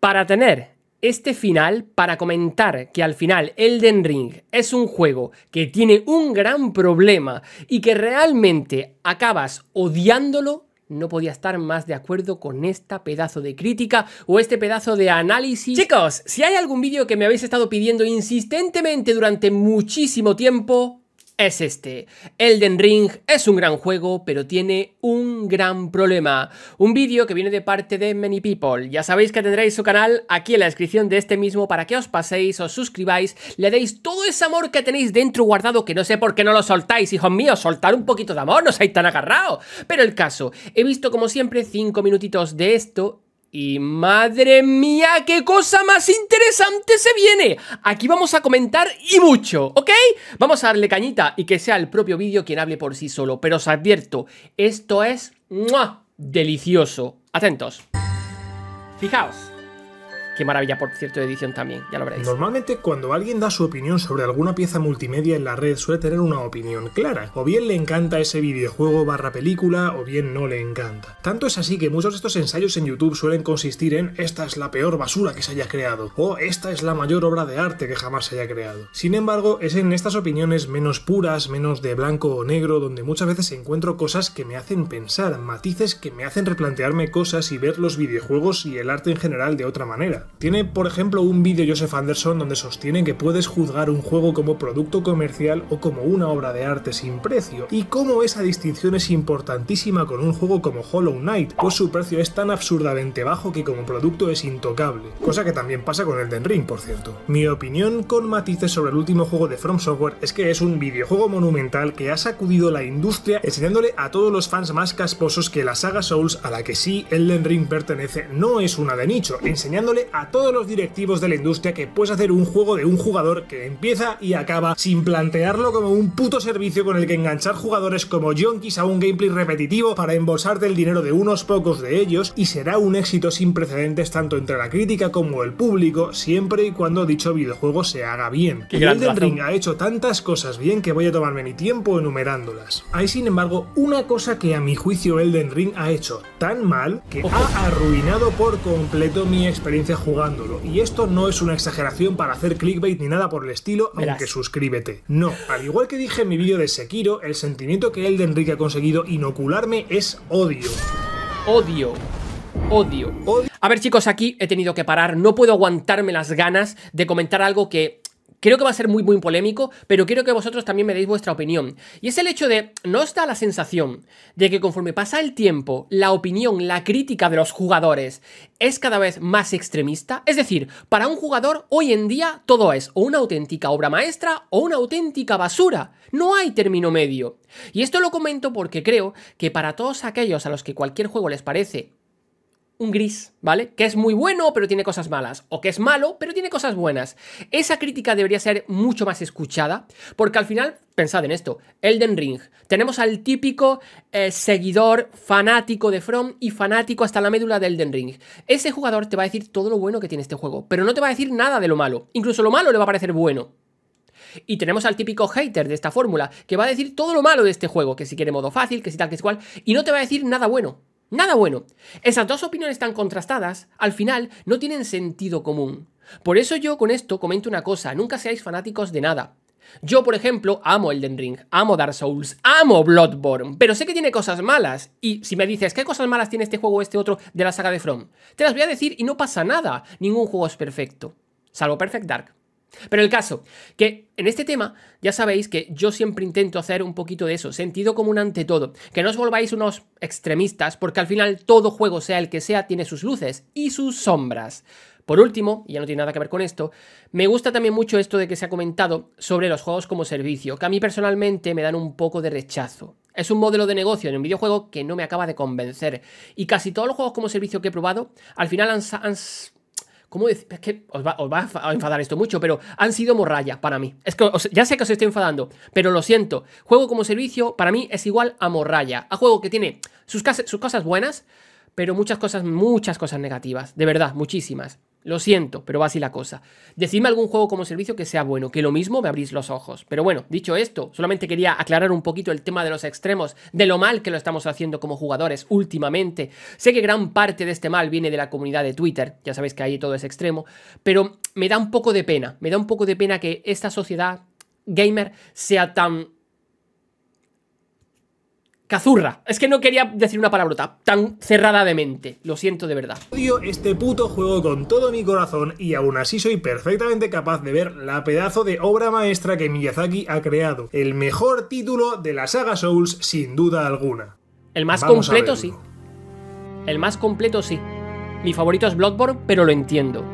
Para tener este final, para comentar que al final Elden Ring es un juego que tiene un gran problema y que realmente acabas odiándolo, no podía estar más de acuerdo con esta pedazo de crítica o este pedazo de análisis. Chicos, si hay algún vídeo que me habéis estado pidiendo insistentemente durante muchísimo tiempo, es este. Elden Ring es un gran juego, pero tiene un gran problema. Un vídeo que viene de parte de Many People. Ya sabéis que tendréis su canal aquí en la descripción de este mismo para que os paséis, os suscribáis, le deis todo ese amor que tenéis dentro guardado que no sé por qué no lo soltáis, hijos míos, soltar un poquito de amor, no seáis tan agarrados. Pero el caso, he visto como siempre 5 minutitos de esto y madre mía, qué cosa más interesante se viene. Aquí vamos a comentar y mucho, ¿ok? Vamos a darle cañita y que sea el propio vídeo quien hable por sí solo. Pero os advierto, esto es delicioso. Atentos. Fijaos. Qué maravilla, por cierto, edición también, ya lo veréis. Normalmente cuando alguien da su opinión sobre alguna pieza multimedia en la red suele tener una opinión clara. O bien le encanta ese videojuego barra película o bien no le encanta. Tanto es así que muchos de estos ensayos en YouTube suelen consistir en esta es la peor basura que se haya creado o esta es la mayor obra de arte que jamás se haya creado. Sin embargo, es en estas opiniones menos puras, menos de blanco o negro, donde muchas veces encuentro cosas que me hacen pensar, matices que me hacen replantearme cosas y ver los videojuegos y el arte en general de otra manera. Tiene, por ejemplo, un vídeo Joseph Anderson donde sostiene que puedes juzgar un juego como producto comercial o como una obra de arte sin precio, y cómo esa distinción es importantísima con un juego como Hollow Knight, pues su precio es tan absurdamente bajo que como producto es intocable, cosa que también pasa con Elden Ring, por cierto. Mi opinión con matices sobre el último juego de From Software es que es un videojuego monumental que ha sacudido la industria enseñándole a todos los fans más casposos que la saga Souls, a la que sí Elden Ring pertenece, no es una de nicho, enseñándole a a todos los directivos de la industria que puedes hacer un juego de un jugador que empieza y acaba sin plantearlo como un puto servicio con el que enganchar jugadores como yonkis a un gameplay repetitivo para embolsarte el dinero de unos pocos de ellos y será un éxito sin precedentes tanto entre la crítica como el público siempre y cuando dicho videojuego se haga bien. Y Elden Ring ha hecho tantas cosas bien que voy a tomarme mi tiempo enumerándolas. Hay sin embargo una cosa que a mi juicio Elden Ring ha hecho tan mal que ha arruinado por completo mi experiencia jugándolo. Y esto no es una exageración para hacer clickbait ni nada por el estilo, aunque suscríbete. No, al igual que dije en mi vídeo de Sekiro, el sentimiento que Elden Ring ha conseguido inocularme es Odio. Odio. odio. A ver chicos, aquí he tenido que parar, no puedo aguantarme las ganas de comentar algo que Creo que va a ser muy, muy polémico, pero quiero que vosotros también me deis vuestra opinión. Y es el hecho de, ¿no os da la sensación de que conforme pasa el tiempo, la opinión, la crítica de los jugadores es cada vez más extremista? Es decir, para un jugador hoy en día todo es o una auténtica obra maestra o una auténtica basura. No hay término medio. Y esto lo comento porque creo que para todos aquellos a los que cualquier juego les parece un gris, ¿vale? Que es muy bueno, pero tiene cosas malas, o que es malo, pero tiene cosas buenas. Esa crítica debería ser mucho más escuchada, porque al final, pensad en esto, Elden Ring, tenemos al típico eh, seguidor fanático de From y fanático hasta la médula de Elden Ring. Ese jugador te va a decir todo lo bueno que tiene este juego, pero no te va a decir nada de lo malo, incluso lo malo le va a parecer bueno. Y tenemos al típico hater de esta fórmula, que va a decir todo lo malo de este juego, que si quiere modo fácil, que si tal, que es cual, y no te va a decir nada bueno. Nada bueno. Esas dos opiniones tan contrastadas, al final, no tienen sentido común. Por eso yo con esto comento una cosa, nunca seáis fanáticos de nada. Yo, por ejemplo, amo Elden Ring, amo Dark Souls, amo Bloodborne, pero sé que tiene cosas malas. Y si me dices, ¿qué cosas malas tiene este juego o este otro de la saga de From? Te las voy a decir y no pasa nada. Ningún juego es perfecto. Salvo Perfect Dark. Pero el caso, que en este tema ya sabéis que yo siempre intento hacer un poquito de eso, sentido común ante todo, que no os volváis unos extremistas, porque al final todo juego, sea el que sea, tiene sus luces y sus sombras. Por último, y ya no tiene nada que ver con esto, me gusta también mucho esto de que se ha comentado sobre los juegos como servicio, que a mí personalmente me dan un poco de rechazo. Es un modelo de negocio en un videojuego que no me acaba de convencer, y casi todos los juegos como servicio que he probado, al final han, han ¿Cómo decir? Es que os va, a enfadar esto mucho, pero han sido morralla para mí. Es que ya sé que os estoy enfadando, pero lo siento. Juego como servicio para mí es igual a morralla. A juego que tiene sus, sus cosas buenas, pero muchas cosas, muchas cosas negativas. De verdad, muchísimas. Lo siento, pero va así la cosa. Decidme algún juego como servicio que sea bueno, que lo mismo me abrís los ojos. Pero bueno, dicho esto, solamente quería aclarar un poquito el tema de los extremos, de lo mal que lo estamos haciendo como jugadores últimamente. Sé que gran parte de este mal viene de la comunidad de Twitter, ya sabéis que ahí todo es extremo, pero me da un poco de pena, me da un poco de pena que esta sociedad gamer sea tan Cazurra. Es que no quería decir una palabrota tan cerrada de mente. Lo siento de verdad. Odio este puto juego con todo mi corazón y aún así soy perfectamente capaz de ver la pedazo de obra maestra que Miyazaki ha creado. El mejor título de la saga Souls, sin duda alguna. El más completo, sí. El más completo, sí. Mi favorito es Bloodborne, pero lo entiendo.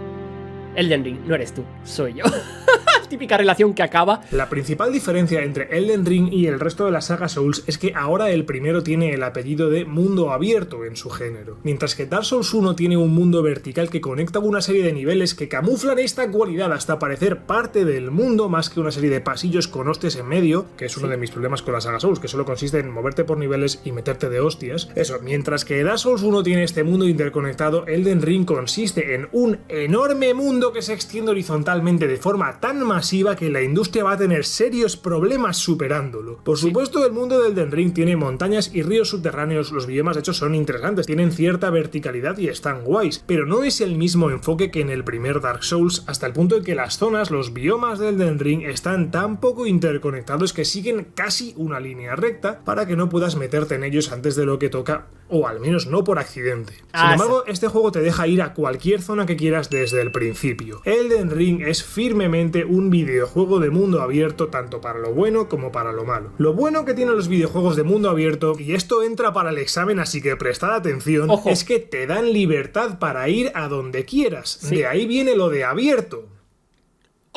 Elden Ring, no eres tú, soy yo. típica relación que acaba. La principal diferencia entre Elden Ring y el resto de la saga Souls es que ahora el primero tiene el apellido de mundo abierto en su género, mientras que Dark Souls 1 tiene un mundo vertical que conecta una serie de niveles que camuflan esta cualidad hasta parecer parte del mundo más que una serie de pasillos con hostias en medio, que es uno de mis problemas con la saga Souls, que solo consiste en moverte por niveles y meterte de hostias. Eso, mientras que Dark Souls 1 tiene este mundo interconectado, Elden Ring consiste en un enorme mundo que se extiende horizontalmente de forma tan masiva que la industria va a tener serios problemas superándolo. Por supuesto, el mundo del Den Ring tiene montañas y ríos subterráneos, los biomas de hecho son interesantes, tienen cierta verticalidad y están guays, pero no es el mismo enfoque que en el primer Dark Souls, hasta el punto de que las zonas, los biomas del Den Ring están tan poco interconectados que siguen casi una línea recta para que no puedas meterte en ellos antes de lo que toca o al menos no por accidente. Sin ah, embargo, este juego te deja ir a cualquier zona que quieras desde el principio. Elden Ring es firmemente un videojuego de mundo abierto tanto para lo bueno como para lo malo. Lo bueno que tienen los videojuegos de mundo abierto, y esto entra para el examen así que prestad atención, es que te dan libertad para ir a donde quieras. De ahí viene lo de abierto.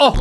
Oh,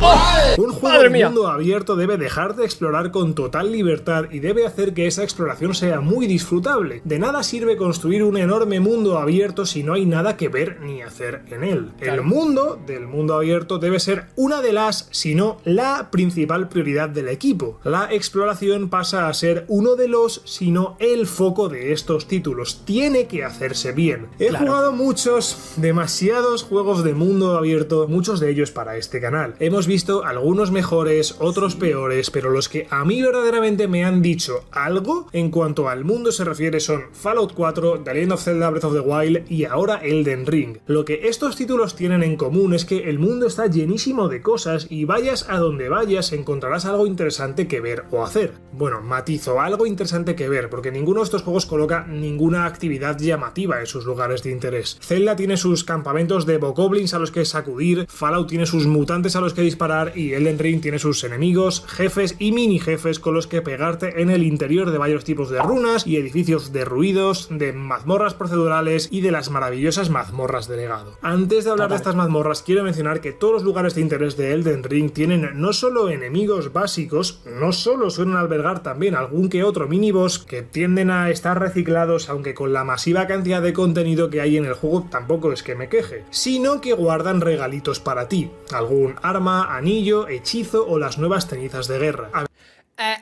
oh. Un juego de mundo abierto debe dejar de explorar con total libertad y debe hacer que esa exploración sea muy disfrutable. De nada sirve construir un enorme mundo abierto si no hay nada que ver ni hacer en él. El mundo del mundo abierto debe ser una de las, si no la principal prioridad del equipo. La exploración pasa a ser uno de los, si no el foco de estos títulos. Tiene que hacerse bien. He jugado muchos, demasiados juegos de mundo abierto, muchos de ellos para este este canal. Hemos visto algunos mejores, otros peores, pero los que a mí verdaderamente me han dicho algo en cuanto al mundo se refiere son Fallout 4, The Legend of Zelda Breath of the Wild y ahora Elden Ring. Lo que estos títulos tienen en común es que el mundo está llenísimo de cosas y vayas a donde vayas encontrarás algo interesante que ver o hacer. Bueno, matizo, algo interesante que ver, porque ninguno de estos juegos coloca ninguna actividad llamativa en sus lugares de interés. Zelda tiene sus campamentos de bokoblins a los que sacudir, Fallout tiene sus mutantes a los que disparar y Elden Ring tiene sus enemigos, jefes y mini jefes con los que pegarte en el interior de varios tipos de runas y edificios derruidos, de mazmorras procedurales y de las maravillosas mazmorras de legado. Antes de hablar de ah, estas mazmorras, quiero mencionar que todos los lugares de interés de Elden Ring tienen no solo enemigos básicos, no solo suelen albergar también algún que otro mini boss que tienden a estar reciclados, aunque con la masiva cantidad de contenido que hay en el juego tampoco es que me queje, sino que guardan regalitos para ti algún arma, anillo, hechizo o las nuevas cenizas de guerra.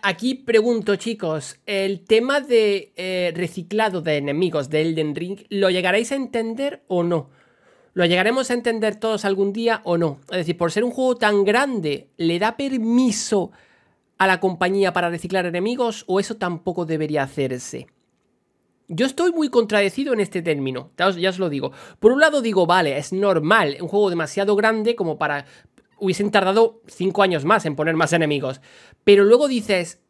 aquí pregunto, chicos, el tema de eh, reciclado de enemigos de Elden Ring, ¿lo llegaréis a entender o no? ¿Lo llegaremos a entender todos algún día o no? Es decir, por ser un juego tan grande, ¿le da permiso a la compañía para reciclar enemigos o eso tampoco debería hacerse? Yo estoy muy contradecido en este término, ya os, lo digo. Por un lado digo, vale, es normal, un juego demasiado grande como para... Hubiesen tardado 5 años más en poner más enemigos. Pero luego dices,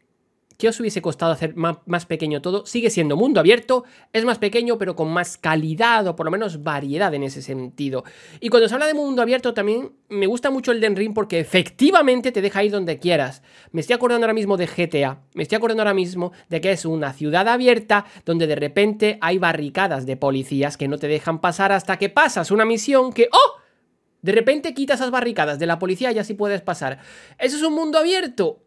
que os hubiese costado hacer más, pequeño todo? Sigue siendo mundo abierto, es más pequeño, pero con más calidad o por lo menos variedad en ese sentido. Y cuando se habla de mundo abierto también me gusta mucho el Den Ring porque efectivamente te deja ir donde quieras. Me estoy acordando ahora mismo de GTA, me estoy acordando ahora mismo de que es una ciudad abierta donde de repente hay barricadas de policías que no te dejan pasar hasta que pasas una misión que ¡Oh! De repente quitas esas barricadas de la policía y así puedes pasar. ¿Eso es un mundo abierto?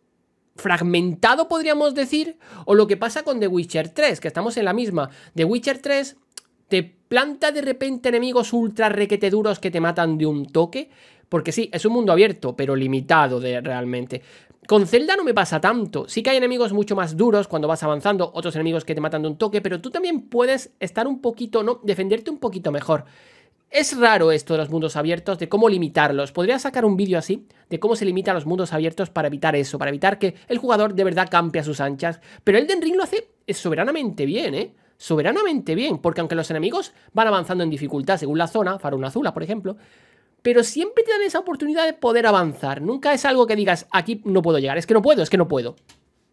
fragmentado, podríamos decir, o lo que pasa con The Witcher 3, que estamos en la misma. The Witcher 3 te planta de repente enemigos ultra requete duros que te matan de un toque. Porque sí, es un mundo abierto, pero limitado de, realmente. Con Zelda no me pasa tanto. Sí que hay enemigos mucho más duros cuando vas avanzando, otros enemigos que te matan de un toque, pero tú también puedes estar un poquito, ¿no? Defenderte un poquito mejor. Es raro esto de los mundos abiertos, de cómo limitarlos. Podría sacar un vídeo así de cómo se limitan los mundos abiertos para evitar eso, para evitar que el jugador de verdad campe a sus anchas. Pero el Ring lo hace eh, soberanamente bien, ¿eh? Soberanamente bien, porque aunque los enemigos van avanzando en dificultad según la zona, Faruna Azula, por ejemplo, pero siempre te dan esa oportunidad de poder avanzar. Nunca es algo que digas, aquí no puedo llegar, es que no puedo, es que no puedo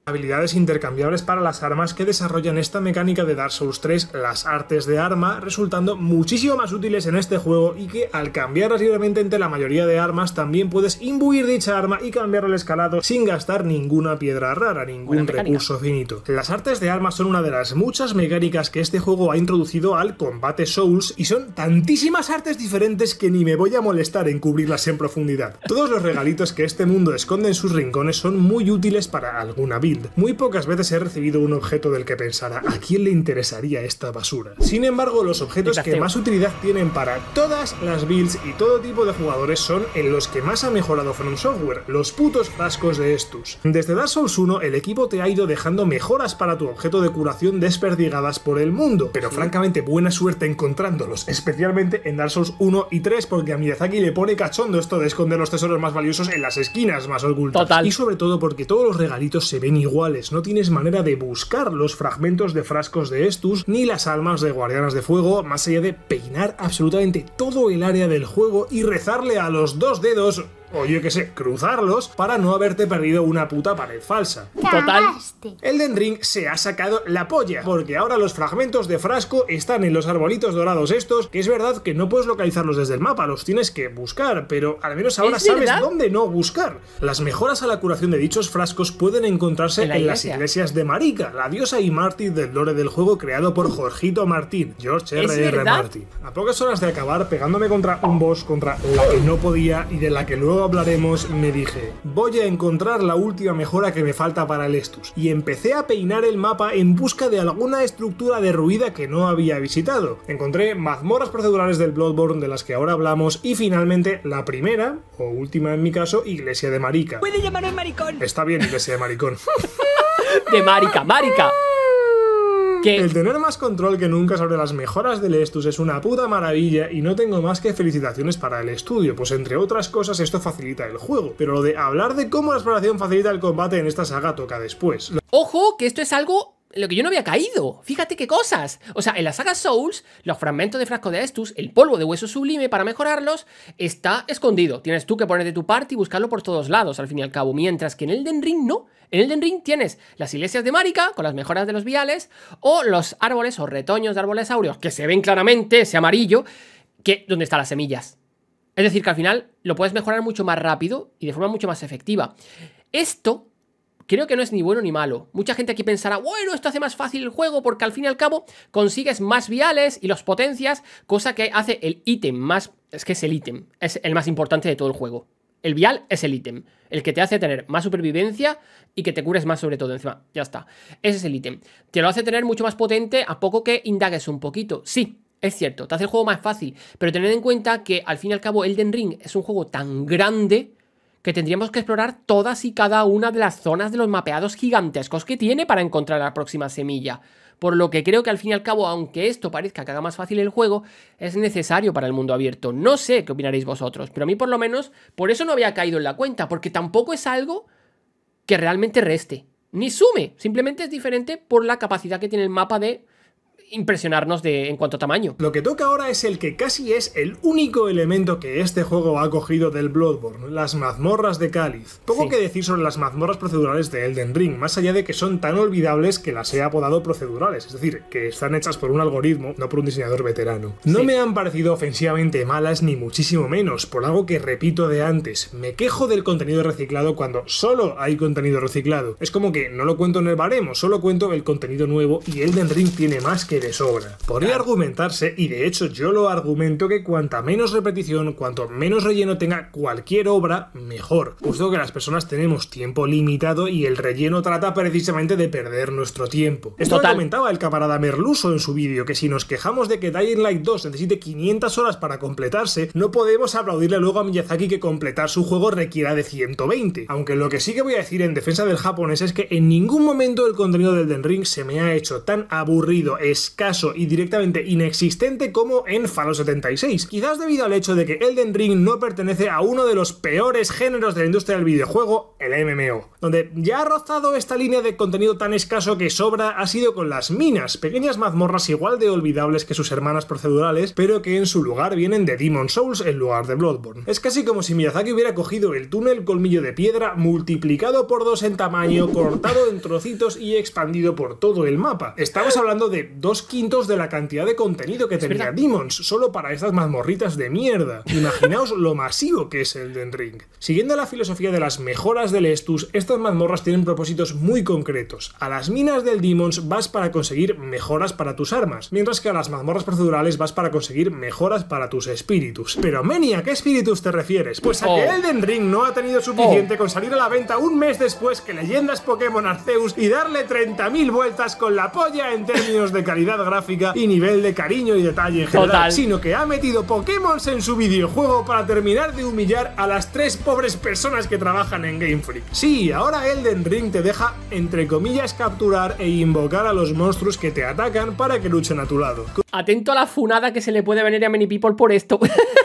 habilidades intercambiables para las armas que desarrollan esta mecánica de Dark Souls 3, las artes de arma, resultando muchísimo más útiles en este juego y que al cambiar rápidamente entre la mayoría de armas también puedes imbuir dicha arma y cambiar el escalado sin gastar ninguna piedra rara, ningún recurso finito. Las artes de arma son una de las muchas mecánicas que este juego ha introducido al combate Souls y son tantísimas artes diferentes que ni me voy a molestar en cubrirlas en profundidad. Todos los regalitos que este mundo esconde en sus rincones son muy útiles para alguna vida muy pocas veces he recibido un objeto del que pensara, ¿a quién le interesaría esta basura? Sin embargo, los objetos que más utilidad tienen para todas las builds y todo tipo de jugadores son en los que más ha mejorado From Software, los putos frascos de Estus. Desde Dark Souls 1, el equipo te ha ido dejando mejoras para tu objeto de curación desperdigadas por el mundo, pero francamente buena suerte encontrándolos, especialmente en Dark Souls 1 y 3, porque a Miyazaki le pone cachondo esto de esconder los tesoros más valiosos en las esquinas más ocultas. Y sobre todo porque todos los regalitos se ven iguales, no tienes manera de buscar los fragmentos de frascos de Estus ni las almas de guardianas de fuego, más allá de peinar absolutamente todo el área del juego y rezarle a los dos dedos o yo qué sé, cruzarlos para no haberte perdido una puta pared falsa. Total. el Ring se ha sacado la polla, porque ahora los fragmentos de frasco están en los arbolitos dorados estos, que es verdad que no puedes localizarlos desde el mapa, los tienes que buscar, pero al menos ahora sabes dónde no buscar. Las mejoras a la curación de dichos frascos pueden encontrarse en, las iglesias de marica la diosa y mártir del lore del juego creado por Jorgito Martín, George R.R. R. Martin. A pocas horas de acabar, pegándome contra un boss contra la que no podía y de la que luego hablaremos, me dije. Voy a encontrar la última mejora que me falta para el Estus, y empecé a peinar el mapa en busca de alguna estructura derruida que no había visitado. Encontré mazmorras procedurales del Bloodborne de las que ahora hablamos, y finalmente la primera, o última en mi caso, Iglesia de Marica. Puede llamarme maricón. Está bien, Iglesia de Maricón. de Marica, Marica. El tener más control que nunca sobre las mejoras del Estus es una puta maravilla y no tengo más que felicitaciones para el estudio, pues entre otras cosas esto facilita el juego. Pero lo de hablar de cómo la exploración facilita el combate en esta saga toca después. Ojo, que esto es algo lo que yo no había caído. Fíjate qué cosas. O sea, en la saga Souls, los fragmentos de frasco de Estus, el polvo de hueso sublime para mejorarlos, está escondido. Tienes tú que poner de tu parte y buscarlo por todos lados, al fin y al cabo. Mientras que en Elden Ring no. En Elden Ring tienes las iglesias de Marika, con las mejoras de los viales, o los árboles o retoños de árboles áureos, que se ven claramente, ese amarillo, que donde están las semillas. Es decir, que al final lo puedes mejorar mucho más rápido y de forma mucho más efectiva. Esto creo que no es ni bueno ni malo. Mucha gente aquí pensará, bueno, esto hace más fácil el juego porque al fin y al cabo consigues más viales y los potencias, cosa que hace el ítem más... Es que es el ítem, es el más importante de todo el juego. El vial es el ítem, el que te hace tener más supervivencia y que te cures más sobre todo encima. Ya está, ese es el ítem. Te lo hace tener mucho más potente a poco que indagues un poquito. Sí, es cierto, te hace el juego más fácil, pero tened en cuenta que al fin y al cabo Elden Ring es un juego tan grande que tendríamos que explorar todas y cada una de las zonas de los mapeados gigantescos que tiene para encontrar la próxima semilla. Por lo que creo que al fin y al cabo, aunque esto parezca que haga más fácil el juego, es necesario para el mundo abierto. No sé qué opinaréis vosotros, pero a mí por lo menos por eso no había caído en la cuenta, porque tampoco es algo que realmente reste, ni sume, simplemente es diferente por la capacidad que tiene el mapa de impresionarnos de, en cuanto a tamaño. Lo que toca ahora es el que casi es el único elemento que este juego ha cogido del Bloodborne, las mazmorras de cáliz. Poco que decir sobre las mazmorras procedurales de Elden Ring, más allá de que son tan olvidables que las he apodado procedurales, es decir, que están hechas por un algoritmo, no por un diseñador veterano. No me han parecido ofensivamente malas ni muchísimo menos, por algo que repito de antes, me quejo del contenido reciclado cuando solo hay contenido reciclado. Es como que no lo cuento en el baremo, solo cuento el contenido nuevo y Elden Ring tiene más que de sobra. Podría argumentarse, y de hecho yo lo argumento, que cuanta menos repetición, cuanto menos relleno tenga cualquier obra, mejor, puesto que las personas tenemos tiempo limitado y el relleno trata precisamente de perder nuestro tiempo. Esto comentaba el camarada Merluso en su vídeo, que si nos quejamos de que Dying Light 2 necesite 500 horas para completarse, no podemos aplaudirle luego a Miyazaki que completar su juego requiera de 120. Aunque lo que sí que voy a decir en defensa del japonés es que en ningún momento el contenido del Den Ring se me ha hecho tan aburrido, es escaso y directamente inexistente como en Fallout 76, quizás debido al hecho de que Elden Ring no pertenece a uno de los peores géneros de la industria del videojuego, el MMO, donde ya ha rozado esta línea de contenido tan escaso que sobra ha sido con las minas, pequeñas mazmorras igual de olvidables que sus hermanas procedurales, pero que en su lugar vienen de Demon Souls en lugar de Bloodborne. Es casi como si Miyazaki hubiera cogido el túnel colmillo de piedra multiplicado por dos en tamaño, cortado en trocitos y expandido por todo el mapa. Estamos hablando de dos quintos de la cantidad de contenido que tenía Demons, solo para estas mazmorritas de mierda. Imaginaos lo masivo que es el Ring. Siguiendo la filosofía de las mejoras del Estus, estas mazmorras tienen propósitos muy concretos. A las minas del Demons vas para conseguir mejoras para tus armas, mientras que a las mazmorras procedurales vas para conseguir mejoras para tus espíritus. Pero Meni, ¿a qué espíritus te refieres? Pues a que oh. Elden Ring no ha tenido suficiente oh. con salir a la venta un mes después que Leyendas Pokémon Arceus y darle 30.000 vueltas con la polla en términos de calidad gráfica y nivel de cariño y detalle en general, sino que ha metido Pokémon en su videojuego para terminar de humillar a las tres pobres personas que trabajan en Game Freak. Sí, ahora Elden Ring te deja, entre comillas, capturar e invocar a los monstruos que te atacan para que luchen a tu lado. Atento a la funada que se le puede venir a Many People por esto.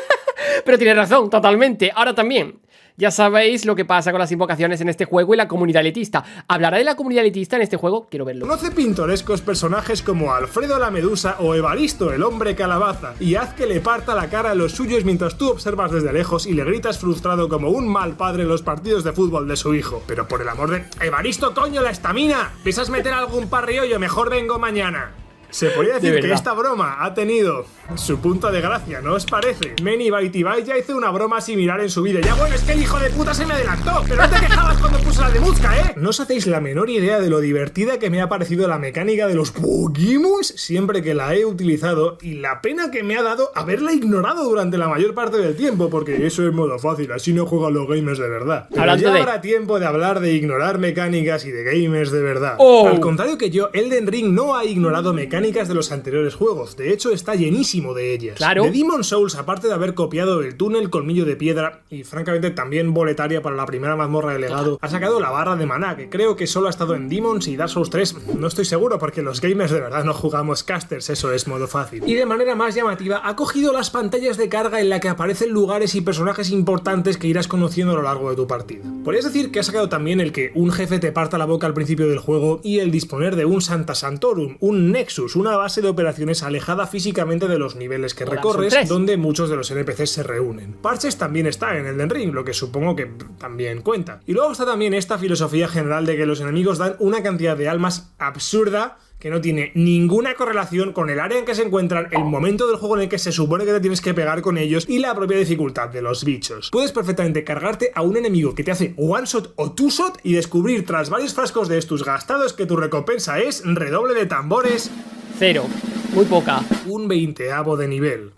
Pero tienes razón, totalmente. Ahora también. Ya sabéis lo que pasa con las invocaciones en este juego y la comunidad elitista. ¿Hablará de la comunidad elitista en este juego? Quiero verlo. Conoce pintorescos personajes como Alfredo la Medusa o Evaristo, el hombre calabaza, y haz que le parta la cara a los suyos mientras tú observas desde lejos y le gritas frustrado como un mal padre los partidos de fútbol de su hijo. Pero por el amor de... ¡Evaristo, coño, la estamina! ¿Pisas meter algún parriollo? Mejor vengo mañana. Se podría decir que esta broma ha tenido su punto de gracia, ¿no os parece? y Bite ya hizo una broma similar en su vida. Ya bueno, es que el hijo de puta se me adelantó, pero no te quejabas cuando puse la de Muzka, ¿eh? No os hacéis la menor idea de lo divertida que me ha parecido la mecánica de los Pokémon siempre que la he utilizado y la pena que me ha dado haberla ignorado durante la mayor parte del tiempo, porque eso es modo fácil, así no juegan los gamers de verdad. Pero ya habrá tiempo de hablar de ignorar mecánicas y de gamers de verdad. Oh. Al contrario que yo, Elden Ring no ha ignorado mecánicas de los anteriores juegos, de hecho está llenísimo de ellas. De Demon Souls, aparte de haber copiado el túnel Colmillo de Piedra y francamente también boletaria para la primera mazmorra de legado, ha sacado la barra de maná, que creo que solo ha estado en Demons y Dark Souls 3, no estoy seguro porque los gamers de verdad no jugamos casters, eso es modo fácil. Y de manera más llamativa, ha cogido las pantallas de carga en la que aparecen lugares y personajes importantes que irás conociendo a lo largo de tu partida. Podrías decir que ha sacado también el que un jefe te parta la boca al principio del juego y el disponer de un Santa Santorum, un Nexus, pues una base de operaciones alejada físicamente de los niveles que recorres, donde muchos de los NPCs se reúnen. Parches también está en Elden Ring, lo que supongo que también cuenta. Y luego está también esta filosofía general de que los enemigos dan una cantidad de almas absurda que no tiene ninguna correlación con el área en que se encuentran, el momento del juego en el que se supone que te tienes que pegar con ellos y la propia dificultad de los bichos. Puedes perfectamente cargarte a un enemigo que te hace one shot o two shot y descubrir tras varios frascos de estos gastados que tu recompensa es redoble de tambores. Cero, muy poca. Un veinteavo de nivel.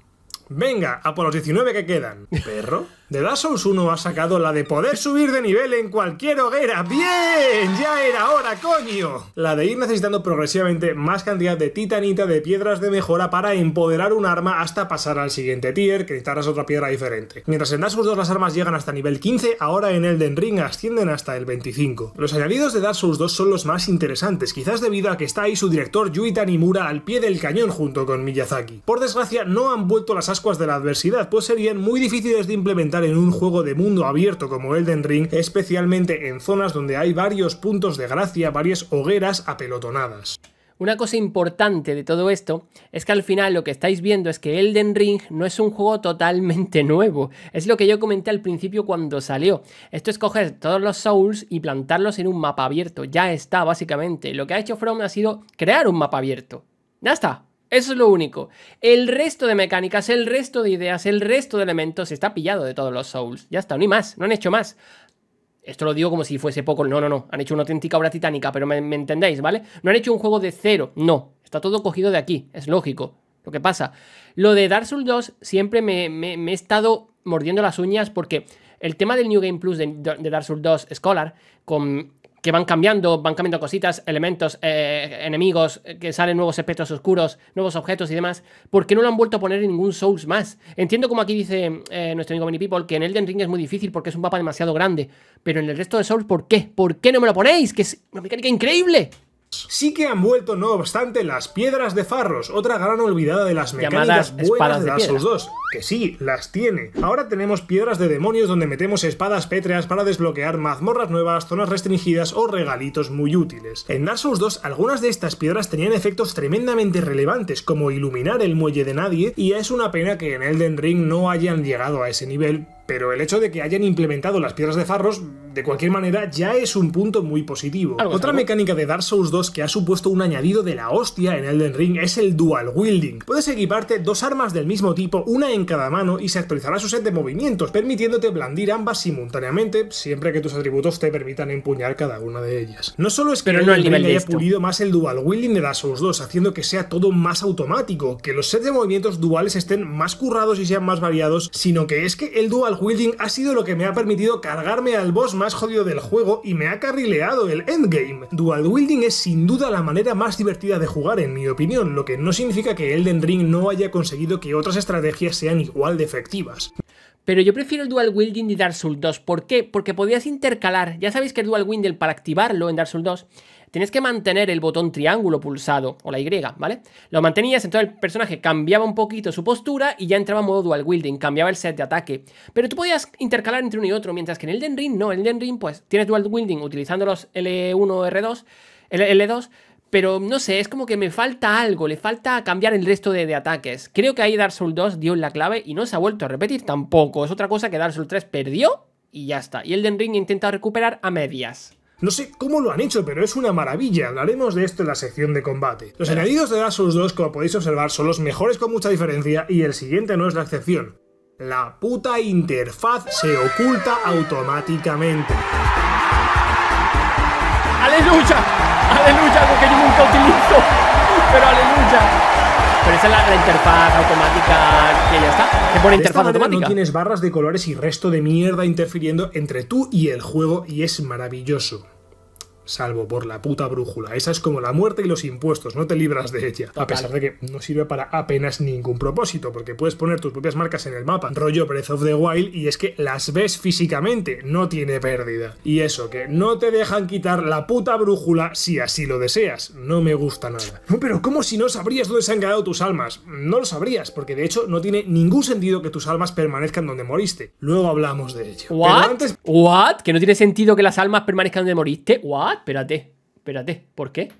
Venga, a por los 19 que quedan. Perro de Dark Souls 1 ha sacado la de poder subir de nivel en cualquier hoguera. ¡Bien! ¡Ya era hora, coño! La de ir necesitando progresivamente más cantidad de titanita de piedras de mejora para empoderar un arma hasta pasar al siguiente tier, que necesitarás otra piedra diferente. Mientras en Dark Souls 2 las armas llegan hasta nivel 15, ahora en Elden Ring ascienden hasta el 25. Los añadidos de Dark Souls 2 son los más interesantes, quizás debido a que está ahí su director Yui Tanimura al pie del cañón junto con Miyazaki. Por desgracia, no han vuelto las ascuas de la adversidad, pues serían muy difíciles de implementar en un juego de mundo abierto como Elden Ring, especialmente en zonas donde hay varios puntos de gracia, varias hogueras apelotonadas. Una cosa importante de todo esto es que al final lo que estáis viendo es que Elden Ring no es un juego totalmente nuevo. Es lo que yo comenté al principio cuando salió. Esto es coger todos los Souls y plantarlos en un mapa abierto. Ya está, básicamente. Lo que ha hecho From ha sido crear un mapa abierto. Ya está, eso es lo único. El resto de mecánicas, el resto de ideas, el resto de elementos está pillado de todos los Souls. Ya está, hay más, no han hecho más. Esto lo digo como si fuese poco. No, no, no. Han hecho una auténtica obra titánica, pero me, entendéis, ¿vale? No han hecho un juego de cero. No. Está todo cogido de aquí. Es lógico. Lo que pasa. Lo de Dark Souls 2 siempre me, he estado mordiendo las uñas porque el tema del New Game Plus de, de Dark Souls 2 Scholar con que van cambiando, van cambiando cositas, elementos, eh, enemigos, eh, que salen nuevos espectros oscuros, nuevos objetos y demás, ¿por qué no lo han vuelto a poner en ningún Souls más? Entiendo como aquí dice eh, nuestro amigo Mini People que en Elden Ring es muy difícil porque es un mapa demasiado grande, pero en el resto de Souls, ¿por qué? ¿Por qué no me lo ponéis? Que es una mecánica increíble. Sí que han vuelto, no obstante, las piedras de Farros, otra gran olvidada de las mecánicas buenas de Dark Souls 2, que sí, las tiene. Ahora tenemos piedras de demonios donde metemos espadas pétreas para desbloquear mazmorras nuevas, zonas restringidas o regalitos muy útiles. En Dark Souls 2, algunas de estas piedras tenían efectos tremendamente relevantes, como iluminar el muelle de nadie, y es una pena que en Elden Ring no hayan llegado a ese nivel, pero el hecho de que hayan implementado las piedras de Farros, de cualquier manera, ya es un punto muy positivo. Otra mecánica de Dark Souls 2 que ha supuesto un añadido de la hostia en Elden Ring es el dual wielding. Puedes equiparte dos armas del mismo tipo, una en cada mano, y se actualizará su set de movimientos, permitiéndote blandir ambas simultáneamente, siempre que tus atributos te permitan empuñar cada una de ellas. No solo es que haya pulido más el dual wielding de Dark Souls 2, haciendo que sea todo más automático, que los sets de movimientos duales estén más currados y sean más variados, sino que es que el dual dual wielding ha sido lo que me ha permitido cargarme al boss más jodido del juego y me ha carrileado el endgame. Dual wielding es sin duda la manera más divertida de jugar en mi opinión, lo que no significa que Elden Ring no haya conseguido que otras estrategias sean igual de efectivas. Pero yo prefiero el Dual Wielding de Dark Souls 2. ¿Por qué? Porque podías intercalar. Ya sabéis que el Dual Wielding para activarlo en Dark Souls 2 tienes que mantener el botón triángulo pulsado o la Y, ¿vale? Lo mantenías, entonces el personaje cambiaba un poquito su postura y ya entraba en modo dual wielding, cambiaba el set de ataque. Pero tú podías intercalar entre uno y otro, mientras que en el Ring no, en el Ring pues tienes dual wielding utilizando los L1, R2, L 1 r 2 l 2 pero no sé, es como que me falta algo, le falta cambiar el resto de, de, ataques. Creo que ahí Dark Souls 2 dio la clave y no se ha vuelto a repetir tampoco. Es otra cosa que Dark Souls 3 perdió y ya está. Y Elden Ring intenta recuperar a medias. No sé cómo lo han hecho, pero es una maravilla. Hablaremos de esto en la sección de combate. Los añadidos de Asus 2, como podéis observar, son los mejores con mucha diferencia y el siguiente no es la excepción. La puta interfaz se oculta automáticamente. ¡Aleluya! ¡Aleluya! Algo que yo nunca utilizo. Pero aleluya. Pero esa es la, interfaz automática que ya está. pone interfaz automática. No tienes barras de colores y resto de mierda interfiriendo entre tú y el juego y es maravilloso salvo por la puta brújula. Esa es como la muerte y los impuestos, no te libras de ella. A pesar de que no sirve para apenas ningún propósito, porque puedes poner tus propias marcas en el mapa, rollo Breath of the Wild, y es que las ves físicamente, no tiene pérdida. Y eso, que no te dejan quitar la puta brújula si así lo deseas, no me gusta nada. Pero ¿cómo si no sabrías dónde se han quedado tus almas? No lo sabrías, porque de hecho no tiene ningún sentido que tus almas permanezcan donde moriste. Luego hablamos de ello. ¿What? ¿What? ¿Que no tiene sentido que las almas permanezcan donde moriste? ¿What? Ah, espérate, espérate, ¿por qué?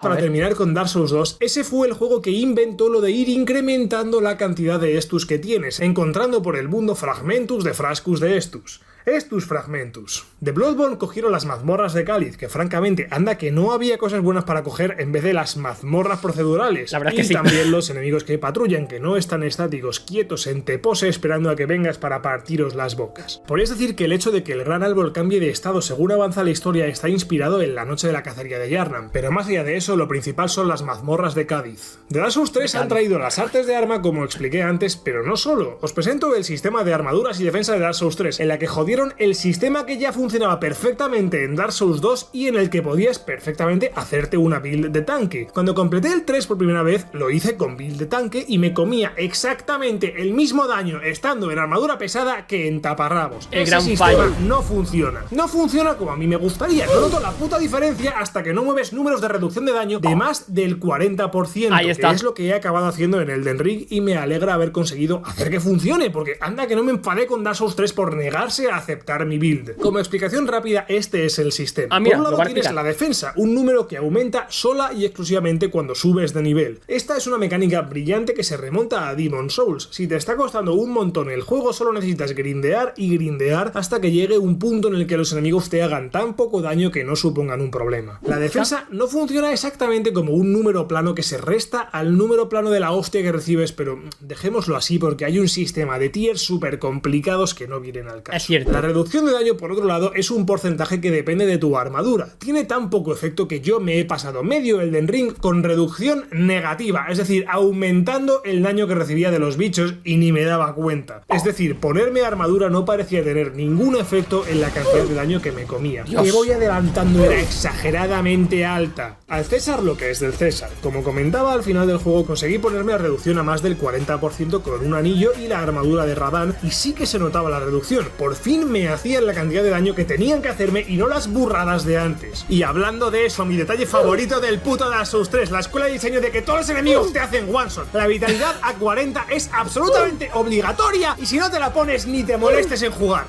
Para terminar con Dark Souls 2, ese fue el juego que inventó lo de ir incrementando la cantidad de Estus que tienes, encontrando por el mundo fragmentos de frascos de Estus. Estus Fragmentus. De Bloodborne cogieron las mazmorras de Cádiz, que francamente, anda que no había cosas buenas para coger en vez de las mazmorras procedurales. y también los enemigos que patrullan, que no están estáticos, quietos en te pose esperando a que vengas para partiros las bocas. Podrías decir que el hecho de que el gran árbol cambie de estado según avanza la historia está inspirado en la noche de la cacería de Yarnam, pero más allá de eso, lo principal son las mazmorras de Cádiz. De Dark Souls 3 han traído las artes de arma como expliqué antes, pero no solo. Os presento el sistema de armaduras y defensa de Dark Souls 3, en la que jodieron el sistema que ya funcionaba perfectamente en Dark Souls 2 y en el que podías perfectamente hacerte una build de tanque. Cuando completé el 3 por primera vez, lo hice con build de tanque y me comía exactamente el mismo daño estando en armadura pesada que en taparrabos. El gran sistema no funciona. No funciona como a mí me gustaría. No noto la puta diferencia hasta que no mueves números de reducción de daño de más del 40%. Ahí está. es lo que he acabado haciendo en el Ring y me alegra haber conseguido hacer que funcione, porque anda que no me enfadé con Dark Souls 3 por negarse a aceptar mi build. Como explicación rápida, este es el sistema. Ah, Por un lado tienes la defensa, un número que aumenta sola y exclusivamente cuando subes de nivel. Esta es una mecánica brillante que se remonta a Demon Souls. Si te está costando un montón el juego, solo necesitas grindear y grindear hasta que llegue un punto en el que los enemigos te hagan tan poco daño que no supongan un problema. La defensa no funciona exactamente como un número plano que se resta al número plano de la hostia que recibes, pero dejémoslo así porque hay un sistema de tiers súper complicados que no vienen al caso. La reducción de daño, por otro lado, es un porcentaje que depende de tu armadura. Tiene tan poco efecto que yo me he pasado medio Elden Ring con reducción negativa, es decir, aumentando el daño que recibía de los bichos y ni me daba cuenta. Es decir, ponerme armadura no parecía tener ningún efecto en la cantidad de daño que me comía. Lo Me voy adelantando, era exageradamente alta. Al César lo que es del César. Como comentaba, al final del juego conseguí ponerme a reducción a más del 40% con un anillo y la armadura de Rabán, y sí que se notaba la reducción. Por fin me hacían la cantidad de daño que tenían que hacerme y no las burradas de antes. Y hablando de eso, mi detalle favorito del puto de los 3, la escuela de diseño de que todos los enemigos te hacen one shot. La vitalidad a 40 es absolutamente obligatoria y si no te la pones ni te molestes en jugar.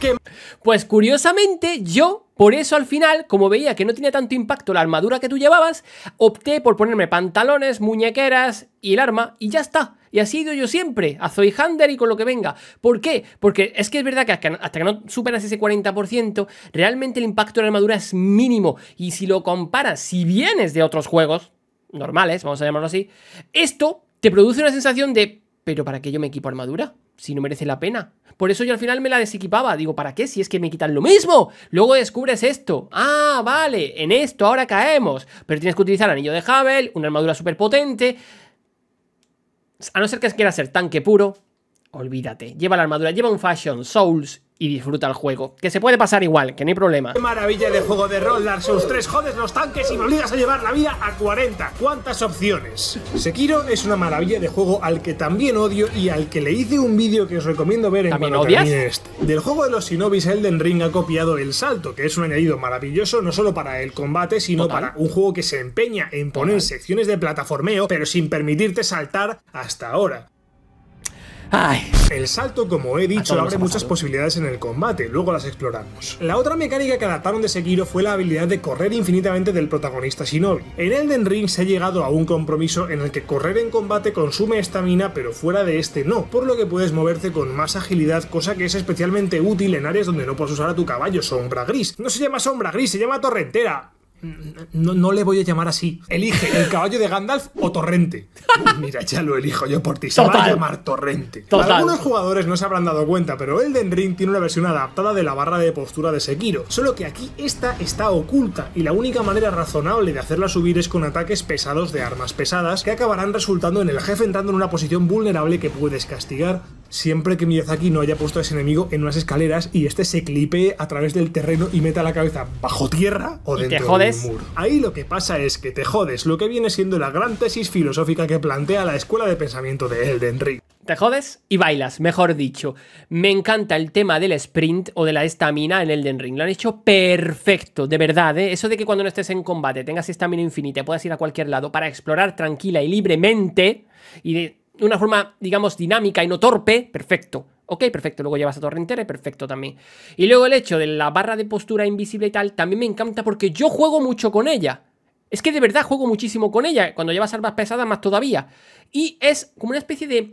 Pues curiosamente yo por eso al final, como veía que no tenía tanto impacto la armadura que tú llevabas, opté por ponerme pantalones, muñequeras y el arma y ya está. Y así he ido yo siempre, a Hunter y con lo que venga. ¿Por qué? Porque es que es verdad que hasta que no superas ese 40%, realmente el impacto de la armadura es mínimo. Y si lo comparas, si vienes de otros juegos normales, vamos a llamarlo así, esto te produce una sensación de, ¿pero para qué yo me equipo armadura? si no merece la pena. Por eso yo al final me la desequipaba. Digo, ¿para qué? Si es que me quitan lo mismo. Luego descubres esto. Ah, vale, en esto ahora caemos. Pero tienes que utilizar anillo de Havel una armadura súper potente. A no ser que quieras ser tanque puro, olvídate. Lleva la armadura, lleva un Fashion Souls y disfruta el juego. Que se puede pasar igual, que no hay problema. maravilla de juego de rol, sus tres tres Jodes los tanques y me obligas a llevar la vida a 40. ¿Cuántas opciones? Sekiro es una maravilla de juego al que también odio y al que le hice un vídeo que os recomiendo ver en ¿También odias? Este. Del juego de los Sinobis, Elden Ring ha copiado el salto, que es un añadido maravilloso no solo para el combate, sino para un juego que se empeña en poner secciones de plataformeo, pero sin permitirte saltar hasta ahora. El salto, como he dicho, abre muchas posibilidades en el combate, luego las exploramos. La otra mecánica que adaptaron de Sekiro fue la habilidad de correr infinitamente del protagonista Shinobi. En Elden Ring se ha llegado a un compromiso en el que correr en combate consume estamina, pero fuera de este no, por lo que puedes moverte con más agilidad, cosa que es especialmente útil en áreas donde no puedes usar a tu caballo, sombra gris. No se llama sombra gris, se llama torrentera no, no, le voy a llamar así. Elige el caballo de Gandalf o Torrente. mira, ya lo elijo yo por ti. Se va a llamar Torrente. Algunos jugadores no se habrán dado cuenta, pero Elden Ring tiene una versión adaptada de la barra de postura de Sekiro. Solo que aquí esta está oculta y la única manera razonable de hacerla subir es con ataques pesados de armas pesadas que acabarán resultando en el jefe entrando en una posición vulnerable que puedes castigar siempre que Miyazaki no haya puesto a ese enemigo en unas escaleras y este se clipe a través del terreno y meta la cabeza bajo tierra o dentro de jodes? muro. Ahí lo que pasa es que te jodes, lo que viene siendo la gran tesis filosófica que plantea la escuela de pensamiento de Elden Ring. Te jodes y bailas, mejor dicho. Me encanta el tema del sprint o de la estamina en Elden Ring. Lo han hecho perfecto, de verdad. ¿eh? Eso de que cuando no estés en combate tengas estamina infinita, puedas ir a cualquier lado para explorar tranquila y libremente y de de una forma, digamos, dinámica y no torpe, perfecto. Ok, perfecto. Luego llevas a torre entera, perfecto también. Y luego el hecho de la barra de postura invisible y tal, también me encanta porque yo juego mucho con ella. Es que de verdad juego muchísimo con ella. Cuando llevas armas pesadas, más todavía. Y es como una especie de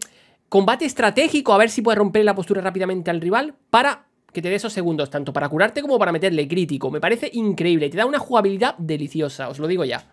combate estratégico a ver si puedes romper la postura rápidamente al rival para que te dé esos segundos, tanto para curarte como para meterle crítico. Me parece increíble. Te da una jugabilidad deliciosa, os lo digo ya.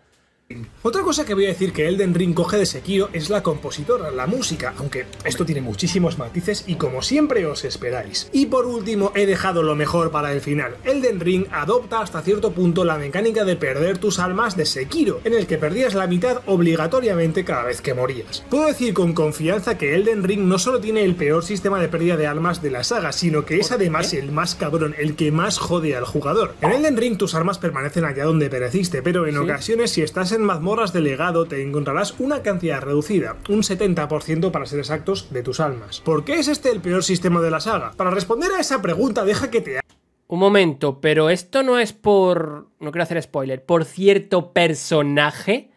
Otra cosa que voy a decir que Elden Ring coge de Sekiro es la compositora, la música, aunque esto tiene muchísimos matices y como siempre os esperáis. Y por último, he dejado lo mejor para el final. Elden Ring adopta hasta cierto punto la mecánica de perder tus almas de Sekiro, en el que perdías la mitad obligatoriamente cada vez que morías. Puedo decir con confianza que Elden Ring no solo tiene el peor sistema de pérdida de almas de la saga, sino que es además el más cabrón, el que más jode al jugador. En Elden Ring tus armas permanecen allá donde pereciste, pero en ocasiones si estás en mazmorras de legado te encontrarás una cantidad reducida, un 70% para ser exactos, de tus almas. ¿Por qué es este el peor sistema de la saga? Para responder a esa pregunta deja que te... Un momento, pero esto no es por... no quiero hacer spoiler, por cierto personaje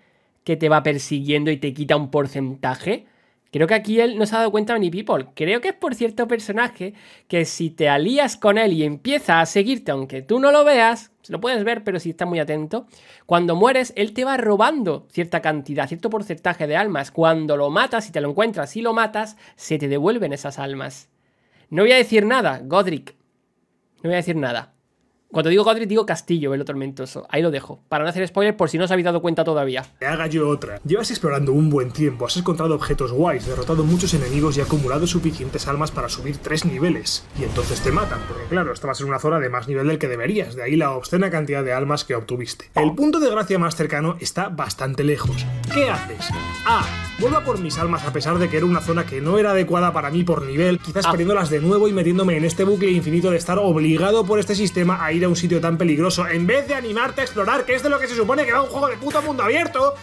que te va persiguiendo y te quita un porcentaje. Creo que aquí él no se ha dado cuenta ni people. Creo que es por cierto personaje que si te alías con él y empieza a seguirte, aunque tú no lo veas, lo puedes ver, pero si estás muy atento, cuando mueres, él te va robando cierta cantidad, cierto porcentaje de almas. Cuando lo matas, y te lo encuentras y lo matas, se te devuelven esas almas. No voy a decir nada, Godric. No voy a decir nada. Cuando digo Godric, digo Castillo, el tormentoso. Ahí lo dejo. Para no hacer spoiler, por si no os habéis dado cuenta todavía. Te haga yo otra. Llevas explorando un buen tiempo, has encontrado objetos guays, derrotado muchos enemigos y acumulado suficientes almas para subir tres niveles. Y entonces te matan, porque claro, estabas en una zona de más nivel del que deberías, de ahí la obscena cantidad de almas que obtuviste. El punto de gracia más cercano está bastante lejos. ¿Qué haces? A. Vuelvo a por mis almas a pesar de que era una zona que no era adecuada para mí por nivel, quizás ah. perdiéndolas de nuevo y metiéndome en este bucle infinito de estar obligado por este sistema a ir ir a un sitio tan peligroso en vez de animarte a explorar, que es de lo que se supone que va un juego de puto mundo abierto.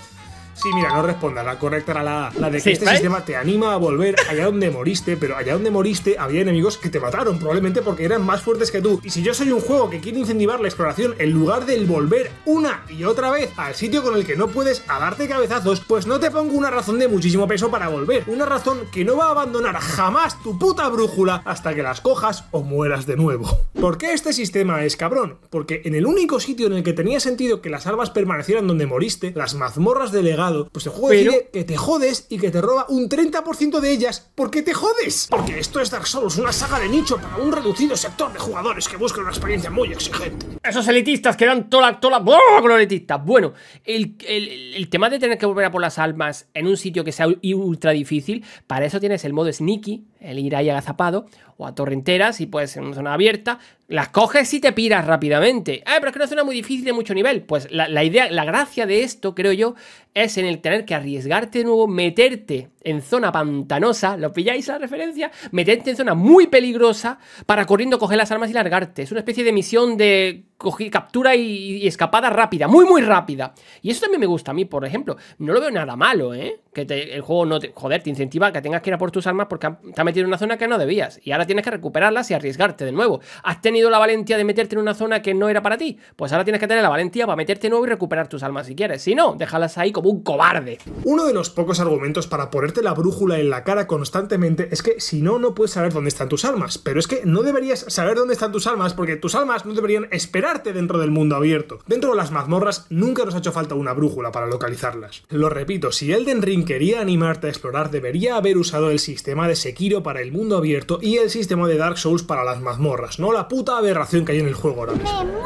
Sí, mira, no responda. La correcta era la, la de que este sistema te anima a volver allá donde moriste, pero allá donde moriste había enemigos que te mataron, probablemente porque eran más fuertes que tú. Y si yo soy un juego que quiere incentivar la exploración en lugar del volver una y otra vez al sitio con el que no puedes a darte cabezazos, pues no te pongo una razón de muchísimo peso para volver. Una razón que no va a abandonar jamás tu puta brújula hasta que las cojas o mueras de nuevo. ¿Por qué este sistema es cabrón? Porque en el único sitio en el que tenía sentido que las armas permanecieran donde moriste, las mazmorras de legado pues el juego que te jodes y que te roba un 30% de ellas. ¿Por te jodes? Porque esto es Dark Souls, una saga de nicho para un reducido sector de jugadores que buscan una experiencia muy exigente. Esos elitistas que dan toda la... Toda con los elitistas! Bueno, el, el, tema de tener que volver a por las almas en un sitio que sea ultra difícil, para eso tienes el modo sneaky, el ir ahí agazapado, o a torrenteras, y puedes en una zona abierta, las coges y te piras rápidamente. Ah, pero es que una zona muy difícil de mucho nivel. Pues la, la, idea, la gracia de esto, creo yo, es en el tener que arriesgarte de nuevo, meterte en zona pantanosa, ¿lo pilláis la referencia? Meterte en zona muy peligrosa para corriendo coger las armas y largarte. Es una especie de misión de cogí captura y, escapada rápida, muy, muy rápida. Y eso también me gusta a mí, por ejemplo. No lo veo nada malo, ¿eh? Que el juego no te, joder, te incentiva a que tengas que ir a por tus armas porque te has metido en una zona que no debías. Y ahora tienes que recuperarlas y arriesgarte de nuevo. Has tenido la valentía de meterte en una zona que no era para ti. Pues ahora tienes que tener la valentía para meterte de nuevo y recuperar tus armas si quieres. Si no, déjalas ahí como un cobarde. Uno de los pocos argumentos para ponerte la brújula en la cara constantemente es que si no, no puedes saber dónde están tus armas. Pero es que no deberías saber dónde están tus armas porque tus almas no deberían esperar dentro del mundo abierto. Dentro de las mazmorras nunca nos ha hecho falta una brújula para localizarlas. Lo repito, si Elden Ring quería animarte a explorar, debería haber usado el sistema de Sekiro para el mundo abierto y el sistema de Dark Souls para las mazmorras, no la puta aberración que hay en el juego ahora mismo.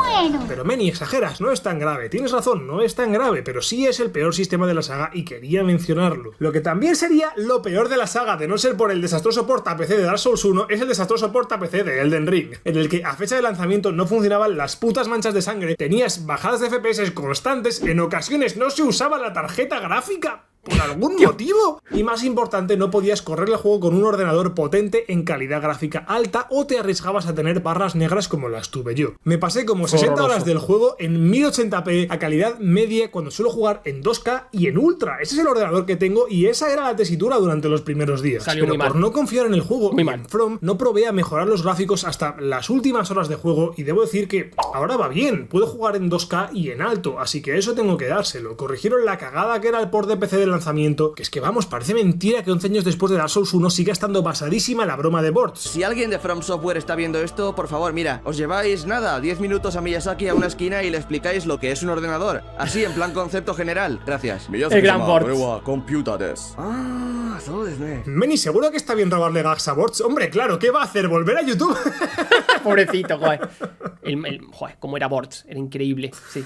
Pero Meni, exageras, no es tan grave. Tienes razón, no es tan grave, pero sí es el peor sistema de la saga y quería mencionarlo. Lo que también sería lo peor de la saga, de no ser por el desastroso porta PC de Dark Souls 1, es el desastroso porta PC de Elden Ring, en el que a fecha de lanzamiento no funcionaban las putas putas manchas de sangre, tenías bajadas de FPS constantes, en ocasiones no se usaba la tarjeta gráfica por algún motivo. Y más importante, no podías correr el juego con un ordenador potente en calidad gráfica alta o te arriesgabas a tener barras negras como las tuve yo. Me pasé como 60 horas del juego en 1080p a calidad media cuando suelo jugar en 2K y en Ultra. Ese es el ordenador que tengo y esa era la tesitura durante los primeros días. Pero por no confiar en el juego, From no probé a mejorar los gráficos hasta las últimas horas de juego y debo decir que ahora va bien. Puedo jugar en 2K y en alto, así que eso tengo que dárselo. Corrigieron la cagada que era el port de PC de la lanzamiento, que es que vamos, parece mentira que 11 años después de Dark Souls 1 siga estando basadísima la broma de Bords. Si alguien de From Software está viendo esto, por favor, mira, os lleváis nada, 10 minutos a Miyazaki a una esquina y le explicáis lo que es un ordenador. Así, en plan concepto general. Gracias. El gran Bords. Ah, Meni, seguro que está bien robarle gags a Borts. Hombre, claro, ¿qué va a hacer? ¿Volver a YouTube? Pobrecito, joder. El, el, cómo era Bords, era increíble, sí.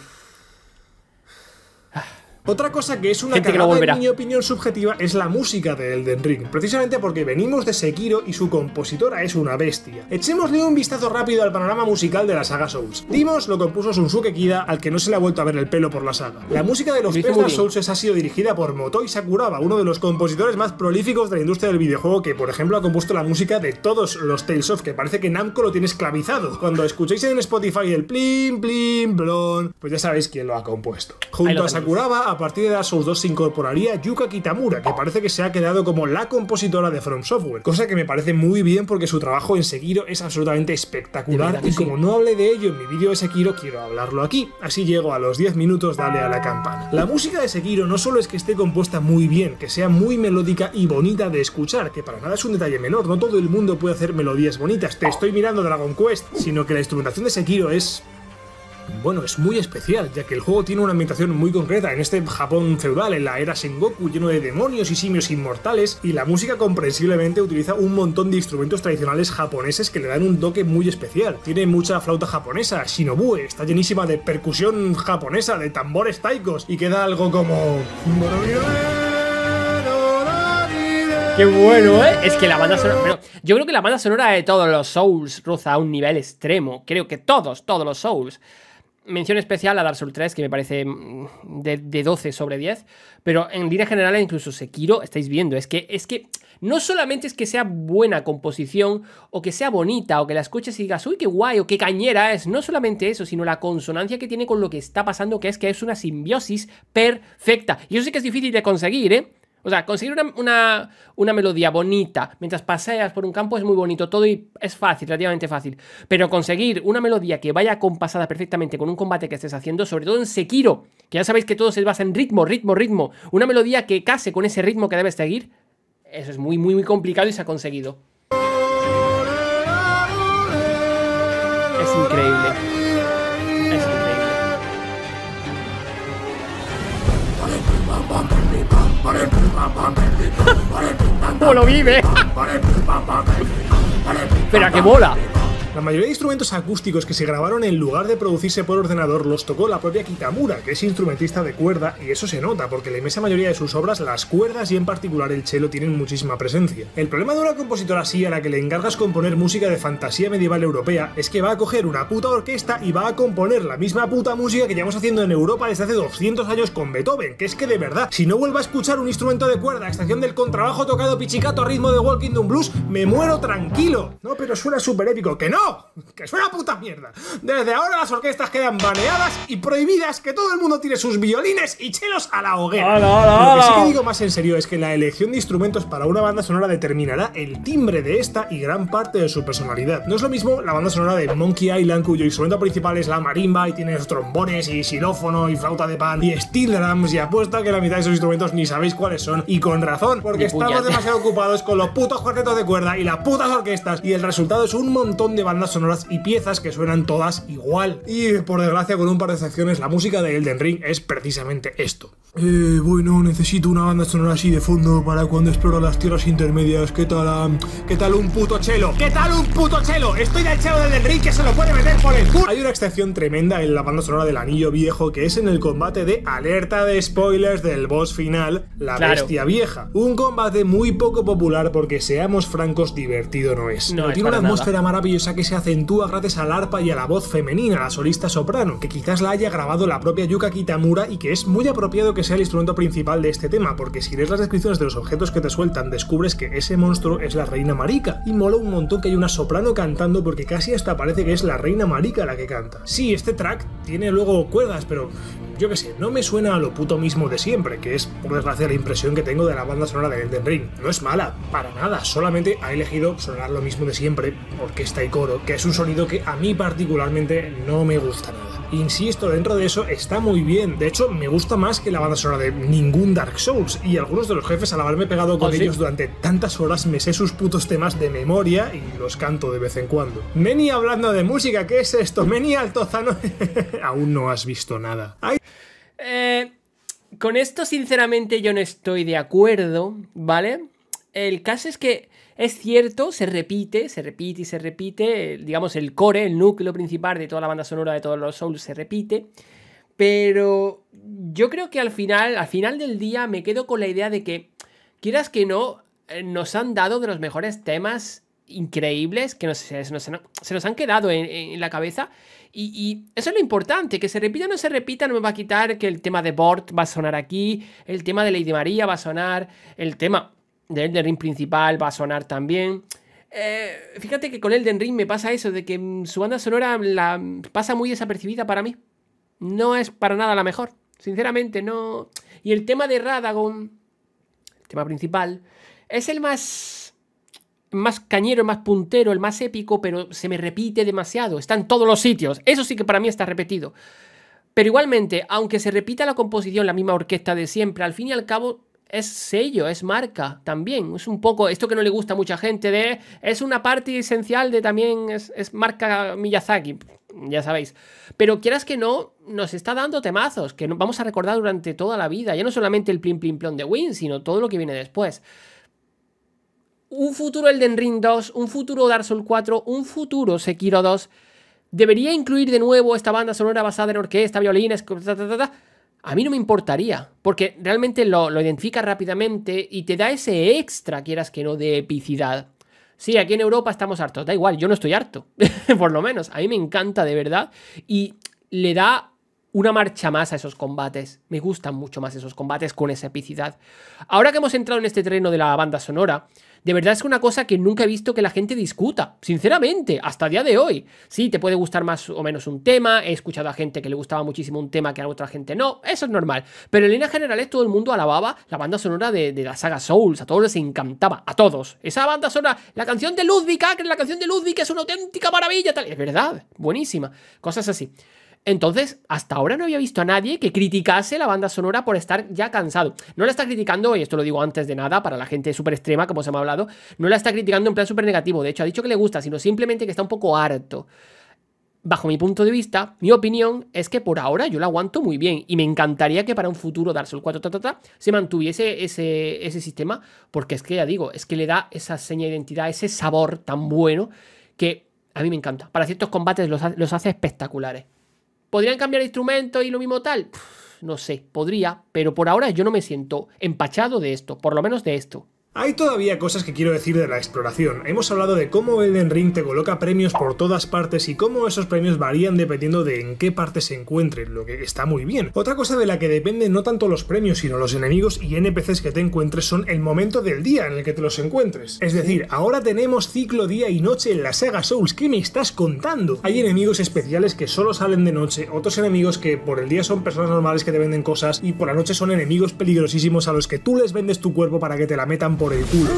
Otra cosa que es una de en mi opinión subjetiva, es la música de Elden Ring, precisamente porque venimos de Sekiro y su compositora es una bestia. Echemosle un vistazo rápido al panorama musical de la saga Souls. Dimos lo compuso Shunsuke Kida, al que no se le ha vuelto a ver el pelo por la saga. La música de los Pestas Souls ha sido dirigida por Motoi Sakuraba, uno de los compositores más prolíficos de la industria del videojuego, que por ejemplo ha compuesto la música de todos los Tales of, que parece que Namco lo tiene esclavizado. Cuando escuchéis en Spotify el plim, plim, blon, pues ya sabéis quién lo ha compuesto. Junto a Sakuraba a partir de Dark 2 se incorporaría Yuka Kitamura, que parece que se ha quedado como la compositora de From Software, cosa que me parece muy bien porque su trabajo en Sekiro es absolutamente espectacular y como no hablé de ello en mi vídeo de Sekiro, quiero hablarlo aquí, así llego a los 10 minutos dale a la campana. La música de Sekiro no solo es que esté compuesta muy bien, que sea muy melódica y bonita de escuchar, que para nada es un detalle menor, no todo el mundo puede hacer melodías bonitas, te estoy mirando Dragon Quest, sino que la instrumentación de Sekiro es bueno, es muy especial, ya que el juego tiene una ambientación muy concreta en este Japón feudal, en la era Sengoku, lleno de demonios y simios inmortales, y la música comprensiblemente utiliza un montón de instrumentos tradicionales japoneses que le dan un toque muy especial. Tiene mucha flauta japonesa, shinobue, está llenísima de percusión japonesa, de tambores taikos, y queda algo como... Qué bueno, ¿eh? Es que la banda sonora. yo creo que la banda sonora de todos los Souls roza a un nivel extremo. Creo que todos, todos los Souls mención especial a Dark Souls 3, que me parece mm, de, 12 sobre 10. Pero en línea general, incluso Sekiro, estáis viendo, es que, es que no solamente es que sea buena composición, o que sea bonita, o que la escuches y digas, uy, qué guay, o qué cañera es. No solamente eso, sino la consonancia que tiene con lo que está pasando, que es que es una simbiosis perfecta. Y eso sí que es difícil de conseguir, ¿eh? O sea, conseguir una, melodía bonita mientras paseas por un campo es muy bonito, todo y es fácil, relativamente fácil. Pero conseguir una melodía que vaya compasada perfectamente con un combate que estés haciendo, sobre todo en Sekiro, que ya sabéis que todo se basa en ritmo, ritmo, ritmo, una melodía que case con ese ritmo que debes seguir, eso es muy, muy, muy complicado y se ha conseguido. Es increíble. ¿Cómo lo vive? Espera, que bola. La mayoría de instrumentos acústicos que se grabaron en lugar de producirse por ordenador los tocó la propia Kitamura, que es instrumentista de cuerda, y eso se nota porque la inmensa mayoría de sus obras, las cuerdas y en particular el cello, tienen muchísima presencia. El problema de una compositora así a la que le encargas componer música de fantasía medieval europea es que va a coger una puta orquesta y va a componer la misma puta música que llevamos haciendo en Europa desde hace 200 años con Beethoven, que es que de verdad, si no vuelvo a escuchar un instrumento de cuerda a excepción del contrabajo tocado pichicato a ritmo de Walking Doom Blues, me muero tranquilo. No, pero suena súper épico, que no, que suena puta mierda. Desde ahora las orquestas quedan baneadas y prohibidas que todo el mundo tire sus violines y chelos a la hoguera. Lo que sí digo más en serio es que la elección de instrumentos para una banda sonora determinará el timbre de esta y gran parte de su personalidad. No es lo mismo la banda sonora de Monkey Island, cuyo instrumento principal es la marimba y tiene trombones y xilófono y flauta de pan y steel drums y apuesta que la mitad de esos instrumentos ni sabéis cuáles son y con razón, porque estamos demasiado ocupados con los putos cuartetos de cuerda y las putas orquestas y el resultado es un montón de bandas sonoras y piezas que suenan todas igual. Y por desgracia, con un par de excepciones, la música de Elden Ring es precisamente esto. Eh, bueno, necesito una banda sonora así de fondo para cuando exploro las tierras intermedias. ¿Qué tal, ah, ¿qué tal un puto chelo? ¿Qué tal un puto chelo? Estoy del chelo del Ring que se lo puede meter por el culo. Hay una excepción tremenda en la banda sonora del Anillo Viejo que es en el combate de alerta de spoilers del boss final, la bestia vieja. Un combate muy poco popular porque seamos francos, divertido no es. No, tiene una atmósfera maravillosa que se acentúa gracias al arpa y a la voz femenina, la solista soprano, que quizás la haya grabado la propia Yuka Kitamura y que es muy apropiado que sea el instrumento principal de este tema, porque si lees las descripciones de los objetos que te sueltan, descubres que ese monstruo es la reina marica. Y mola un montón que hay una soprano cantando porque casi hasta parece que es la reina marica la que canta. Sí, este track tiene luego cuerdas, pero yo qué sé, no me suena a lo puto mismo de siempre, que es por desgracia la impresión que tengo de la banda sonora de Elden Ring. No es mala, para nada, solamente ha elegido sonar lo mismo de siempre, orquesta y coro que es un sonido que a mí particularmente no me gusta nada insisto, dentro de eso está muy bien. De hecho, me gusta más que la banda sonora de ningún Dark Souls. Y algunos de los jefes, al haberme pegado con oh, ellos durante tantas horas, me sé sus putos temas de memoria y los canto de vez en cuando. Meni hablando de música, ¿qué es esto? Meni Altozano, aún no has visto nada. Eh, con esto, sinceramente, yo no estoy de acuerdo, ¿vale? El caso es que es cierto, se repite, se repite y se repite, digamos, el core, el núcleo principal de toda la banda sonora de todos los Souls se repite, pero yo creo que al final, al final del día me quedo con la idea de que, quieras que no, eh, nos han dado de los mejores temas increíbles que no se, nos, han quedado en, la cabeza. Y, y, eso es lo importante, que se repita o no se repita no me va a quitar que el tema de Bort va a sonar aquí, el tema de Lady María va a sonar, el tema de Elden Ring principal va a sonar también. Eh, fíjate que con Elden Ring me pasa eso, de que su banda sonora la pasa muy desapercibida para mí. No es para nada la mejor, sinceramente, no. Y el tema de Radagon, el tema principal, es el más más cañero, el más puntero, el más épico, pero se me repite demasiado. Está en todos los sitios. Eso sí que para mí está repetido. Pero igualmente, aunque se repita la composición, la misma orquesta de siempre, al fin y al cabo es sello, es marca también. Es un poco esto que no le gusta a mucha gente de... Es una parte esencial de también... Es, marca Miyazaki, ya sabéis. Pero quieras que no, nos está dando temazos que vamos a recordar durante toda la vida. Ya no solamente el plim plim plon de Win, sino todo lo que viene después un futuro Elden Ring 2, un futuro Dark Souls 4, un futuro Sekiro 2. Debería incluir de nuevo esta banda sonora basada en orquesta, violines, a mí no me importaría, porque realmente lo, identifica rápidamente y te da ese extra, quieras que no, de epicidad. Sí, aquí en Europa estamos hartos, da igual, yo no estoy harto, por lo menos, a mí me encanta de verdad y le da una marcha más a esos combates. Me gustan mucho más esos combates con esa epicidad. Ahora que hemos entrado en este terreno de la banda sonora, de verdad es una cosa que nunca he visto que la gente discuta, sinceramente, hasta día de hoy. Sí, te puede gustar más o menos un tema, he escuchado a gente que le gustaba muchísimo un tema que a otra gente no, eso es normal. Pero en líneas generales todo el mundo alababa la banda sonora de, la saga Souls, a todos les encantaba, a todos. Esa banda sonora, la canción de Ludwig, Acre, la canción de Ludwig es una auténtica maravilla, tal, es verdad, buenísima, cosas así. Entonces, hasta ahora no había visto a nadie que criticase la banda sonora por estar ya cansado. No la está criticando, y esto lo digo antes de nada, para la gente súper extrema, como se me ha hablado, no la está criticando en plan súper negativo. De hecho, ha dicho que le gusta, sino simplemente que está un poco harto. Bajo mi punto de vista, mi opinión es que por ahora yo la aguanto muy bien y me encantaría que para un futuro Dark Souls 4 ta, se mantuviese ese, sistema, porque es que ya digo, es que le da esa seña de identidad, ese sabor tan bueno que a mí me encanta. Para ciertos combates los hace espectaculares. ¿Podrían cambiar instrumento y lo mismo tal? no sé, podría, pero por ahora yo no me siento empachado de esto, por lo menos de esto. Hay todavía cosas que quiero decir de la exploración. Hemos hablado de cómo Elden Ring te coloca premios por todas partes y cómo esos premios varían dependiendo de en qué parte se encuentren, lo que está muy bien. Otra cosa de la que depende no tanto los premios, sino los enemigos y NPCs que te encuentres son el momento del día en el que te los encuentres. Es decir, ahora tenemos ciclo día y noche en la saga Souls. ¿Qué me estás contando? Hay enemigos especiales que solo salen de noche, otros enemigos que por el día son personas normales que te venden cosas y por la noche son enemigos peligrosísimos a los que tú les vendes tu cuerpo para que te la metan por el culo.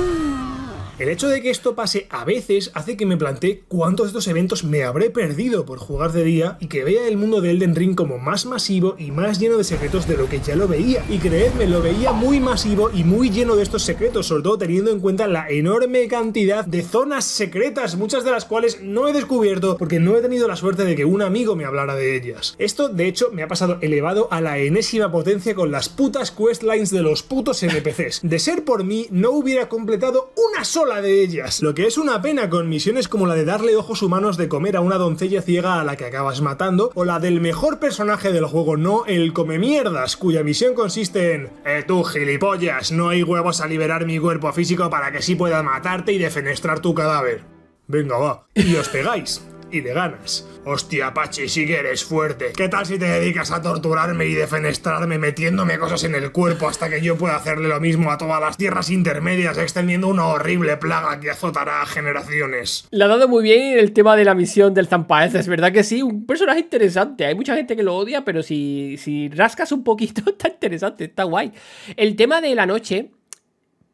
El hecho de que esto pase a veces hace que me plantee cuántos de estos eventos me habré perdido por jugar de día y que vea el mundo de Elden Ring como más masivo y más lleno de secretos de lo que ya lo veía. Y creedme, lo veía muy masivo y muy lleno de estos secretos, sobre todo teniendo en cuenta la enorme cantidad de zonas secretas, muchas de las cuales no he descubierto porque no he tenido la suerte de que un amigo me hablara de ellas. Esto, de hecho, me ha pasado elevado a la enésima potencia con las putas questlines de los putos NPCs. De ser por mí, no hubiera completado una sola la de ellas, lo que es una pena con misiones como la de darle ojos humanos de comer a una doncella ciega a la que acabas matando, o la del mejor personaje del juego, no el come mierdas, cuya misión consiste en Eh tú gilipollas, no hay huevos a liberar mi cuerpo físico para que sí pueda matarte y defenestrar tu cadáver. Venga va, y os pegáis y de ganas. Hostia, Apache, sí que eres fuerte. ¿Qué tal si te dedicas a torturarme y defenestrarme metiéndome cosas en el cuerpo hasta que yo pueda hacerle lo mismo a todas las tierras intermedias, extendiendo una horrible plaga que azotará generaciones? Le ha dado muy bien el tema de la misión del Zampaez, es verdad que sí, un personaje interesante. Hay mucha gente que lo odia, pero si, si rascas un poquito está interesante, está guay. El tema de la noche,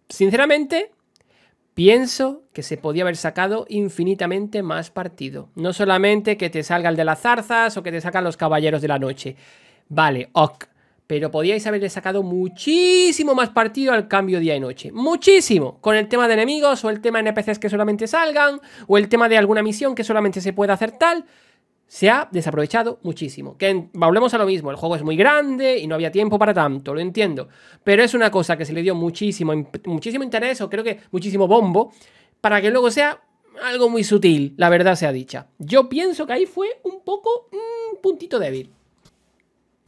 sinceramente Pienso que se podía haber sacado infinitamente más partido. No solamente que te salga el de las zarzas o que te sacan los caballeros de la noche. Vale, ok. Pero podíais haberle sacado muchísimo más partido al cambio día y noche. Muchísimo. Con el tema de enemigos o el tema de NPCs que solamente salgan o el tema de alguna misión que solamente se pueda hacer tal se ha desaprovechado muchísimo. Que volvemos a lo mismo, el juego es muy grande y no había tiempo para tanto, lo entiendo. Pero es una cosa que se le dio muchísimo, muchísimo interés o creo que muchísimo bombo para que luego sea algo muy sutil, la verdad sea dicha. Yo pienso que ahí fue un poco un mm, puntito débil.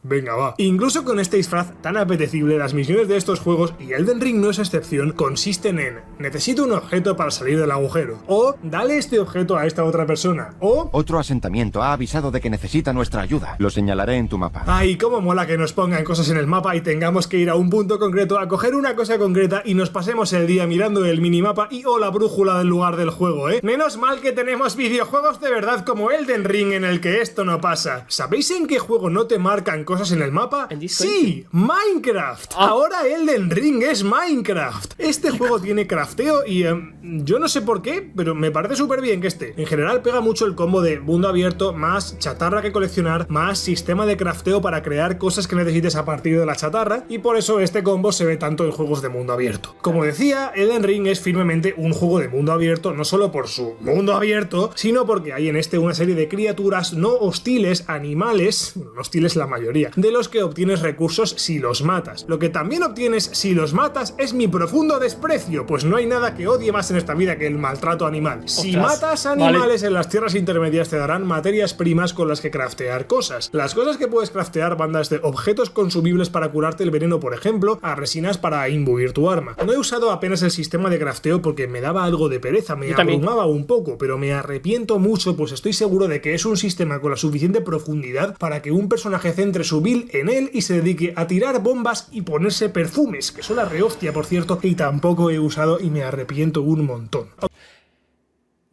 Venga, va. Incluso con este disfraz tan apetecible, las misiones de estos juegos, y Elden Ring no es excepción, consisten en necesito un objeto para salir del agujero, o dale este objeto a esta otra persona, o otro asentamiento ha avisado de que necesita nuestra ayuda. Lo señalaré en tu mapa. Ay, cómo mola que nos pongan cosas en el mapa y tengamos que ir a un punto concreto a coger una cosa concreta y nos pasemos el día mirando el minimapa y o la brújula del lugar del juego, ¿eh? Menos mal que tenemos videojuegos de verdad como Elden Ring en el que esto no pasa. ¿Sabéis en qué juego no te marcan cosas cosas en el mapa? sí, Minecraft. Ah. Ahora Elden Ring es Minecraft. Este juego tiene crafteo y em, yo no sé por qué, pero me parece súper bien que esté. En general pega mucho el combo de mundo abierto, más chatarra que coleccionar, más sistema de crafteo para crear cosas que necesites a partir de la chatarra y por eso este combo se ve tanto en juegos de mundo abierto. Como decía, Elden Ring es firmemente un juego de mundo abierto no solo por su mundo abierto, sino porque hay en este una serie de criaturas no hostiles, animales, hostiles la mayoría, de los que obtienes recursos si los matas. Lo que también obtienes si los matas es mi profundo desprecio, pues no hay nada que odie más en esta vida que el maltrato animal. Si matas animales en las tierras intermedias te darán materias primas con las que craftear cosas. Las cosas que puedes craftear van desde objetos consumibles para curarte el veneno, por ejemplo, a resinas para imbuir tu arma. No he usado apenas el sistema de crafteo porque me daba algo de pereza, me abrumaba un poco, pero me arrepiento mucho, pues estoy seguro de que es un sistema con la suficiente profundidad para que un personaje centre su Subil en él y se dedique a tirar bombas y ponerse perfumes, que son la rehostia, por cierto, y tampoco he usado y me arrepiento un montón.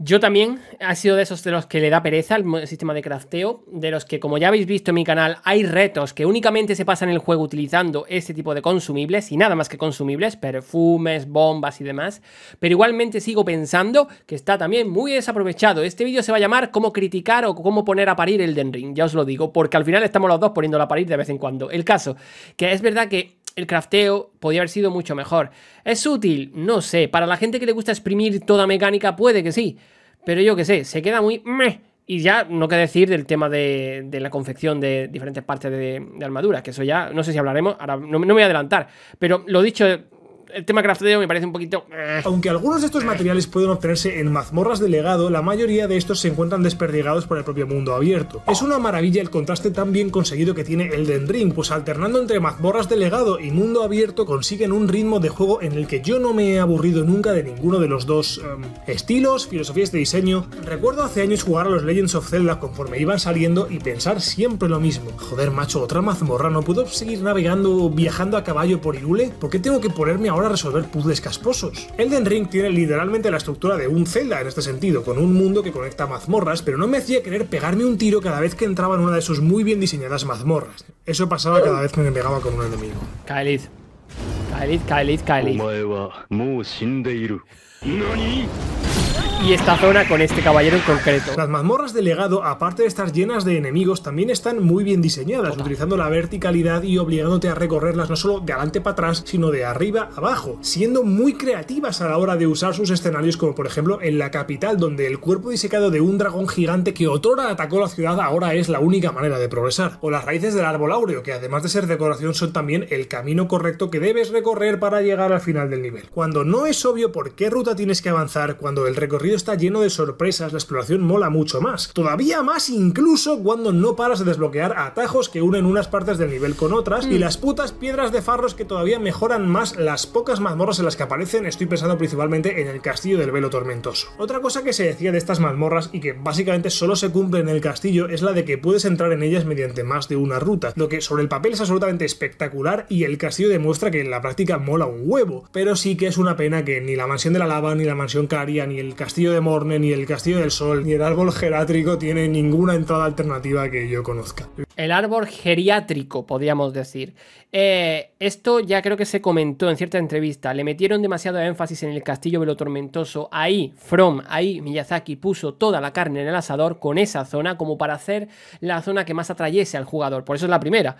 Yo también ha sido de esos de los que le da pereza el sistema de crafteo, de los que, como ya habéis visto en mi canal, hay retos que únicamente se pasan en el juego utilizando este tipo de consumibles y nada más que consumibles, perfumes, bombas y demás. Pero igualmente sigo pensando que está también muy desaprovechado. Este vídeo se va a llamar cómo criticar o cómo poner a parir el Den Ring, ya os lo digo, porque al final estamos los dos poniéndolo a parir de vez en cuando. El caso, que es verdad que el crafteo podía haber sido mucho mejor. ¿Es útil? No sé. Para la gente que le gusta exprimir toda mecánica, puede que sí. Pero yo qué sé, se queda muy... Meh. Y ya no qué decir del tema de, la confección de diferentes partes de, armaduras, que eso ya, no sé si hablaremos, ahora no, no me voy a adelantar. Pero lo dicho, el tema crafteo me parece un poquito. Eh. Aunque algunos de estos materiales pueden obtenerse en mazmorras de legado, la mayoría de estos se encuentran desperdigados por el propio mundo abierto. Es una maravilla el contraste tan bien conseguido que tiene Elden Ring, pues alternando entre mazmorras de legado y mundo abierto consiguen un ritmo de juego en el que yo no me he aburrido nunca de ninguno de los dos em, estilos, filosofías de diseño. Recuerdo hace años jugar a los Legends of Zelda conforme iban saliendo y pensar siempre lo mismo. Joder, macho, otra mazmorra, ¿no puedo seguir navegando, viajando a caballo por Irule? ¿Por qué tengo que ponerme ahora ahora resolver puzzles casposos. Elden Ring tiene literalmente la estructura de un Zelda en este sentido, con un mundo que conecta mazmorras, pero no me hacía querer pegarme un tiro cada vez que entraba en una de sus muy bien diseñadas mazmorras. Eso pasaba cada vez que me pegaba con un enemigo y esta zona con este caballero en concreto. Las mazmorras de legado, aparte de estar llenas de enemigos, también están muy bien diseñadas, utilizando la verticalidad y obligándote a recorrerlas no solo de adelante para atrás, sino de arriba abajo, siendo muy creativas a la hora de usar sus escenarios, como por ejemplo en la capital, donde el cuerpo disecado de un dragón gigante que otrora atacó la ciudad ahora es la única manera de progresar, o las raíces del árbol áureo, que además de ser decoración son también el camino correcto que debes recorrer para llegar al final del nivel. Cuando no es obvio por qué ruta tienes que avanzar, cuando el recorrido está lleno de sorpresas, la exploración mola mucho más. Todavía más incluso cuando no paras de desbloquear atajos que unen unas partes del nivel con otras y mm. las putas piedras de farros que todavía mejoran más las pocas mazmorras en las que aparecen, estoy pensando principalmente en el castillo del velo tormentoso. Otra cosa que se decía de estas mazmorras y que básicamente solo se cumple en el castillo es la de que puedes entrar en ellas mediante más de una ruta, lo que sobre el papel es absolutamente espectacular y el castillo demuestra que en la práctica mola un huevo, pero sí que es una pena que ni la mansión de la lava, ni la mansión Caria, ni el castillo de Morne, ni el Castillo del Sol, ni el árbol geriátrico tiene ninguna entrada alternativa que yo conozca. El árbol geriátrico, podríamos decir. Eh, esto ya creo que se comentó en cierta entrevista. Le metieron demasiado énfasis en el castillo velo tormentoso. Ahí, From, ahí Miyazaki puso toda la carne en el asador con esa zona como para hacer la zona que más atrayese al jugador. Por eso es la primera.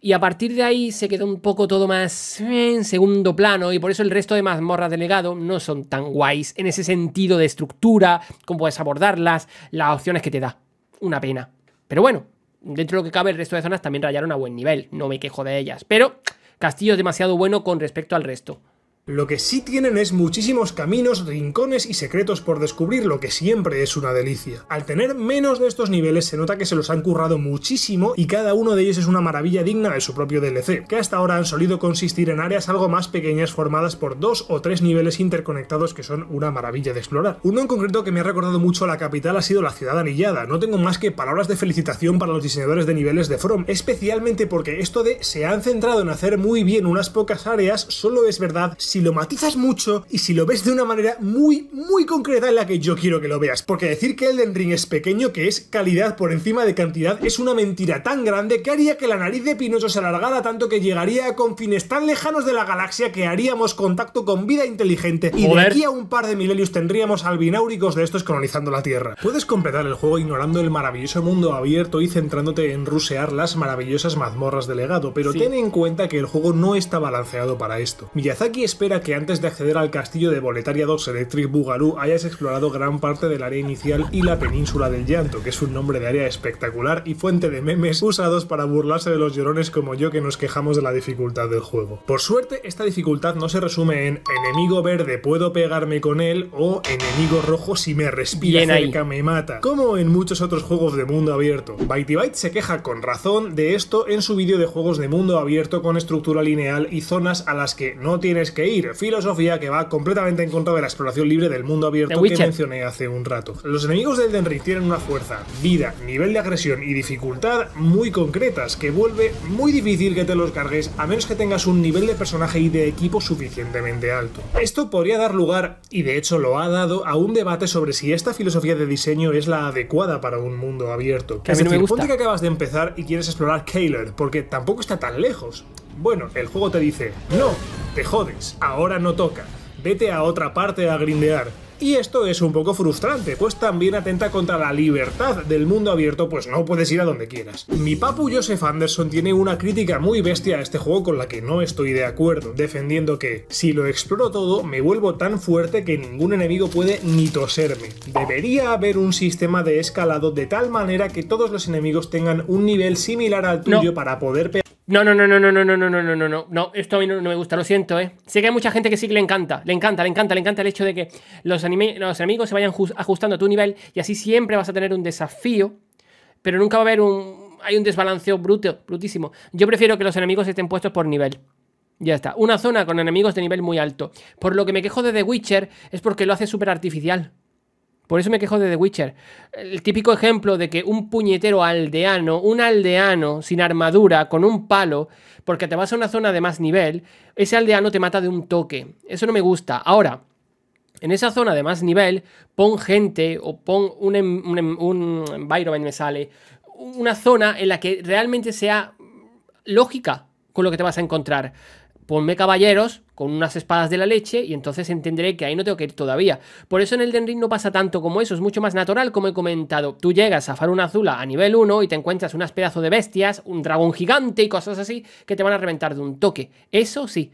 Y a partir de ahí se quedó un poco todo más eh, en segundo plano y por eso el resto de mazmorras del legado no son tan guays en ese sentido de estructura, cómo puedes abordarlas, las opciones que te da. Una pena. Pero bueno, dentro de lo que cabe el resto de zonas también rayaron a buen nivel, no me quejo de ellas. Pero Castillo es demasiado bueno con respecto al resto. Lo que sí tienen es muchísimos caminos, rincones y secretos por descubrir, lo que siempre es una delicia. Al tener menos de estos niveles se nota que se los han currado muchísimo y cada uno de ellos es una maravilla digna de su propio DLC, que hasta ahora han solido consistir en áreas algo más pequeñas formadas por dos o tres niveles interconectados que son una maravilla de explorar. Uno en concreto que me ha recordado mucho a la capital ha sido la ciudad anillada, no tengo más que palabras de felicitación para los diseñadores de niveles de From, especialmente porque esto de se han centrado en hacer muy bien unas pocas áreas solo es verdad si si lo matizas mucho y si lo ves de una manera muy, muy concreta en la que yo quiero que lo veas. Porque decir que Elden Ring es pequeño, que es calidad por encima de cantidad, es una mentira tan grande que haría que la nariz de Pinocho se alargara tanto que llegaría a confines tan lejanos de la galaxia que haríamos contacto con vida inteligente y de aquí a un par de milenios tendríamos albináuricos de estos colonizando la Tierra. Puedes completar el juego ignorando el maravilloso mundo abierto y centrándote en rusear las maravillosas mazmorras del legado, pero ten en cuenta que el juego no está balanceado para esto. Miyazaki espera que antes de acceder al castillo de Boletaria 2 Electric Boogaloo hayas explorado gran parte del área inicial y la península del llanto, que es un nombre de área espectacular y fuente de memes usados para burlarse de los llorones como yo que nos quejamos de la dificultad del juego. Por suerte, esta dificultad no se resume en enemigo verde puedo pegarme con él o enemigo rojo si me respira cerca me mata, como en muchos otros juegos de mundo abierto. Byteybyte se queja con razón de esto en su vídeo de juegos de mundo abierto con estructura lineal y zonas a las que no tienes que ir filosofía que va completamente en contra de la exploración libre del mundo abierto que mencioné hace un rato. Los enemigos de Elden Ring tienen una fuerza, vida, nivel de agresión y dificultad muy concretas que vuelve muy difícil que te los cargues a menos que tengas un nivel de personaje y de equipo suficientemente alto. Esto podría dar lugar, y de hecho lo ha dado, a un debate sobre si esta filosofía de diseño es la adecuada para un mundo abierto. Que me gusta. ponte que acabas de empezar y quieres explorar Kaler, porque tampoco está tan lejos. Bueno, el juego te dice, no, te jodes, ahora no toca, vete a otra parte a grindear. Y esto es un poco frustrante, pues también atenta contra la libertad del mundo abierto, pues no puedes ir a donde quieras. Mi papu Joseph Anderson tiene una crítica muy bestia a este juego con la que no estoy de acuerdo, defendiendo que si lo exploro todo me vuelvo tan fuerte que ningún enemigo puede ni toserme. Debería haber un sistema de escalado de tal manera que todos los enemigos tengan un nivel similar al tuyo para poder pegar no, no, no, no, no, no, no, no, no, no, no, no, esto a mí no, me gusta, lo siento, ¿eh? Sé que hay mucha gente que sí le encanta, le encanta, le encanta, le encanta el hecho de que los, anime, los enemigos se vayan ajustando a tu nivel y así siempre vas a tener un desafío, pero nunca va a haber un... hay un desbalanceo bruto, brutísimo. Yo prefiero que los enemigos estén puestos por nivel. Ya está, una zona con enemigos de nivel muy alto. Por lo que me quejo de The Witcher es porque lo hace súper artificial. Por eso me quejo de The Witcher. El típico ejemplo de que un puñetero aldeano, un aldeano sin armadura, con un palo, porque te vas a una zona de más nivel, ese aldeano te mata de un toque. Eso no me gusta. Ahora, en esa zona de más nivel, pon gente o pon un, em, un, em, me sale, una zona en la que realmente sea lógica con lo que te vas a encontrar ponme caballeros con unas espadas de la leche y entonces entenderé que ahí no tengo que ir todavía. Por eso en el Ring no pasa tanto como eso, es mucho más natural, como he comentado. Tú llegas a Faruna Azula a nivel 1 y te encuentras unas pedazos de bestias, un dragón gigante y cosas así que te van a reventar de un toque. Eso sí,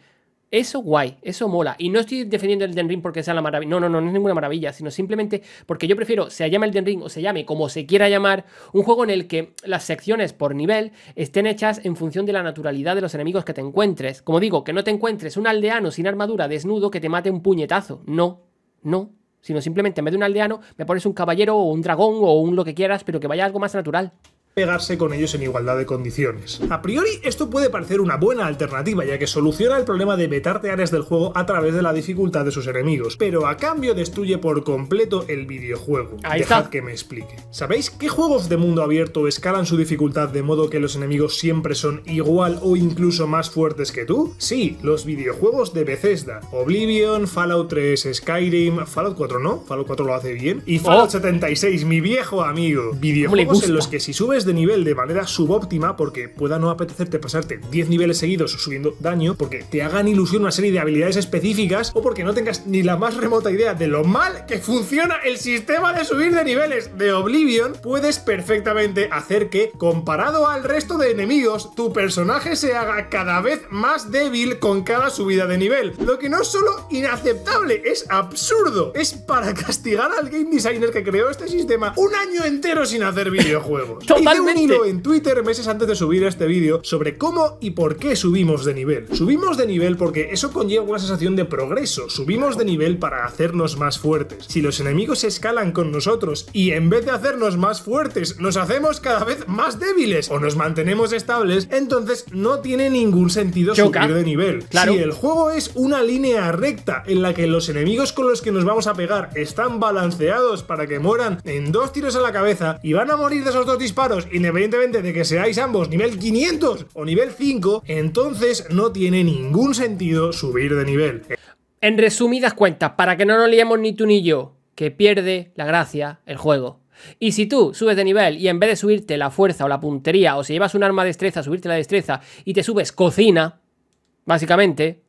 eso guay, eso mola. Y no estoy defendiendo el Den Ring porque sea la maravilla. No, no, no, no es ninguna maravilla, sino simplemente porque yo prefiero, se llame el Den Ring o se llame como se quiera llamar, un juego en el que las secciones por nivel estén hechas en función de la naturalidad de los enemigos que te encuentres. Como digo, que no te encuentres un aldeano sin armadura desnudo que te mate un puñetazo. No, no. Sino simplemente en vez de un aldeano, me pones un caballero o un dragón o un lo que quieras, pero que vaya algo más natural pegarse con ellos en igualdad de condiciones. A priori, esto puede parecer una buena alternativa, ya que soluciona el problema de vetarte áreas del juego a través de la dificultad de sus enemigos, pero a cambio destruye por completo el videojuego. Dejad que me explique. ¿Sabéis qué juegos de mundo abierto escalan su dificultad de modo que los enemigos siempre son igual o incluso más fuertes que tú? Sí, los videojuegos de Bethesda. Oblivion, Fallout 3, Skyrim, Fallout 4 no, Fallout 4 lo hace bien, y oh. Fallout 76, mi viejo amigo. Videojuegos en los que si subes de nivel de manera subóptima porque pueda no apetecerte pasarte 10 niveles seguidos subiendo daño, porque te hagan ilusión una serie de habilidades específicas o porque no tengas ni la más remota idea de lo mal que funciona el sistema de subir de niveles de Oblivion, puedes perfectamente hacer que, comparado al resto de enemigos, tu personaje se haga cada vez más débil con cada subida de nivel. Lo que no es solo inaceptable, es absurdo. Es para castigar al game designer que creó este sistema un año entero sin hacer videojuegos. He un en Twitter meses antes de subir este vídeo sobre cómo y por qué subimos de nivel. Subimos de nivel porque eso conlleva una sensación de progreso. Subimos de nivel para hacernos más fuertes. Si los enemigos escalan con nosotros y en vez de hacernos más fuertes, nos hacemos cada vez más débiles o nos mantenemos estables, entonces no tiene ningún sentido subir de nivel. Si el juego es una línea recta en la que los enemigos con los que nos vamos a pegar están balanceados para que mueran en dos tiros a la cabeza y van a morir de esos dos disparos independientemente de que seáis ambos nivel 500 o nivel 5, entonces no tiene ningún sentido subir de nivel. En resumidas cuentas, para que no nos liemos ni tú ni yo, que pierde la gracia el juego. Y si tú subes de nivel y en vez de subirte la fuerza o la puntería, o si llevas un arma de destreza, subirte la destreza y te subes cocina, básicamente,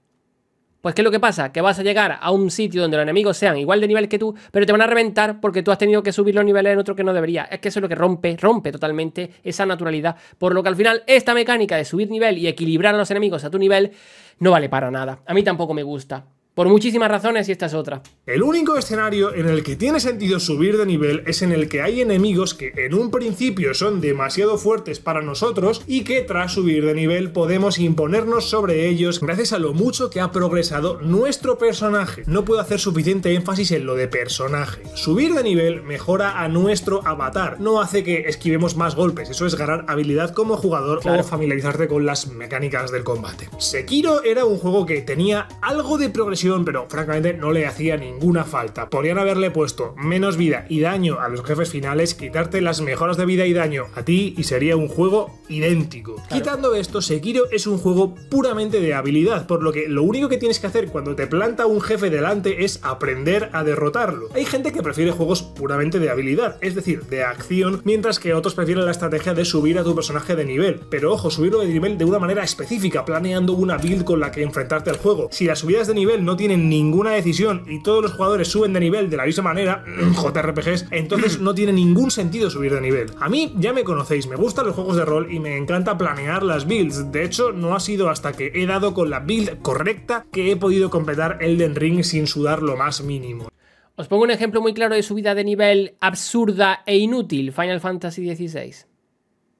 pues ¿qué es lo que pasa? Que vas a llegar a un sitio donde los enemigos sean igual de nivel que tú, pero te van a reventar porque tú has tenido que subir los niveles en otro que no debería. Es que eso es lo que rompe, rompe totalmente esa naturalidad. Por lo que al final esta mecánica de subir nivel y equilibrar a los enemigos a tu nivel no vale para nada. A mí tampoco me gusta. Por muchísimas razones y esta es otra. El único escenario en el que tiene sentido subir de nivel es en el que hay enemigos que en un principio son demasiado fuertes para nosotros y que tras subir de nivel podemos imponernos sobre ellos gracias a lo mucho que ha progresado nuestro personaje. No puedo hacer suficiente énfasis en lo de personaje. Subir de nivel mejora a nuestro avatar, no hace que esquivemos más golpes, eso es ganar habilidad como jugador o familiarizarte con las mecánicas del combate. Sekiro era un juego que tenía algo de progresión pero francamente no le hacía ninguna falta. Podrían haberle puesto menos vida y daño a los jefes finales, quitarte las mejoras de vida y daño a ti y sería un juego idéntico. Quitando esto, Sekiro es un juego puramente de habilidad, por lo que lo único que tienes que hacer cuando te planta un jefe delante es aprender a derrotarlo. Hay gente que prefiere juegos puramente de habilidad, es decir, de acción, mientras que otros prefieren la estrategia de subir a tu personaje de nivel. Pero ojo, subirlo de nivel de una manera específica, planeando una build con la que enfrentarte al juego. Si las subidas de nivel no no tienen ninguna decisión y todos los jugadores suben de nivel de la misma manera, JRPGs, entonces no tiene ningún sentido subir de nivel. A mí ya me conocéis, me gustan los juegos de rol y me encanta planear las builds. De hecho, no ha sido hasta que he dado con la build correcta que he podido completar Elden Ring sin sudar lo más mínimo. Os pongo un ejemplo muy claro de subida de nivel absurda e inútil, Final Fantasy XVI.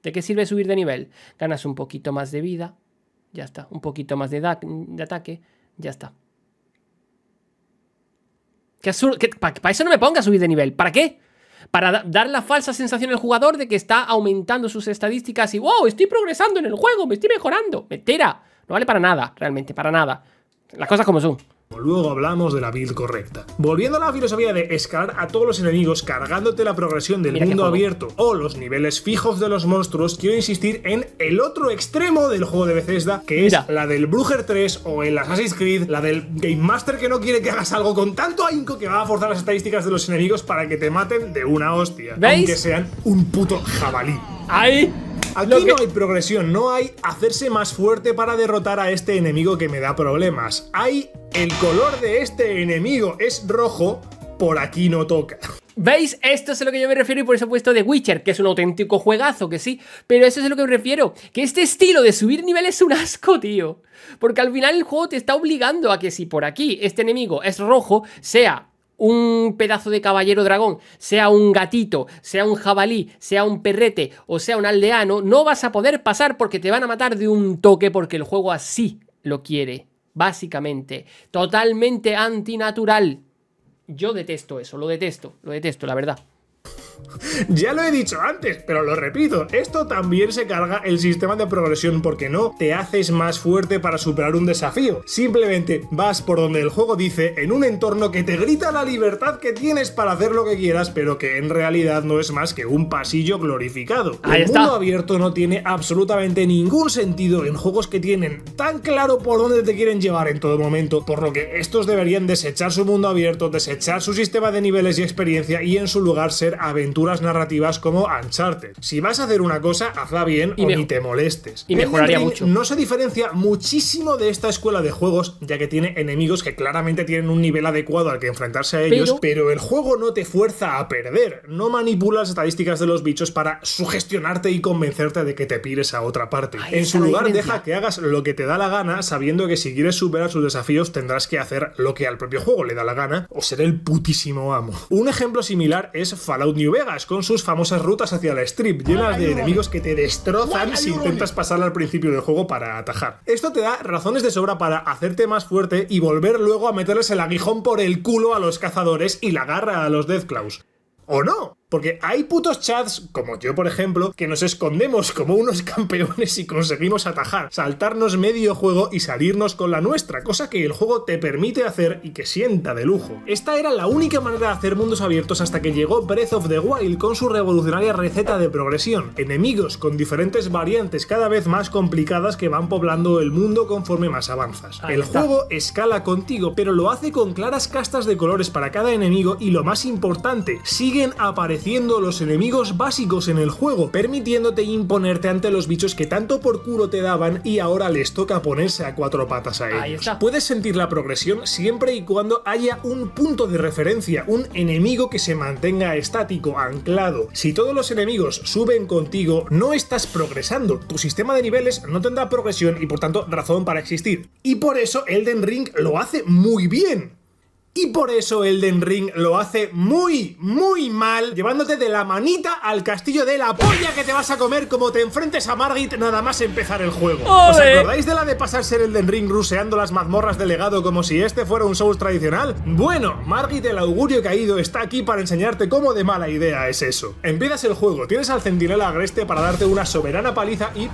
¿De qué sirve subir de nivel? Ganas un poquito más de vida, ya está, un poquito más de, de ataque, ya está para, eso no me ponga a subir de nivel. ¿Para qué? Para dar la falsa sensación al jugador de que está aumentando sus estadísticas y wow, estoy progresando en el juego, me estoy mejorando. Mentira. No vale para nada, realmente, para nada. Las cosas como son. Luego hablamos de la build correcta. Volviendo a la filosofía de escalar a todos los enemigos cargándote la progresión del mundo abierto o los niveles fijos de los monstruos, quiero insistir en el otro extremo del juego de Bethesda, que es la del Bruger 3 o el Assassin's Creed, la del Game Master que no quiere que hagas algo con tanto ahínco que va a forzar las estadísticas de los enemigos para que te maten de una hostia. Aunque sean un puto jabalí. ¡Ay! Aquí no hay progresión, no hay hacerse más fuerte para derrotar a este enemigo que me da problemas. Hay el color de este enemigo es rojo, por aquí no toca. ¿Veis? Esto es a lo que yo me refiero y por eso he puesto The Witcher, que es un auténtico juegazo, que sí, pero eso es a lo que me refiero, que este estilo de subir nivel es un asco, tío. Porque al final el juego te está obligando a que si por aquí este enemigo es rojo, sea un pedazo de caballero dragón, sea un gatito, sea un jabalí, sea un perrete o sea un aldeano, no vas a poder pasar porque te van a matar de un toque porque el juego así lo quiere, básicamente. Totalmente antinatural. Yo detesto eso, lo detesto, lo detesto, la verdad. ya lo he dicho antes, pero lo repito, esto también se carga el sistema de progresión porque no te haces más fuerte para superar un desafío. Simplemente vas por donde el juego dice en un entorno que te grita la libertad que tienes para hacer lo que quieras, pero que en realidad no es más que un pasillo glorificado. el mundo abierto no tiene absolutamente ningún sentido en juegos que tienen tan claro por dónde te quieren llevar en todo momento, por lo que estos deberían desechar su mundo abierto, desechar su sistema de niveles y experiencia y en su lugar ser aventureros aventuras narrativas como Uncharted. Si vas a hacer una cosa, hazla bien y o ni te molestes. Y mejoraría mucho. No se diferencia muchísimo de esta escuela de juegos, ya que tiene enemigos que claramente tienen un nivel adecuado al que enfrentarse a ellos, pero, el juego no te fuerza a perder, no manipula las estadísticas de los bichos para sugestionarte y convencerte de que te pires a otra parte. en su lugar, deja que hagas lo que te da la gana, sabiendo que si quieres superar sus desafíos tendrás que hacer lo que al propio juego le da la gana o ser el putísimo amo. Un ejemplo similar es Fallout New Vegas, con sus famosas rutas hacia la strip, ah, llenas de enemigos que te destrozan si intentas pasar al principio del juego para atajar. Esto te da razones de sobra para hacerte más fuerte y volver luego a meterles el aguijón por el culo a los cazadores y la garra a los Deathclaws. ¿O no? Porque hay putos chats, como yo por ejemplo, que nos escondemos como unos campeones y conseguimos atajar, saltarnos medio juego y salirnos con la nuestra, cosa que el juego te permite hacer y que sienta de lujo. Esta era la única manera de hacer mundos abiertos hasta que llegó Breath of the Wild con su revolucionaria receta de progresión, enemigos con diferentes variantes cada vez más complicadas que van poblando el mundo conforme más avanzas. el juego escala contigo, pero lo hace con claras castas de colores para cada enemigo y lo más importante, siguen apareciendo los enemigos básicos en el juego, permitiéndote imponerte ante los bichos que tanto por culo te daban y ahora les toca ponerse a cuatro patas a ellos. Puedes sentir la progresión siempre y cuando haya un punto de referencia, un enemigo que se mantenga estático, anclado. Si todos los enemigos suben contigo, no estás progresando. Tu sistema de niveles no tendrá progresión y por tanto razón para existir. Y por eso Elden Ring lo hace muy bien. Y por eso Elden Ring lo hace muy, muy mal, llevándote de la manita al castillo de la polla que te vas a comer como te enfrentes a Margit nada más empezar el juego. ¿Os acordáis de la de pasarse el Elden Ring ruseando las mazmorras de legado como si este fuera un Souls tradicional? Bueno, Margit el augurio caído está aquí para enseñarte cómo de mala idea es eso. Empiezas el juego, tienes al centinela agreste para darte una soberana paliza y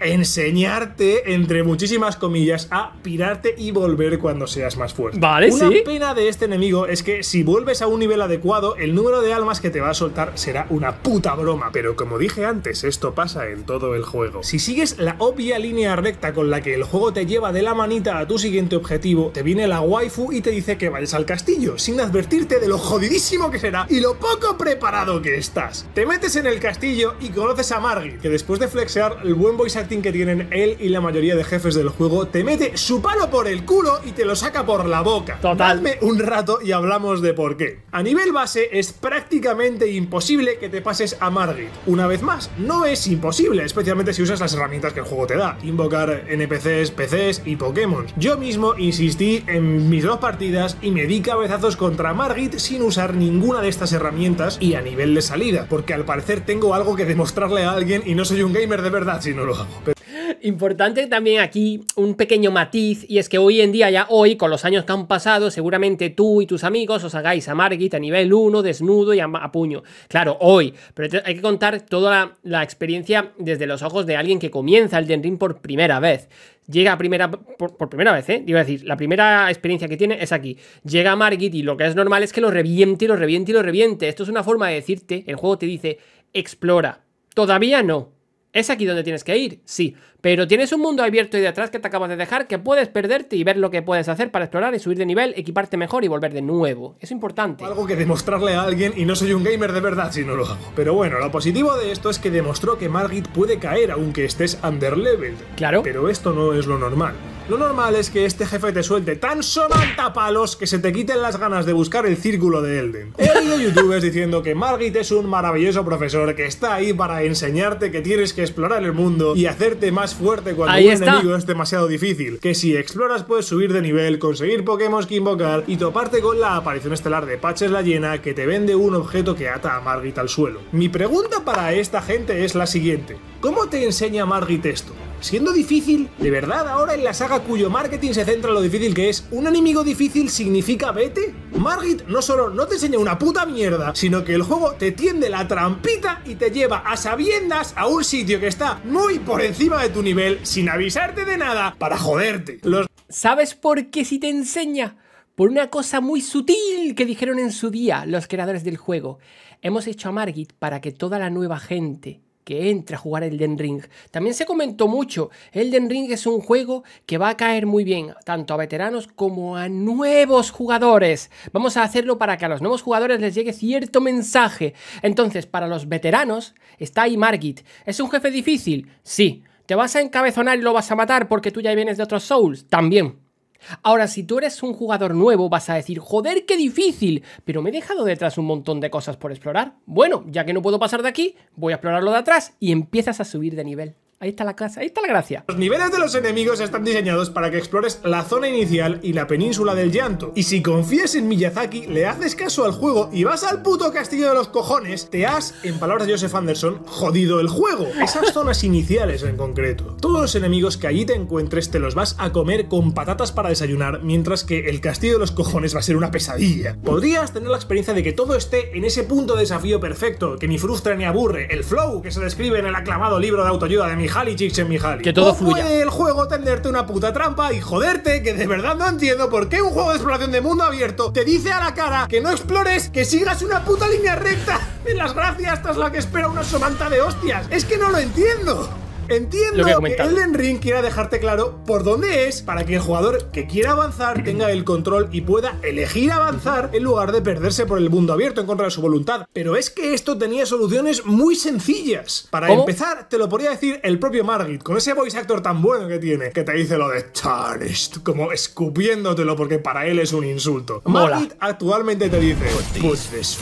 enseñarte, entre muchísimas comillas, a pirarte y volver cuando seas más fuerte. Vale, Una pena de este enemigo es que si vuelves a un nivel adecuado, el número de almas que te va a soltar será una puta broma. Pero como dije antes, esto pasa en todo el juego. Si sigues la obvia línea recta con la que el juego te lleva de la manita a tu siguiente objetivo, te viene la waifu y te dice que vayas al castillo, sin advertirte de lo jodidísimo que será y lo poco preparado que estás. Te metes en el castillo y conoces a Margit, que después de flexear, el buen voice que tienen él y la mayoría de jefes del juego, te mete su palo por el culo y te lo saca por la boca. Total. un rato y hablamos de por qué. A nivel base es prácticamente imposible que te pases a Margit. Una vez más, no es imposible, especialmente si usas las herramientas que el juego te da. Invocar NPCs, PCs y Pokémon. Yo mismo insistí en mis dos partidas y me di cabezazos contra Margit sin usar ninguna de estas herramientas y a nivel de salida, porque al parecer tengo algo que demostrarle a alguien y no soy un gamer de verdad si no lo hago. Importante también aquí un pequeño matiz, y es que hoy en día, ya hoy, con los años que han pasado, seguramente tú y tus amigos os hagáis a Margit a nivel 1, desnudo y a, puño. Claro, hoy, pero hay que contar toda la, experiencia desde los ojos de alguien que comienza el Den Ring por primera vez. Llega a primera, por, primera vez, ¿eh? Iba decir, la primera experiencia que tiene es aquí. Llega a Margit y lo que es normal es que lo reviente, lo reviente y lo reviente. Esto es una forma de decirte, el juego te dice, explora. Todavía no, ¿Es aquí donde tienes que ir? Sí, pero tienes un mundo abierto y detrás que te acabas de dejar que puedes perderte y ver lo que puedes hacer para explorar y subir de nivel, equiparte mejor y volver de nuevo. Es importante. Algo que demostrarle a alguien y no soy un gamer de verdad si no lo hago. Pero bueno, lo positivo de esto es que demostró que Margit puede caer aunque estés underleveled. Claro. Pero esto no es lo normal. Lo normal es que este jefe te suelte tan palos que se te quiten las ganas de buscar el círculo de Elden. He oído youtubers diciendo que Margit es un maravilloso profesor que está ahí para enseñarte que tienes que explorar el mundo y hacerte más fuerte cuando un enemigo es demasiado difícil, que si exploras puedes subir de nivel, conseguir Pokémon que invocar y toparte con la aparición estelar de Patches la Llena que te vende un objeto que ata a Margit al suelo. Mi pregunta para esta gente es la siguiente, ¿cómo te enseña Margit esto? siendo difícil de verdad ahora en la saga cuyo marketing se centra en lo difícil que es. ¿Un enemigo difícil significa vete? Margit no solo no te enseña una puta mierda, sino que el juego te tiende la trampita y te lleva a sabiendas a un sitio que está muy por encima de tu nivel, sin avisarte de nada, para joderte. Los... ¿Sabes por qué si te enseña? por una cosa muy sutil que dijeron en su día los creadores del juego. Hemos hecho a Margit para que toda la nueva gente que entra a jugar Elden Ring. También se comentó mucho, Elden Ring es un juego que va a caer muy bien tanto a veteranos como a nuevos jugadores. Vamos a hacerlo para que a los nuevos jugadores les llegue cierto mensaje. Entonces, para los veteranos está ahí Margit. ¿Es un jefe difícil? Sí. ¿Te vas a encabezonar y lo vas a matar porque tú ya vienes de otros Souls? También. Ahora, si tú eres un jugador nuevo, vas a decir, joder, qué difícil, pero me he dejado detrás un montón de cosas por explorar. Bueno, ya que no puedo pasar de aquí, voy a explorar lo de atrás y empiezas a subir de nivel. Ahí está la casa, ahí está la gracia. Los niveles de los enemigos están diseñados para que explores la zona inicial y la península del llanto. Y si confías en Miyazaki, le haces caso al juego y vas al puto castillo de los cojones, te has, en palabras de Joseph Anderson, jodido el juego. Esas zonas iniciales en concreto. Todos los enemigos que allí te encuentres te los vas a comer con patatas para desayunar, mientras que el castillo de los cojones va a ser una pesadilla. Podrías tener la experiencia de que todo esté en ese punto de desafío perfecto, que ni frustra ni aburre, el flow que se describe en el aclamado libro de autoayuda de mi Mihaly, Que todo fluya. Puede el juego tenderte una puta trampa y joderte, que de verdad no entiendo por qué un juego de exploración de mundo abierto te dice a la cara que no explores, que sigas una puta línea recta. En las gracias, esta la que espera una somanta de hostias. Es que no lo entiendo. Entiendo que, Elden Ring quiera dejarte claro por dónde es para que el jugador que quiera avanzar tenga el control y pueda elegir avanzar en lugar de perderse por el mundo abierto en contra de su voluntad. Pero es que esto tenía soluciones muy sencillas. Para empezar, te lo podría decir el propio Margit, con ese voice actor tan bueno que tiene, que te dice lo de Tarist, como escupiéndotelo porque para él es un insulto. Margit actualmente te dice: Put this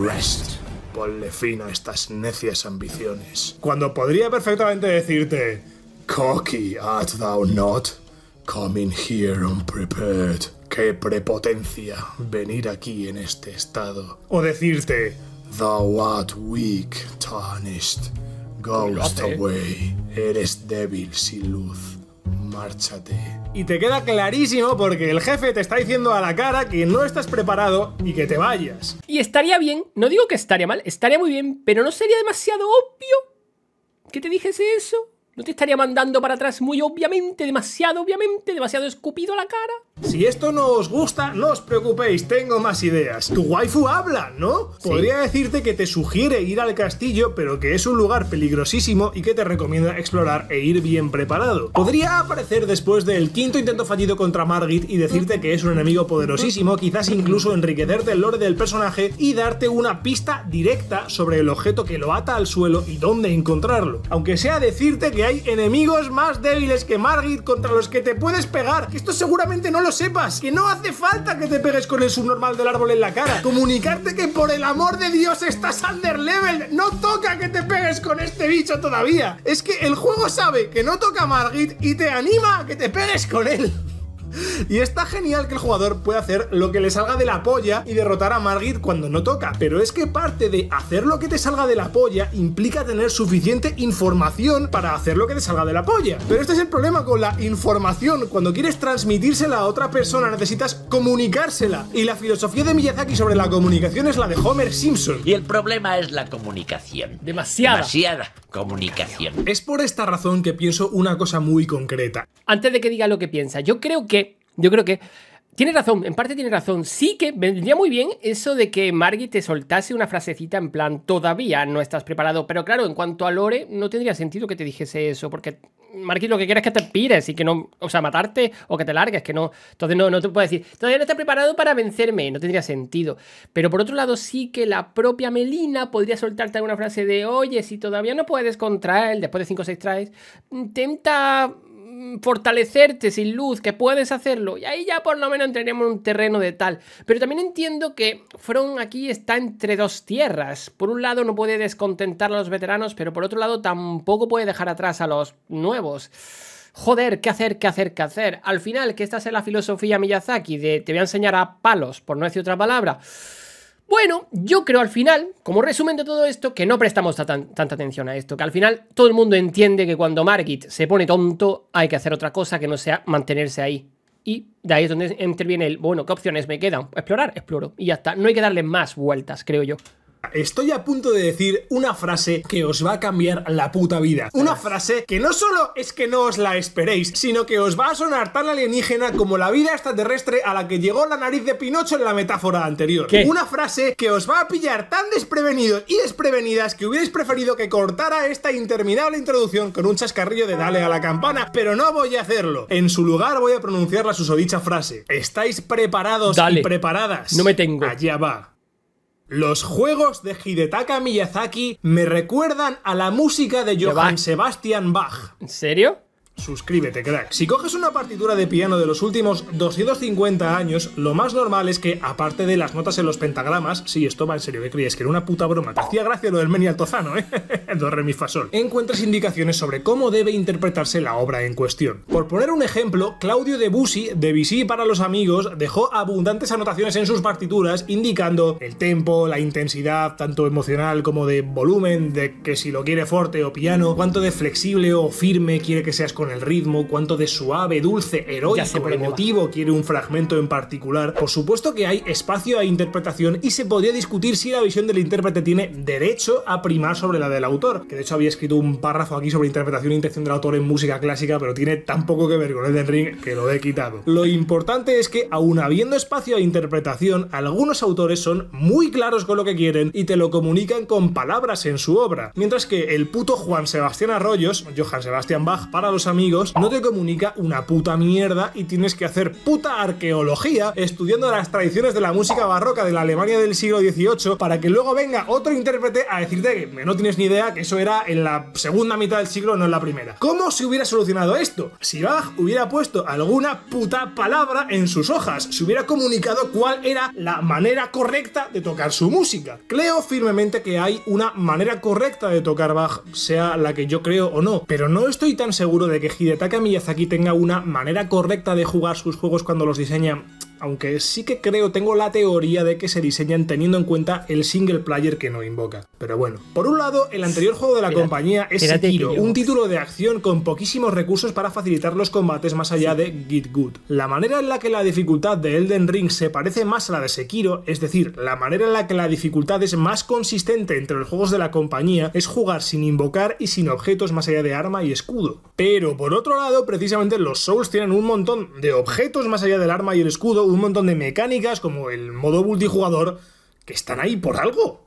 rest. Ponle fin a estas necias ambiciones. Cuando podría perfectamente decirte, Cocky art thou not, coming here unprepared. ¡Qué prepotencia venir aquí en este estado! O decirte, Thou art weak, tarnished, Ghost away. Eh. Eres débil sin luz Márchate. Y te queda clarísimo porque el jefe te está diciendo a la cara que no estás preparado y que te vayas. Y estaría bien, no digo que estaría mal, estaría muy bien, pero no sería demasiado obvio que te dijese eso. ¿No te estaría mandando para atrás muy obviamente, demasiado obviamente, demasiado escupido a la cara? Si esto no os gusta, no os preocupéis, tengo más ideas. Tu waifu habla, ¿no? Podría decirte que te sugiere ir al castillo, pero que es un lugar peligrosísimo y que te recomienda explorar e ir bien preparado. Podría aparecer después del quinto intento fallido contra Margit y decirte que es un enemigo poderosísimo, quizás incluso enriquecerte el lore del personaje y darte una pista directa sobre el objeto que lo ata al suelo y dónde encontrarlo. Aunque sea decirte que hay enemigos más débiles que Margit contra los que te puedes pegar, esto seguramente no lo sepas, que no hace falta que te pegues con el subnormal del árbol en la cara. Comunicarte que por el amor de Dios estás under level. No toca que te pegues con este bicho todavía. Es que el juego sabe que no toca Margit y te anima a que te pegues con él. Y está genial que el jugador pueda hacer lo que le salga de la polla y derrotar a Margit cuando no toca, pero es que parte de hacer lo que te salga de la polla implica tener suficiente información para hacer lo que te salga de la polla. Pero este es el problema con la información, cuando quieres transmitírsela a otra persona necesitas comunicársela. Y la filosofía de Miyazaki sobre la comunicación es la de Homer Simpson. Y el problema es la comunicación. Demasiada. Demasiada comunicación. Es por esta razón que pienso una cosa muy concreta. Antes de que diga lo que piensa, yo creo que yo creo que tiene razón, en parte tiene razón. Sí que vendría muy bien eso de que Margit te soltase una frasecita en plan, todavía no estás preparado. Pero claro, en cuanto a Lore, no tendría sentido que te dijese eso, porque Margit lo que quiere es que te pires y que no, o sea, matarte o que te largues, que no. Entonces no, no te puede decir, todavía no estás preparado para vencerme, no tendría sentido. Pero por otro lado, sí que la propia Melina podría soltarte alguna frase de, oye, si todavía no puedes contra él, después de 5 o 6 tries, intenta fortalecerte sin luz, que puedes hacerlo. Y ahí ya por lo menos entraríamos en un terreno de tal. Pero también entiendo que Fron aquí está entre dos tierras. Por un lado no puede descontentar a los veteranos, pero por otro lado tampoco puede dejar atrás a los nuevos. Joder, ¿qué hacer, qué hacer, qué hacer? Al final, que esta es la filosofía Miyazaki de te voy a enseñar a palos, por no decir otra palabra. Bueno, yo creo al final, como resumen de todo esto, que no prestamos tanta atención a esto, que al final todo el mundo entiende que cuando Margit se pone tonto hay que hacer otra cosa que no sea mantenerse ahí. Y de ahí es donde interviene el, bueno, ¿qué opciones me quedan? Explorar, exploro. Y ya está. No hay que darle más vueltas, creo yo. Estoy a punto de decir una frase que os va a cambiar la puta vida. Una frase que no solo es que no os la esperéis, sino que os va a sonar tan alienígena como la vida extraterrestre a la que llegó la nariz de Pinocho en la metáfora anterior. Una frase que os va a pillar tan desprevenidos y desprevenidas que hubierais preferido que cortara esta interminable introducción con un chascarrillo de dale a la campana, pero no voy a hacerlo. En su lugar voy a pronunciar la susodicha frase. ¿Estáis preparados y preparadas? No me tengo. Allá va. Los juegos de Hidetaka Miyazaki me recuerdan a la música de Johann Sebastian Bach. ¿En serio? Suscríbete, crack. Si coges una partitura de piano de los últimos 250 años, lo más normal es que, aparte de las notas en los pentagramas, si esto va en serio, ¿qué crees? Que era una puta broma. Te hacía gracia lo del Meni Altozano, ¿eh? Do, re, mi, fa, sol. Encuentres indicaciones sobre cómo debe interpretarse la obra en cuestión. Por poner un ejemplo, Claudio Debussy, de Debussy para los amigos, dejó abundantes anotaciones en sus partituras indicando el tempo, la intensidad, tanto emocional como de volumen, de que si lo quiere fuerte o piano, cuánto de flexible o firme quiere que seas con el ritmo, cuánto de suave, dulce, heroico, emotivo quiere un fragmento en particular. Por supuesto que hay espacio a interpretación y se podría discutir si la visión del intérprete tiene derecho a primar sobre la del autor, que de hecho había escrito un párrafo aquí sobre interpretación e intención del autor en música clásica, pero tiene tan poco que ver con Eden Ring que lo he quitado. Lo importante es que, aún habiendo espacio a interpretación, algunos autores son muy claros con lo que quieren y te lo comunican con palabras en su obra, mientras que el puto Juan Sebastián Arroyos, Johann Sebastian Bach, para los amigos, no te comunica una puta mierda y tienes que hacer puta arqueología estudiando las tradiciones de la música barroca de la Alemania del siglo XVIII para que luego venga otro intérprete a decirte que no tienes ni idea que eso era en la segunda mitad del siglo, no en la primera. ¿Cómo se hubiera solucionado esto? Si Bach hubiera puesto alguna puta palabra en sus hojas, se hubiera comunicado cuál era la manera correcta de tocar su música. Creo firmemente que hay una manera correcta de tocar Bach, sea la que yo creo o no, pero no estoy tan seguro de que que Hidetaka Miyazaki tenga una manera correcta de jugar sus juegos cuando los diseña aunque sí que creo, tengo la teoría de que se diseñan teniendo en cuenta el single player que no invoca. Pero bueno, por un lado, el anterior juego de la compañía es Sekiro, un título de acción con poquísimos recursos para facilitar los combates más allá de get Good. La manera en la que la dificultad de Elden Ring se parece más a la de Sekiro, es decir, la manera en la que la dificultad es más consistente entre los juegos de la compañía, es jugar sin invocar y sin objetos más allá de arma y escudo. Pero por otro lado, precisamente los Souls tienen un montón de objetos más allá del arma y el escudo, un montón de mecánicas como el modo multijugador que están ahí por algo,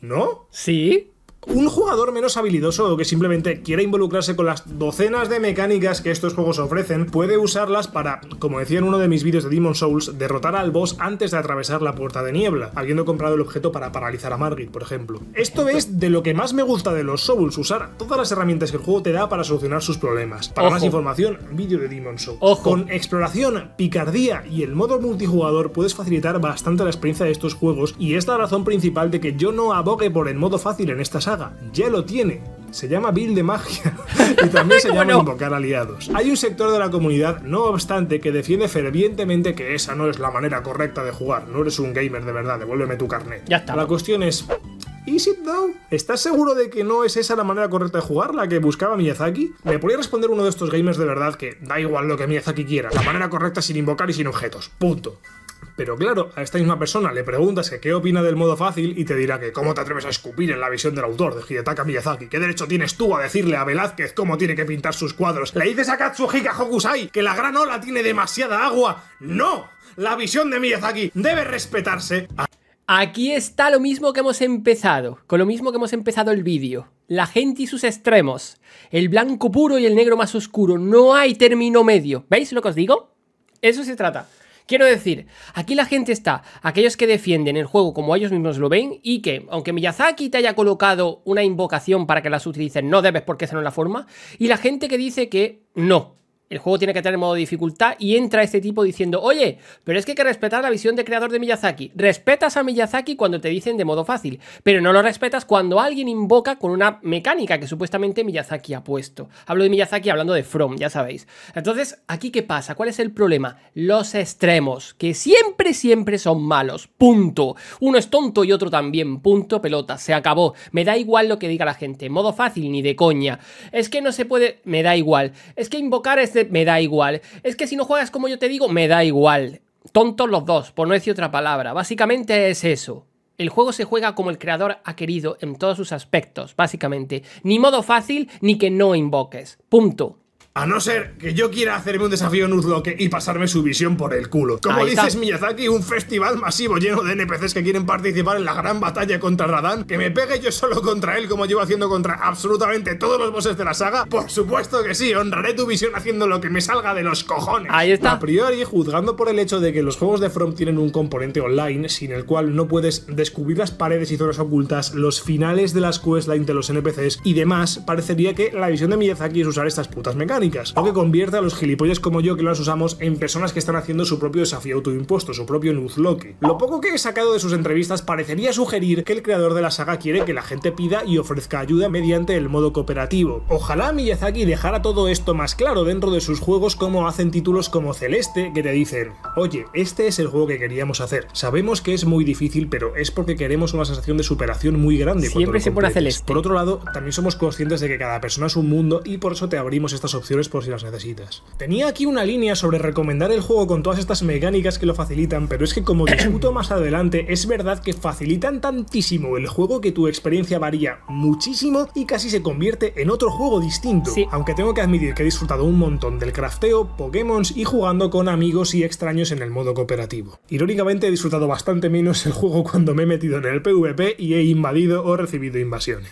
¿no? Sí, un jugador menos habilidoso o que simplemente quiera involucrarse con las docenas de mecánicas que estos juegos ofrecen, puede usarlas para, como decía en uno de mis vídeos de Demon Souls, derrotar al boss antes de atravesar la puerta de niebla, habiendo comprado el objeto para paralizar a Margit, por ejemplo. Esto es de lo que más me gusta de los Souls, usar todas las herramientas que el juego te da para solucionar sus problemas. Para más información, vídeo de Demon Souls. Con exploración, picardía y el modo multijugador puedes facilitar bastante la experiencia de estos juegos y es la razón principal de que yo no abogue por el modo fácil en esta saga ya lo tiene. Se llama Bill de Magia y también se llama invocar aliados. Hay un sector de la comunidad, no obstante, que defiende fervientemente que esa no es la manera correcta de jugar. No eres un gamer de verdad, devuélveme tu carnet. Ya está. La cuestión es, ¿Is it though? ¿Estás seguro de que no es esa la manera correcta de jugar, la que buscaba Miyazaki? Me podría responder uno de estos gamers de verdad que da igual lo que Miyazaki quiera, la manera correcta sin invocar y sin objetos. Punto. Pero claro, a esta misma persona le preguntas que qué opina del modo fácil y te dirá que cómo te atreves a escupir en la visión del autor de Hidetaka Miyazaki. ¿Qué derecho tienes tú a decirle a Velázquez cómo tiene que pintar sus cuadros? ¿Le dices a Katsuhika Hokusai que la gran ola tiene demasiada agua? ¡No! La visión de Miyazaki debe respetarse. Aquí está lo mismo que hemos empezado, con lo mismo que hemos empezado el vídeo. La gente y sus extremos. El blanco puro y el negro más oscuro. No hay término medio. ¿Veis lo que os digo? Eso se trata. Quiero decir, aquí la gente está, aquellos que defienden el juego como ellos mismos lo ven y que, aunque Miyazaki te haya colocado una invocación para que las utilicen, no debes porque esa no la forma, y la gente que dice que no, el juego tiene que tener modo dificultad y entra este tipo diciendo, oye, pero es que hay que respetar la visión de creador de Miyazaki. Respetas a Miyazaki cuando te dicen de modo fácil, pero no lo respetas cuando alguien invoca con una mecánica que supuestamente Miyazaki ha puesto. Hablo de Miyazaki hablando de From, ya sabéis. Entonces, ¿aquí qué pasa? ¿Cuál es el problema? Los extremos, que siempre, siempre son malos. Punto. Uno es tonto y otro también. Punto, pelota. Se acabó. Me da igual lo que diga la gente. Modo fácil, ni de coña. Es que no se puede... Me da igual. Es que invocar me da igual. Es que si no juegas como yo te digo, me da igual. Tontos los dos, por no decir otra palabra. Básicamente es eso. El juego se juega como el creador ha querido en todos sus aspectos, básicamente. Ni modo fácil, ni que no invoques. Punto. A no ser que yo quiera hacerme un desafío Nuzlocke y pasarme su visión por el culo. Como dices, Miyazaki, un festival masivo lleno de NPCs que quieren participar en la gran batalla contra Radan, Que me pegue yo solo contra él, como llevo haciendo contra absolutamente todos los bosses de la saga. Por supuesto que sí, honraré tu visión haciendo lo que me salga de los cojones. Ahí está. A priori, juzgando por el hecho de que los juegos de From tienen un componente online sin el cual no puedes descubrir las paredes y zonas ocultas, los finales de las questlines de los NPCs y demás, parecería que la visión de Miyazaki es usar estas putas mecánicas o que convierta a los gilipollas como yo que las usamos en personas que están haciendo su propio desafío autoimpuesto, su propio nuzloque. Lo poco que he sacado de sus entrevistas parecería sugerir que el creador de la saga quiere que la gente pida y ofrezca ayuda mediante el modo cooperativo. Ojalá Miyazaki dejara todo esto más claro dentro de sus juegos como hacen títulos como Celeste que te dicen, oye, este es el juego que queríamos hacer. Sabemos que es muy difícil, pero es porque queremos una sensación de superación muy grande. Siempre se Por otro lado, también somos conscientes de que cada persona es un mundo y por eso te abrimos estas opciones por si las necesitas. Tenía aquí una línea sobre recomendar el juego con todas estas mecánicas que lo facilitan, pero es que como discuto más adelante, es verdad que facilitan tantísimo el juego que tu experiencia varía muchísimo y casi se convierte en otro juego distinto. Aunque tengo que admitir que he disfrutado un montón del crafteo, Pokémon y jugando con amigos y extraños en el modo cooperativo. Irónicamente he disfrutado bastante menos el juego cuando me he metido en el PvP y he invadido o recibido invasiones.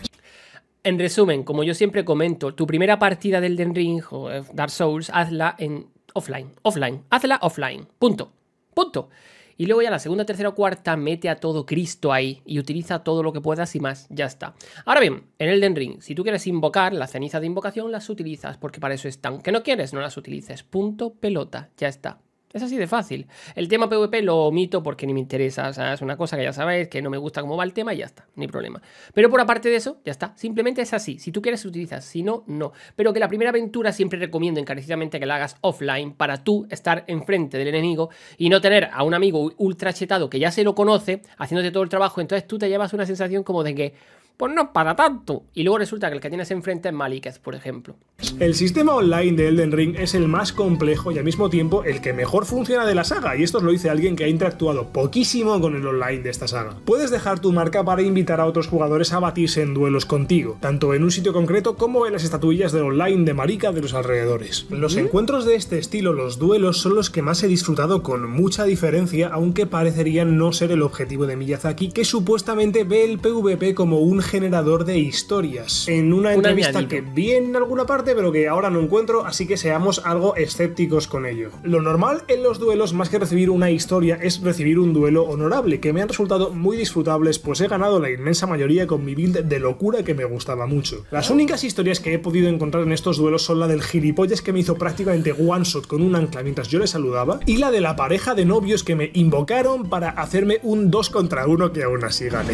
En resumen, como yo siempre comento, tu primera partida del Den Ring o eh, Dark Souls, hazla en offline, offline, hazla offline, punto, punto. Y luego ya la segunda, tercera o cuarta, mete a todo Cristo ahí y utiliza todo lo que puedas y más, ya está. Ahora bien, en Elden Ring, si tú quieres invocar, la ceniza de invocación las utilizas porque para eso están. Que no quieres, no las utilices. Punto, pelota, ya está. Es así de fácil. El tema PvP lo omito porque ni me interesa. O sea, es una cosa que ya sabéis, que no me gusta cómo va el tema y ya está, ni problema. Pero por aparte de eso, ya está. Simplemente es así. Si tú quieres, utilizas. Si no, no. Pero que la primera aventura siempre recomiendo encarecidamente que la hagas offline para tú estar enfrente del enemigo y no tener a un amigo ultra chetado que ya se lo conoce haciéndote todo el trabajo. Entonces tú te llevas una sensación como de que pues no para tanto. Y luego resulta que el que tienes enfrente es Maliketh, por ejemplo. El sistema online de Elden Ring es el más complejo y al mismo tiempo el que mejor funciona de la saga, y esto lo dice alguien que ha interactuado poquísimo con el online de esta saga. Puedes dejar tu marca para invitar a otros jugadores a batirse en duelos contigo, tanto en un sitio concreto como en las estatuillas del online de marica de los alrededores. Los encuentros de este estilo, los duelos, son los que más he disfrutado con mucha diferencia, aunque parecerían no ser el objetivo de Miyazaki, que supuestamente ve el PvP como un generador de historias. En una entrevista que vi en alguna parte, pero que ahora no encuentro, así que seamos algo escépticos con ello. Lo normal en los duelos, más que recibir una historia, es recibir un duelo honorable, que me han resultado muy disfrutables, pues he ganado la inmensa mayoría con mi build de locura que me gustaba mucho. Las únicas historias que he podido encontrar en estos duelos son la del gilipollas que me hizo prácticamente one shot con un ancla mientras yo le saludaba, y la de la pareja de novios que me invocaron para hacerme un 2 contra 1 que aún así gané.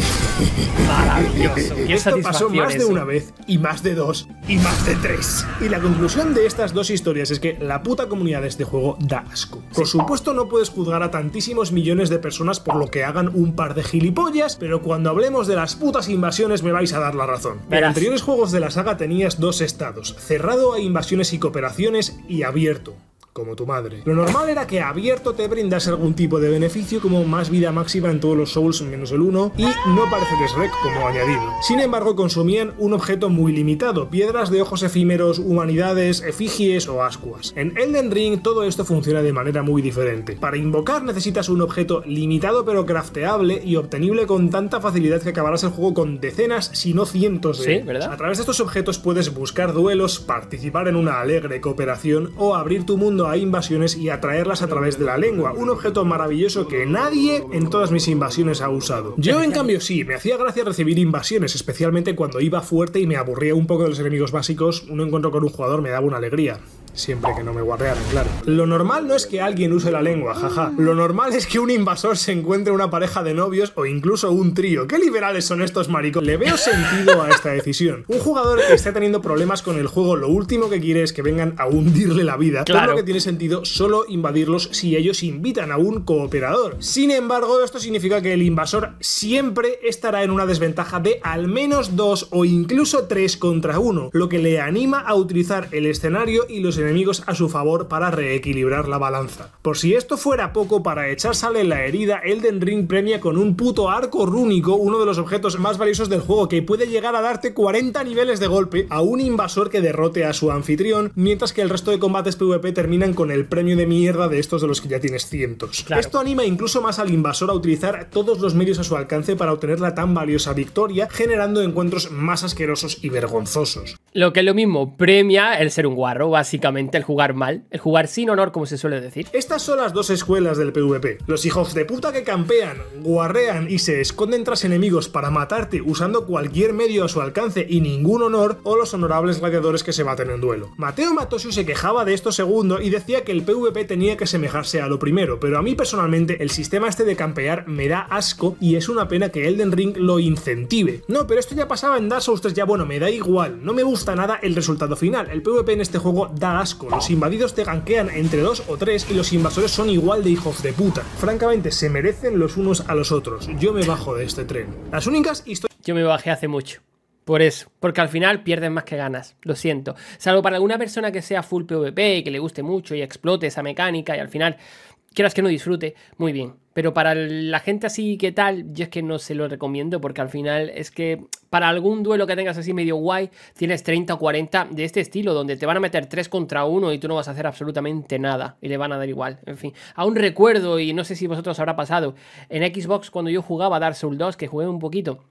Pues, eh, esto pasó más de una vez, y más de dos, y más de tres. Y la conclusión de estas dos historias es que la puta comunidad de este juego da asco. Por supuesto no puedes juzgar a tantísimos millones de personas por lo que hagan un par de gilipollas, pero cuando hablemos de las putas invasiones me vais a dar la razón. En anteriores juegos de la saga tenías dos estados, cerrado a invasiones y cooperaciones y abierto como tu madre. Lo normal era que abierto te brindase algún tipo de beneficio como más vida máxima en todos los Souls menos el 1 y no parece que es rec como añadido. Sin embargo consumían un objeto muy limitado, piedras de ojos efímeros, humanidades, efigies o ascuas. En Elden Ring todo esto funciona de manera muy diferente. Para invocar necesitas un objeto limitado pero crafteable y obtenible con tanta facilidad que acabarás el juego con decenas si no cientos de ¿Sí, ¿verdad? A través de estos objetos puedes buscar duelos, participar en una alegre cooperación o abrir tu mundo a invasiones y atraerlas a través de la lengua, un objeto maravilloso que nadie en todas mis invasiones ha usado. Yo en cambio sí, me hacía gracia recibir invasiones, especialmente cuando iba fuerte y me aburría un poco de los enemigos básicos, un encuentro con un jugador me daba una alegría. Siempre que no me guarrearan, claro. Lo normal no es que alguien use la lengua, jaja. Lo normal es que un invasor se encuentre una pareja de novios o incluso un trío. ¡Qué liberales son estos maricos! Le veo sentido a esta decisión. Un jugador que esté teniendo problemas con el juego, lo último que quiere es que vengan a hundirle la vida. Claro. que tiene sentido solo invadirlos si ellos invitan a un cooperador. Sin embargo, esto significa que el invasor siempre estará en una desventaja de al menos dos o incluso tres contra uno, lo que le anima a utilizar el escenario y los enemigos a su favor para reequilibrar la balanza. Por si esto fuera poco, para echar sal en la herida, Elden Ring premia con un puto arco rúnico, uno de los objetos más valiosos del juego, que puede llegar a darte 40 niveles de golpe a un invasor que derrote a su anfitrión, mientras que el resto de combates PvP terminan con el premio de mierda de estos de los que ya tienes cientos. Esto anima incluso más al invasor a utilizar todos los medios a su alcance para obtener la tan valiosa victoria, generando encuentros más asquerosos y vergonzosos. Lo que es lo mismo, premia el ser un guarro, básicamente el jugar mal, el jugar sin honor, como se suele decir. Estas son las dos escuelas del PvP. Los hijos de puta que campean, guarrean y se esconden tras enemigos para matarte usando cualquier medio a su alcance y ningún honor, o los honorables gladiadores que se baten en duelo. Mateo Matosio se quejaba de esto segundo y decía que el PvP tenía que semejarse a lo primero, pero a mí personalmente el sistema este de campear me da asco y es una pena que Elden Ring lo incentive. No, pero esto ya pasaba en Dark Souls 3, ya bueno, me da igual, no me gusta nada el resultado final. El PvP en este juego da asco. Los invadidos te ganquean entre dos o tres y los invasores son igual de hijos de puta. Francamente, se merecen los unos a los otros. Yo me bajo de este tren. Las únicas historias... Yo me bajé hace mucho. Por eso, porque al final pierden más que ganas, lo siento. Salvo para alguna persona que sea full PvP y que le guste mucho y explote esa mecánica y al final quieras que no disfrute, muy bien. Pero para la gente así que tal, yo es que no se lo recomiendo porque al final es que para algún duelo que tengas así medio guay, tienes 30 o 40 de este estilo donde te van a meter 3 contra 1 y tú no vas a hacer absolutamente nada y le van a dar igual. En fin, aún recuerdo y no sé si vosotros habrá pasado, en Xbox cuando yo jugaba Dark Souls 2, que jugué un poquito,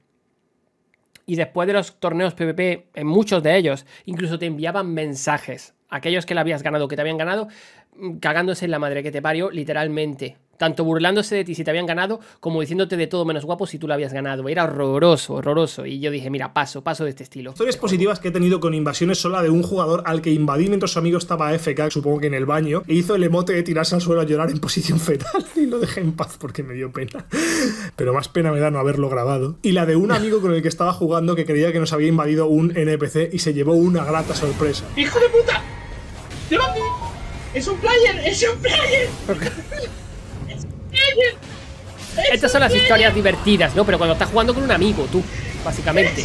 y después de los torneos PvP, en muchos de ellos, incluso te enviaban mensajes. Aquellos que le habías ganado, que te habían ganado, Mm, cagándose en la madre que te parió, literalmente. Tanto burlándose de ti si te habían ganado, como diciéndote de todo menos guapo si tú lo habías ganado. Era horroroso, horroroso. Y yo dije, mira, paso, paso de este estilo. Historias positivas que he tenido con invasiones la de un jugador al que invadí mientras su amigo estaba FK, supongo que en el baño, e hizo el emote de tirarse al suelo a llorar en posición fetal. Y lo dejé en paz porque me dio pena. Pero más pena me da no haberlo grabado. Y la de un amigo con el que estaba jugando que creía que nos había invadido un NPC y se llevó una grata sorpresa. ¡Hijo de puta! ¡Es un player! ¡Es un player! Estas son las historias divertidas, ¿no? Pero cuando estás jugando con un amigo, tú, básicamente.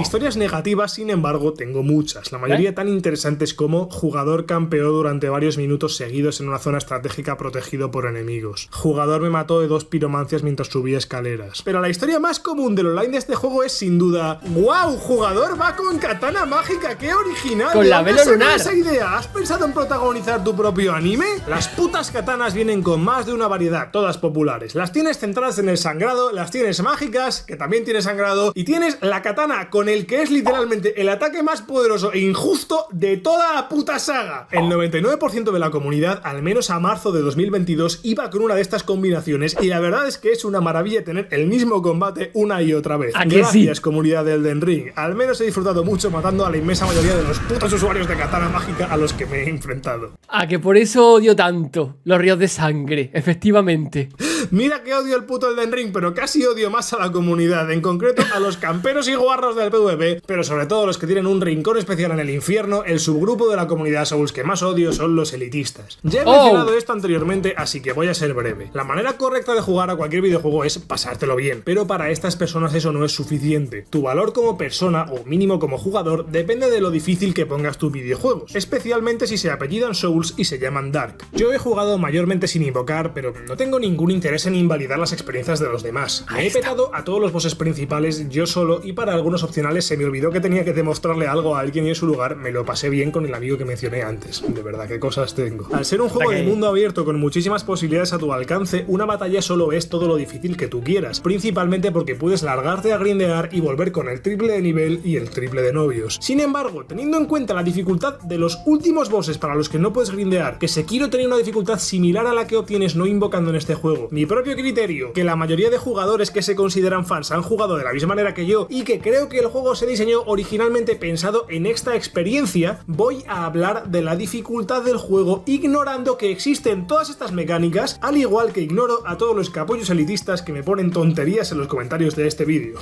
Historias negativas, sin embargo, tengo muchas, la mayoría tan interesantes como jugador campeó durante varios minutos seguidos en una zona estratégica protegido por enemigos. Jugador me mató de dos piromancias mientras subía escaleras. Pero la historia más común del online de este juego es sin duda, wow, jugador va con katana mágica, qué original. Con la vela lunar. Esa idea, ¿has pensado en protagonizar tu propio anime? Las putas katanas vienen con más de una variedad, todas populares. Las tienes centradas en el sangrado, las tienes mágicas, que también tiene sangrado, y tienes la katana con el que es literalmente el ataque más poderoso e injusto de toda la puta saga. El 99% de la comunidad, al menos a marzo de 2022, iba con una de estas combinaciones y la verdad es que es una maravilla tener el mismo combate una y otra vez. Gracias, comunidad del Elden Ring. Al menos he disfrutado mucho matando a la inmensa mayoría de los putos usuarios de Katana Mágica a los que me he enfrentado. A que por eso odio tanto los ríos de sangre, efectivamente. Mira que odio el puto Elden Ring, pero casi odio más a la comunidad, en concreto a los camperos y guarros del PvP, pero sobre todo los que tienen un rincón especial en el infierno, el subgrupo de la comunidad Souls que más odio son los elitistas. Ya he oh. mencionado esto anteriormente, así que voy a ser breve. La manera correcta de jugar a cualquier videojuego es pasártelo bien, pero para estas personas eso no es suficiente. Tu valor como persona, o mínimo como jugador, depende de lo difícil que pongas tus videojuegos, especialmente si se apellidan Souls y se llaman Dark. Yo he jugado mayormente sin invocar, pero no tengo ningún interés es en invalidar las experiencias de los demás. Me he petado a todos los bosses principales yo solo y para algunos opcionales se me olvidó que tenía que demostrarle algo a alguien y en su lugar me lo pasé bien con el amigo que mencioné antes. De verdad, qué cosas tengo. Al ser un juego de mundo abierto con muchísimas posibilidades a tu alcance, una batalla solo es todo lo difícil que tú quieras, principalmente porque puedes largarte a grindear y volver con el triple de nivel y el triple de novios. Sin embargo, teniendo en cuenta la dificultad de los últimos bosses para los que no puedes grindear, que se quiero tener una dificultad similar a la que obtienes no invocando en este juego, mi propio criterio, que la mayoría de jugadores que se consideran fans han jugado de la misma manera que yo y que creo que el juego se diseñó originalmente pensado en esta experiencia, voy a hablar de la dificultad del juego ignorando que existen todas estas mecánicas, al igual que ignoro a todos los capullos elitistas que me ponen tonterías en los comentarios de este vídeo.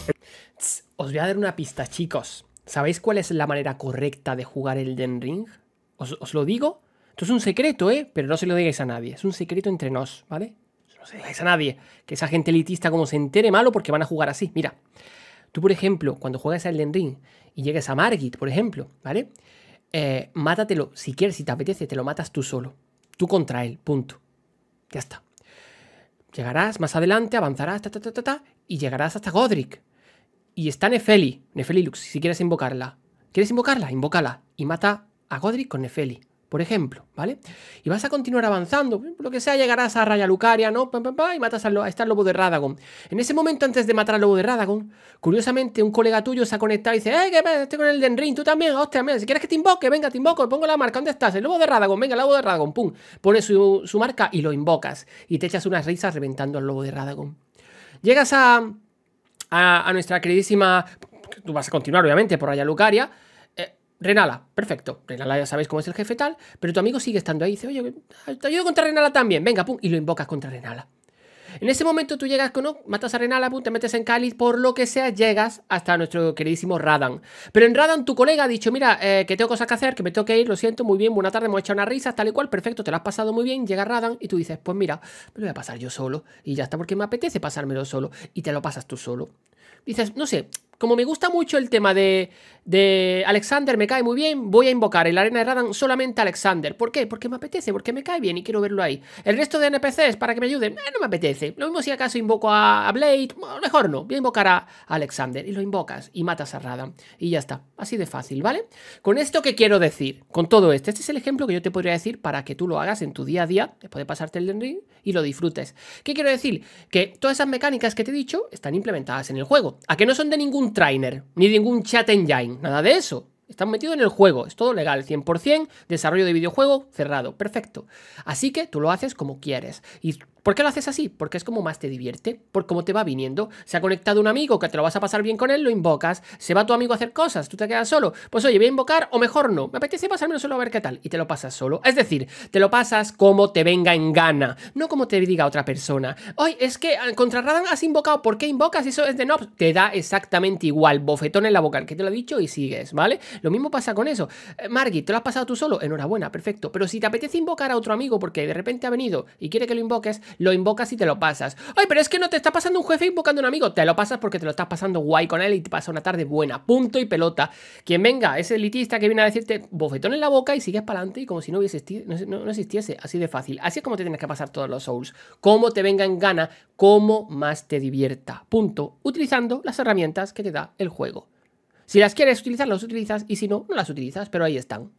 Os voy a dar una pista, chicos. ¿Sabéis cuál es la manera correcta de jugar el Den Ring? ¿Os, os lo digo? Esto es un secreto, ¿eh? Pero no se lo digáis a nadie. Es un secreto entre nos, ¿vale? no se a nadie. Que esa gente elitista como se entere malo porque van a jugar así. Mira, tú por ejemplo, cuando juegas a Elden Ring y llegues a Margit, por ejemplo, ¿vale? Eh, mátatelo, si quieres, si te apetece, te lo matas tú solo. Tú contra él, punto. Ya está. Llegarás más adelante, avanzarás, ta, ta, ta, ta, y llegarás hasta Godric. Y está Nefeli, Nefeli Lux, si quieres invocarla. ¿Quieres invocarla? Invócala. Y mata a Godric con Nefeli por ejemplo, ¿vale? Y vas a continuar avanzando, lo que sea, llegarás a Raya Lucaria, ¿no? y matas al, estar lobo de Radagon. En ese momento, antes de matar al lobo de Radagon, curiosamente, un colega tuyo se ha conectado y dice, ¡eh, qué estoy con el Denrin, tú también! ¡Hostia, si quieres que te invoque, venga, te invoco, pongo la marca, ¿dónde estás? El lobo de Radagon, venga, el lobo de Radagon, pum. Pone su, marca y lo invocas. Y te echas unas risas reventando al lobo de Radagon. Llegas a, a, a nuestra queridísima... Tú vas a continuar, obviamente, por Raya Renala, perfecto. Renala ya sabéis cómo es el jefe tal, pero tu amigo sigue estando ahí. Dice, oye, te ayudo contra Renala también. Venga, pum, y lo invocas contra Renala. En ese momento tú llegas con, ¿no? matas a Renala, pum, te metes en Cáliz, por lo que sea, llegas hasta nuestro queridísimo Radan. Pero en Radan tu colega ha dicho, mira, eh, que tengo cosas que hacer, que me tengo que ir, lo siento, muy bien, buena tarde, hemos echado una risa, tal y cual, perfecto, te lo has pasado muy bien, llega Radan y tú dices, pues mira, me lo voy a pasar yo solo. Y ya está, porque me apetece pasármelo solo. Y te lo pasas tú solo. Dices, no sé, como me gusta mucho el tema de, Alexander, me cae muy bien, voy a invocar en la arena de Radan solamente a Alexander. ¿Por qué? Porque me apetece, porque me cae bien y quiero verlo ahí. El resto de NPCs, para que me ayuden, eh, no me apetece. Lo mismo si acaso invoco a, Blade, mejor no, voy a invocar a, Alexander. Y lo invocas y matas a Radan. Y ya está, así de fácil, ¿vale? Con esto que quiero decir, con todo esto, este es el ejemplo que yo te podría decir para que tú lo hagas en tu día a día, después de pasarte el Ring y lo disfrutes. ¿Qué quiero decir? Que todas esas mecánicas que te he dicho están implementadas en el juego. A que no son de ningún trainer, ni ningún chat engine, nada de eso. Están metidos en el juego, es todo legal, 100%, desarrollo de videojuego cerrado, perfecto. Así que tú lo haces como quieres. Y ¿Por qué lo haces así? Porque es como más te divierte, por cómo te va viniendo. Se ha conectado un amigo que te lo vas a pasar bien con él, lo invocas. Se va tu amigo a hacer cosas, tú te quedas solo. Pues oye, voy a invocar o mejor no. Me apetece pasarme solo a ver qué tal. Y te lo pasas solo. Es decir, te lo pasas como te venga en gana, no como te diga otra persona. Hoy es que contra Radan has invocado, ¿por qué invocas? Eso es de no. Te da exactamente igual, bofetón en la boca, que te lo he dicho y sigues, ¿vale? Lo mismo pasa con eso. Eh, Margui, ¿te lo has pasado tú solo? Enhorabuena, perfecto. Pero si te apetece invocar a otro amigo porque de repente ha venido y quiere que lo invoques, lo invocas y te lo pasas. Ay, pero es que no te está pasando un jefe invocando a un amigo. Te lo pasas porque te lo estás pasando guay con él y te pasa una tarde buena. Punto y pelota. Quien venga, ese elitista que viene a decirte bofetón en la boca y sigues para adelante y como si no, hubiese, no, existiese. Así de fácil. Así es como te tienes que pasar todos los souls. Como te venga en gana, como más te divierta. Punto. Utilizando las herramientas que te da el juego. Si las quieres utilizar, las utilizas y si no, no las utilizas, pero ahí están.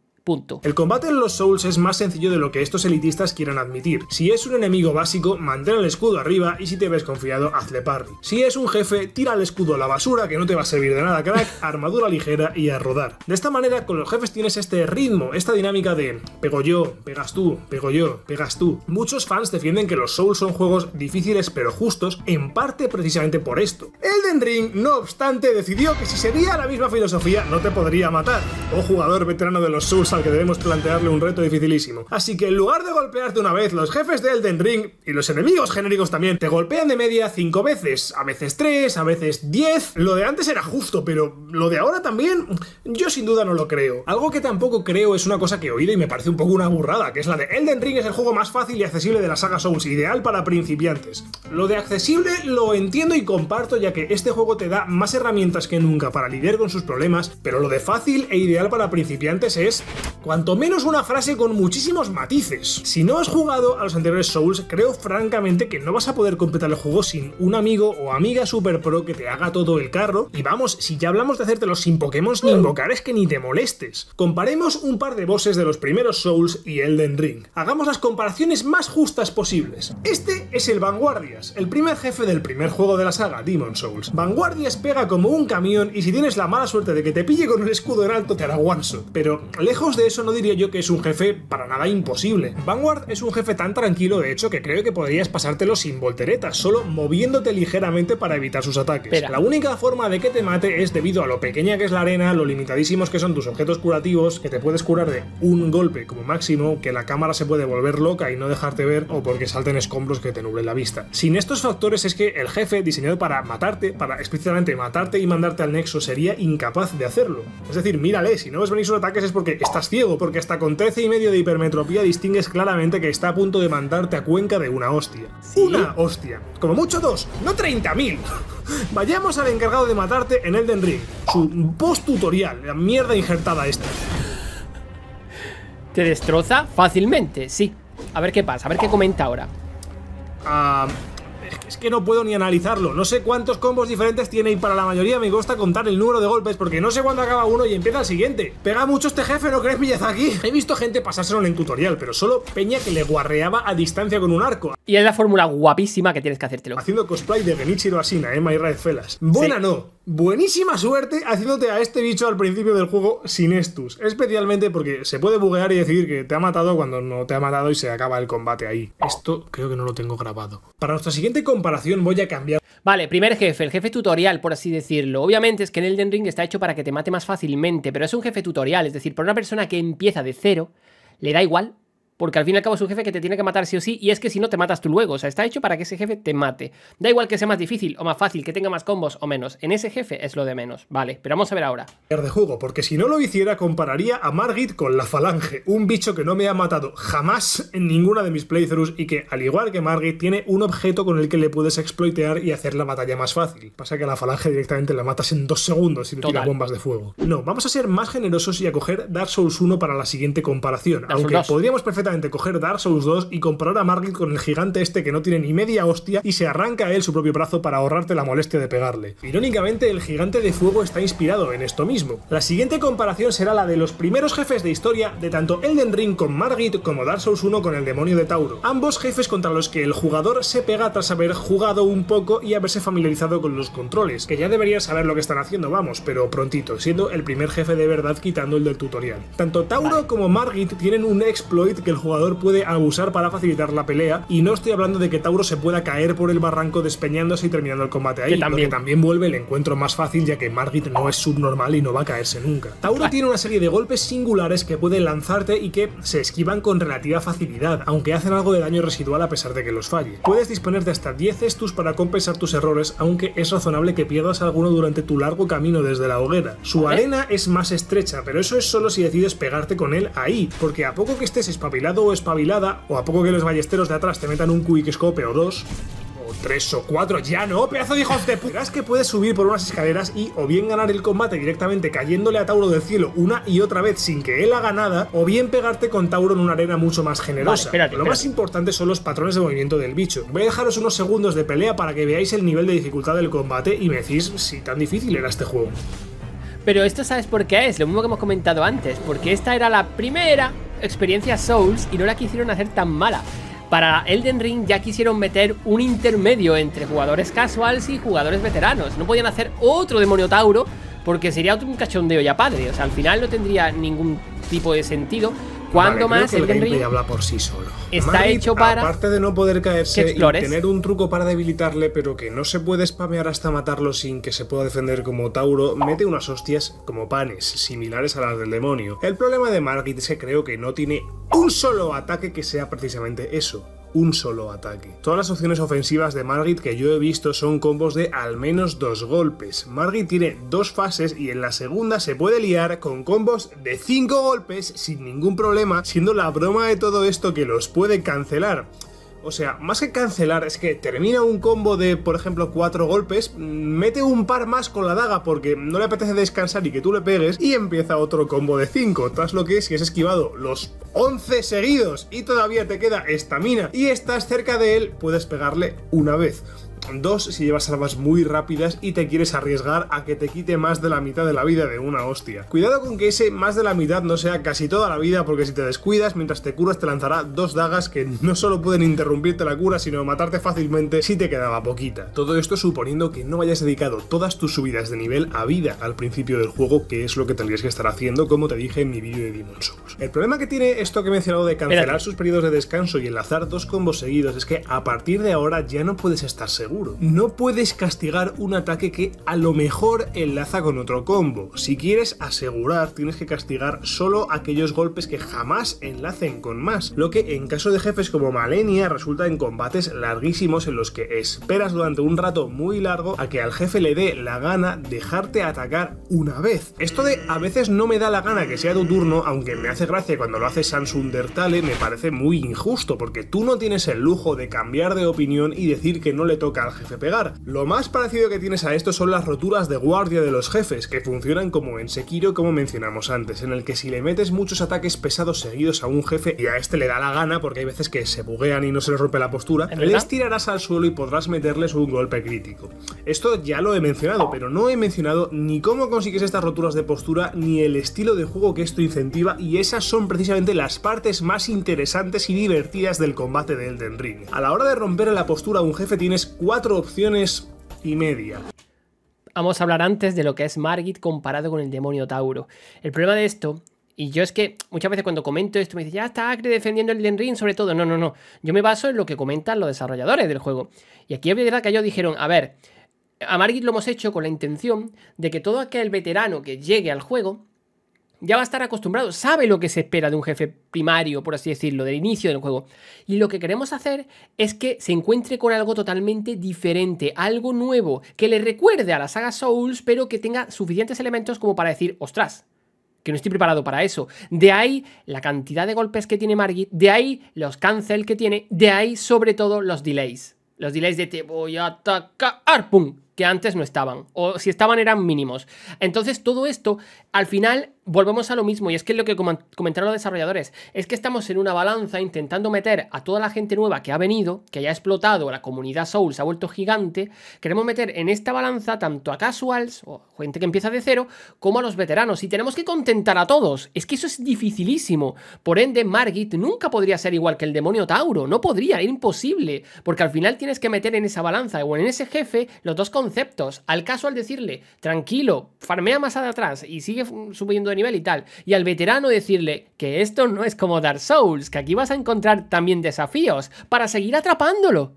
El combate en los Souls es más sencillo de lo que estos elitistas quieran admitir. Si es un enemigo básico, mantén el escudo arriba y si te ves confiado, hazle parry. Si es un jefe, tira el escudo a la basura que no te va a servir de nada, crack, armadura ligera y a rodar. De esta manera, con los jefes tienes este ritmo, esta dinámica de pego yo, pegas tú, pego yo, pegas tú. Muchos fans defienden que los Souls son juegos difíciles pero justos, en parte precisamente por esto. Elden Ring, no obstante, decidió que si sería la misma filosofía no te podría matar. O oh, jugador veterano de los Souls al que debemos plantearle un reto dificilísimo. Así que en lugar de golpearte una vez, los jefes de Elden Ring y los enemigos genéricos también te golpean de media 5 veces, a veces 3, a veces 10. Lo de antes era justo, pero lo de ahora también, yo sin duda no lo creo. Algo que tampoco creo es una cosa que he oído y me parece un poco una burrada, que es la de Elden Ring es el juego más fácil y accesible de la saga Souls, ideal para principiantes. Lo de accesible lo entiendo y comparto ya que este juego te da más herramientas que nunca para lidiar con sus problemas, pero lo de fácil e ideal para principiantes es cuanto menos una frase con muchísimos matices. Si no has jugado a los anteriores Souls, creo francamente que no vas a poder completar el juego sin un amigo o amiga super pro que te haga todo el carro. Y vamos, si ya hablamos de hacértelo sin Pokémon ni invocar, es que ni te molestes. Comparemos un par de bosses de los primeros Souls y Elden Ring. Hagamos las comparaciones más justas posibles. Este es el Vanguardias, el primer jefe del primer juego de la saga, Demon Souls. Vanguardias pega como un camión y si tienes la mala suerte de que te pille con el escudo en alto te hará one shot. Pero lejos de eso no diría yo que es un jefe para nada imposible. Vanguard es un jefe tan tranquilo de hecho que creo que podrías pasártelo sin volteretas, solo moviéndote ligeramente para evitar sus ataques. La única forma de que te mate es debido a lo pequeña que es la arena, lo limitadísimos que son tus objetos curativos, que te puedes curar de un golpe como máximo, que la cámara se puede volver loca y no dejarte ver o porque salten escombros que te nublen la vista. Sin estos factores es que el jefe diseñado para matarte, para explícitamente matarte y mandarte al nexo, sería incapaz de hacerlo. Es decir, mírale, si no ves venir sus ataques es porque estás ciego, porque hasta con 13 y medio de hipermetropía distingues claramente que está a punto de mandarte a Cuenca de una hostia. Una hostia. Como mucho dos, no 30.000. Vayamos al encargado de matarte en Elden Ring. Su post tutorial, la mierda injertada esta. Te destroza fácilmente, sí. A ver qué pasa, a ver qué comenta ahora. Ah... Es que no puedo ni analizarlo. No sé cuántos combos diferentes tiene y para la mayoría me gusta contar el número de golpes porque no sé cuándo acaba uno y empieza el siguiente. Pega mucho este jefe, ¿no crees, aquí. He visto gente pasárselo en tutorial, pero solo Peña que le guarreaba a distancia con un arco. Y es la fórmula guapísima que tienes que hacértelo. Haciendo cosplay de Genichiro Asina, ¿eh? y Red Felas. Buena no, buenísima suerte haciéndote a este bicho al principio del juego sin estos especialmente porque se puede buguear y decir que te ha matado cuando no te ha matado y se acaba el combate ahí. Esto creo que no lo tengo grabado. Para nuestra siguiente comparación voy a cambiar. Vale, primer jefe, el jefe tutorial, por así decirlo. Obviamente es que el Elden Ring está hecho para que te mate más fácilmente, pero es un jefe tutorial, es decir, para una persona que empieza de cero, le da igual porque al fin y al cabo es un jefe que te tiene que matar sí o sí, y es que si no te matas tú luego. O sea, está hecho para que ese jefe te mate. Da igual que sea más difícil o más fácil, que tenga más combos o menos. En ese jefe es lo de menos. Vale, pero vamos a ver ahora. De jugo porque si no lo hiciera, compararía a Margit con la Falange, un bicho que no me ha matado jamás en ninguna de mis playthroughs y que, al igual que Margit, tiene un objeto con el que le puedes exploitear y hacer la batalla más fácil. Pasa que a la Falange directamente la matas en dos segundos si le tiras bombas de fuego. No, vamos a ser más generosos y a coger Dark Souls 1 para la siguiente comparación, aunque podríamos perfectamente coger Dark Souls 2 y comparar a Margit con el gigante este que no tiene ni media hostia y se arranca a él su propio brazo para ahorrarte la molestia de pegarle. Irónicamente, el gigante de fuego está inspirado en esto mismo. La siguiente comparación será la de los primeros jefes de historia de tanto Elden Ring con Margit como Dark Souls 1 con el demonio de Tauro. Ambos jefes contra los que el jugador se pega tras haber jugado un poco y haberse familiarizado con los controles, que ya deberían saber lo que están haciendo, vamos, pero prontito, siendo el primer jefe de verdad quitando el del tutorial. Tanto Tauro como Margit tienen un exploit que el jugador puede abusar para facilitar la pelea, y no estoy hablando de que Tauro se pueda caer por el barranco despeñándose y terminando el combate ahí, que también, también vuelve el encuentro más fácil ya que Margit no es subnormal y no va a caerse nunca. Tauro tiene una serie de golpes singulares que pueden lanzarte y que se esquivan con relativa facilidad, aunque hacen algo de daño residual a pesar de que los falle. Puedes disponer de hasta 10 estus para compensar tus errores, aunque es razonable que pierdas alguno durante tu largo camino desde la hoguera. Su arena es más estrecha, pero eso es solo si decides pegarte con él ahí, porque a poco que estés espabilado o espabilada, o a poco que los ballesteros de atrás te metan un quick o dos, o tres o cuatro, ya no, pedazo de hijo de Es que puedes subir por unas escaleras y o bien ganar el combate directamente cayéndole a Tauro del cielo una y otra vez sin que él haga nada, o bien pegarte con Tauro en una arena mucho más generosa. Lo más importante son los patrones de movimiento del bicho. Voy a dejaros unos segundos de pelea para que veáis el nivel de dificultad del combate y me decís si tan difícil era este juego. Pero esto sabes por qué es, lo mismo que hemos comentado antes, porque esta era la primera experiencia Souls y no la quisieron hacer tan mala. Para Elden Ring ya quisieron meter un intermedio entre jugadores casuals y jugadores veteranos. No podían hacer otro demonio Tauro porque sería un cachondeo ya padre. O sea, al final no tendría ningún tipo de sentido cuando más que el gameplay habla por sí solo? Está hecho para. Aparte de no poder caerse y tener un truco para debilitarle, pero que no se puede spamear hasta matarlo sin que se pueda defender como Tauro, mete unas hostias como panes, similares a las del demonio. El problema de Margit que creo que no tiene un solo ataque que sea precisamente eso un solo ataque. Todas las opciones ofensivas de Margit que yo he visto son combos de al menos dos golpes. Margit tiene dos fases y en la segunda se puede liar con combos de cinco golpes sin ningún problema, siendo la broma de todo esto que los puede cancelar. O sea, más que cancelar, es que termina un combo de, por ejemplo, cuatro golpes, mete un par más con la daga porque no le apetece descansar y que tú le pegues, y empieza otro combo de 5, Tras lo que, si has esquivado los 11 seguidos y todavía te queda mina y estás cerca de él, puedes pegarle una vez. Dos, si llevas armas muy rápidas y te quieres arriesgar a que te quite más de la mitad de la vida de una hostia. Cuidado con que ese más de la mitad no sea casi toda la vida, porque si te descuidas, mientras te curas te lanzará dos dagas que no solo pueden interrumpirte la cura, sino matarte fácilmente si te quedaba poquita. Todo esto suponiendo que no hayas dedicado todas tus subidas de nivel a vida al principio del juego, que es lo que tendrías que estar haciendo, como te dije en mi vídeo de Demon Souls. El problema que tiene esto que he mencionado de cancelar sus periodos de descanso y enlazar dos combos seguidos es que a partir de ahora ya no puedes estar seguro no puedes castigar un ataque que a lo mejor enlaza con otro combo. Si quieres asegurar, tienes que castigar solo aquellos golpes que jamás enlacen con más, lo que en caso de jefes como Malenia resulta en combates larguísimos en los que esperas durante un rato muy largo a que al jefe le dé la gana dejarte atacar una vez. Esto de a veces no me da la gana que sea tu turno, aunque me hace gracia cuando lo hace Sans Tale, me parece muy injusto porque tú no tienes el lujo de cambiar de opinión y decir que no le toca al jefe pegar. Lo más parecido que tienes a esto son las roturas de guardia de los jefes, que funcionan como en Sekiro como mencionamos antes, en el que si le metes muchos ataques pesados seguidos a un jefe y a este le da la gana, porque hay veces que se buguean y no se les rompe la postura, les tirarás al suelo y podrás meterles un golpe crítico. Esto ya lo he mencionado, pero no he mencionado ni cómo consigues estas roturas de postura, ni el estilo de juego que esto incentiva, y esas son precisamente las partes más interesantes y divertidas del combate de Elden Ring. A la hora de romper la postura a un jefe tienes cuatro cuatro opciones y media. Vamos a hablar antes de lo que es Margit comparado con el demonio Tauro. El problema de esto y yo es que muchas veces cuando comento esto me dice ya está Acre defendiendo el Den sobre todo. No, no, no. Yo me baso en lo que comentan los desarrolladores del juego. Y aquí es que ellos dijeron, a ver, a Margit lo hemos hecho con la intención de que todo aquel veterano que llegue al juego ya va a estar acostumbrado, sabe lo que se espera de un jefe primario, por así decirlo, del inicio del juego. Y lo que queremos hacer es que se encuentre con algo totalmente diferente, algo nuevo, que le recuerde a la saga Souls, pero que tenga suficientes elementos como para decir, ostras, que no estoy preparado para eso. De ahí la cantidad de golpes que tiene Margit, de ahí los cancel que tiene, de ahí sobre todo los delays. Los delays de te voy a atacar, pum, que antes no estaban, o si estaban eran mínimos. Entonces todo esto al final volvemos a lo mismo, y es que lo que comentaron los desarrolladores, es que estamos en una balanza intentando meter a toda la gente nueva que ha venido, que haya explotado, la comunidad Souls ha vuelto gigante, queremos meter en esta balanza tanto a casuals, o gente que empieza de cero, como a los veteranos, y tenemos que contentar a todos, es que eso es dificilísimo, por ende Margit nunca podría ser igual que el demonio Tauro, no podría, Es imposible, porque al final tienes que meter en esa balanza o en ese jefe los dos conceptos, al casual decirle, tranquilo, farmea más atrás y sigue mm, subiendo nivel y tal. Y al veterano decirle que esto no es como Dark Souls, que aquí vas a encontrar también desafíos para seguir atrapándolo.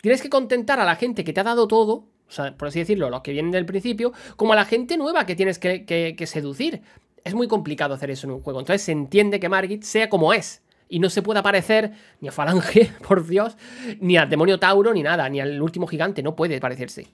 Tienes que contentar a la gente que te ha dado todo, o sea, por así decirlo, los que vienen del principio, como a la gente nueva que tienes que, seducir. Es muy complicado hacer eso en un juego. Entonces se entiende que Margit sea como es y no se puede parecer ni a Falange, por Dios, ni al demonio Tauro, ni nada, ni al último gigante, no puede parecerse.